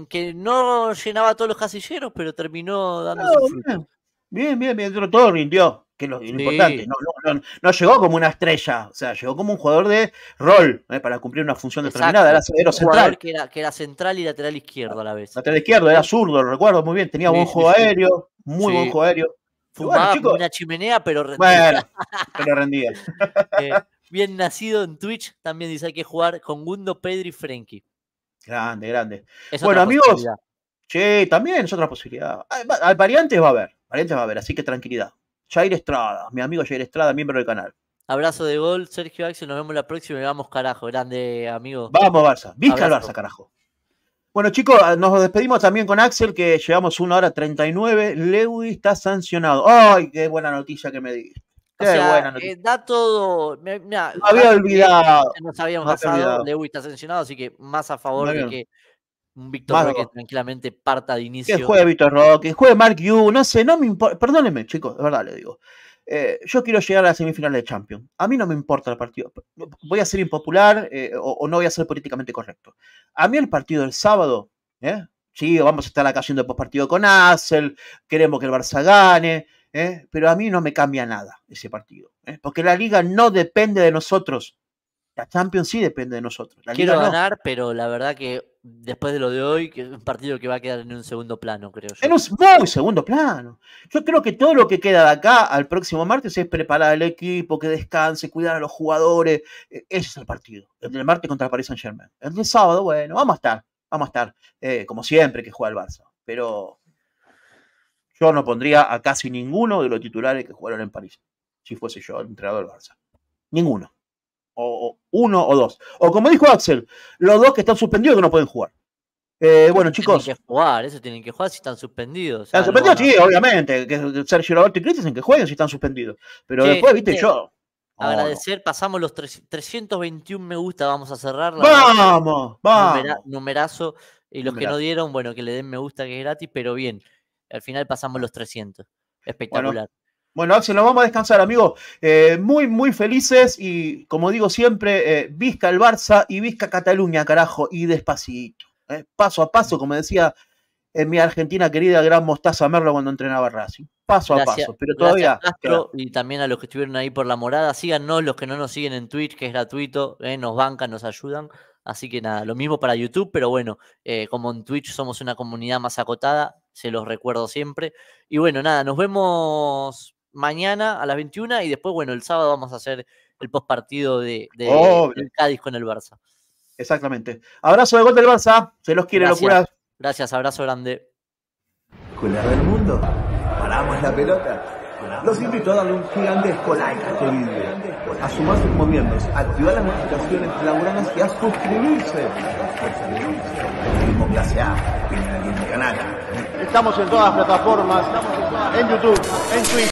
Mm, que no llenaba todos los casilleros, pero terminó dando. bien, ah, bien, bien, bien, todo rindió, que lo, importante. No, llegó como una estrella, o sea, llegó como un jugador de rol eh, para cumplir una función determinada. Era central. Que era, que era, central y lateral izquierdo a la vez. Lateral izquierdo, era zurdo, lo recuerdo muy bien. Tenía buen juego aéreo, muy buen juego aéreo. Fumaba bueno, una chimenea, pero rendía. Bueno, pero rendía. Eh, bien nacido en Twitch, también dice hay que jugar con Gundo, Pedri y Frenkie. Grande, grande. bueno, amigos, sí también es otra posibilidad. al variantes va a haber, variantes va a haber, así que tranquilidad. Jair Estrada, mi amigo Jair Estrada, miembro del canal. Abrazo de gol, Sergio Axel, nos vemos la próxima y vamos carajo, grande amigo. Vamos Barça, visca el Barça, carajo. Bueno chicos, ah, nos despedimos también con Axel, que llevamos una hora 39, Lewy está sancionado. ¡Ay, qué buena noticia que me di Qué buena eh, noticia. da todo. había olvidado. Nos habíamos pasado. Lewy está sancionado, así que más a favor de que un Víctor Roque que tranquilamente parta de inicio. Que juegue Víctor Roque, juegue Mark Yu, no sé, no me importa. Perdónenme, chicos, de verdad le digo. Eh, yo quiero llegar a la semifinal de Champions. A mí no me importa el partido. Voy a ser impopular eh, o, no voy a ser políticamente correcto. A mí el partido del sábado, ¿eh? sí, vamos a estar acá yendo post partido con Axel, queremos que el Barça gane, ¿eh? pero a mí no me cambia nada ese partido. ¿eh? Porque la liga no depende de nosotros. La Champions sí depende de nosotros. La quiero ganar, pero la verdad que después de lo de hoy, que es un partido que va a quedar en un segundo plano, creo yo. En un muy segundo plano. Yo creo que todo lo que queda de acá al próximo martes es preparar al equipo, que descanse, cuidar a los jugadores. E, ese es el partido. El del martes contra el Paris Saint Germain. El del sábado, bueno, vamos a estar. Vamos a estar. Eh, como siempre que juega el Barça. Pero yo no pondría a casi ninguno de los titulares que jugaron en París. Si fuese yo el entrenador del Barça. Ninguno o, uno o dos. O como dijo Axel, los dos que están suspendidos que no pueden jugar. Eh, bueno, chicos. Tienen que jugar, eso tienen que jugar si están suspendidos. Están suspendidos, sí, obviamente. Que Sergio Roberto y Cristian que jueguen si están suspendidos. Pero después, viste, yo. Agradecer, pasamos los 321 me gusta, vamos a cerrar. ¡Vamos! ¡Vamos! numerazo. Y los que no dieron, bueno, que le den me gusta que es gratis, pero bien. Al final pasamos los 300. Espectacular. Bueno, Axel, nos vamos a descansar, amigos. Eh, muy, muy felices y, como digo siempre, Vizca eh, visca el Barça y visca Cataluña, carajo, y despacito. Eh. paso a paso, como decía en mi Argentina querida gran Mostaza Merlo cuando entrenaba Racing. Paso a paso, pero todavía... y también a los que estuvieron ahí por la morada, síganos los que no nos siguen en Twitch, que es gratuito, nos bancan, nos ayudan. Así que nada, lo mismo para YouTube, pero bueno, como en Twitch somos una comunidad más acotada, se los recuerdo siempre. Y bueno, nada, nos vemos mañana a las 21 y después, bueno, el sábado vamos a hacer el postpartido de, Cádiz con el Barça. Exactamente. Abrazo de gol del Barça. Se los quiere, Gracias. locuras. Gracias, abrazo grande. Culero del mundo. Paramos la pelota. Los invito a darle un gigantesco like a este sumar sus miembros, activar las notificaciones laborales y a suscribirse. Estamos en todas las plataformas, en YouTube, en Twitter.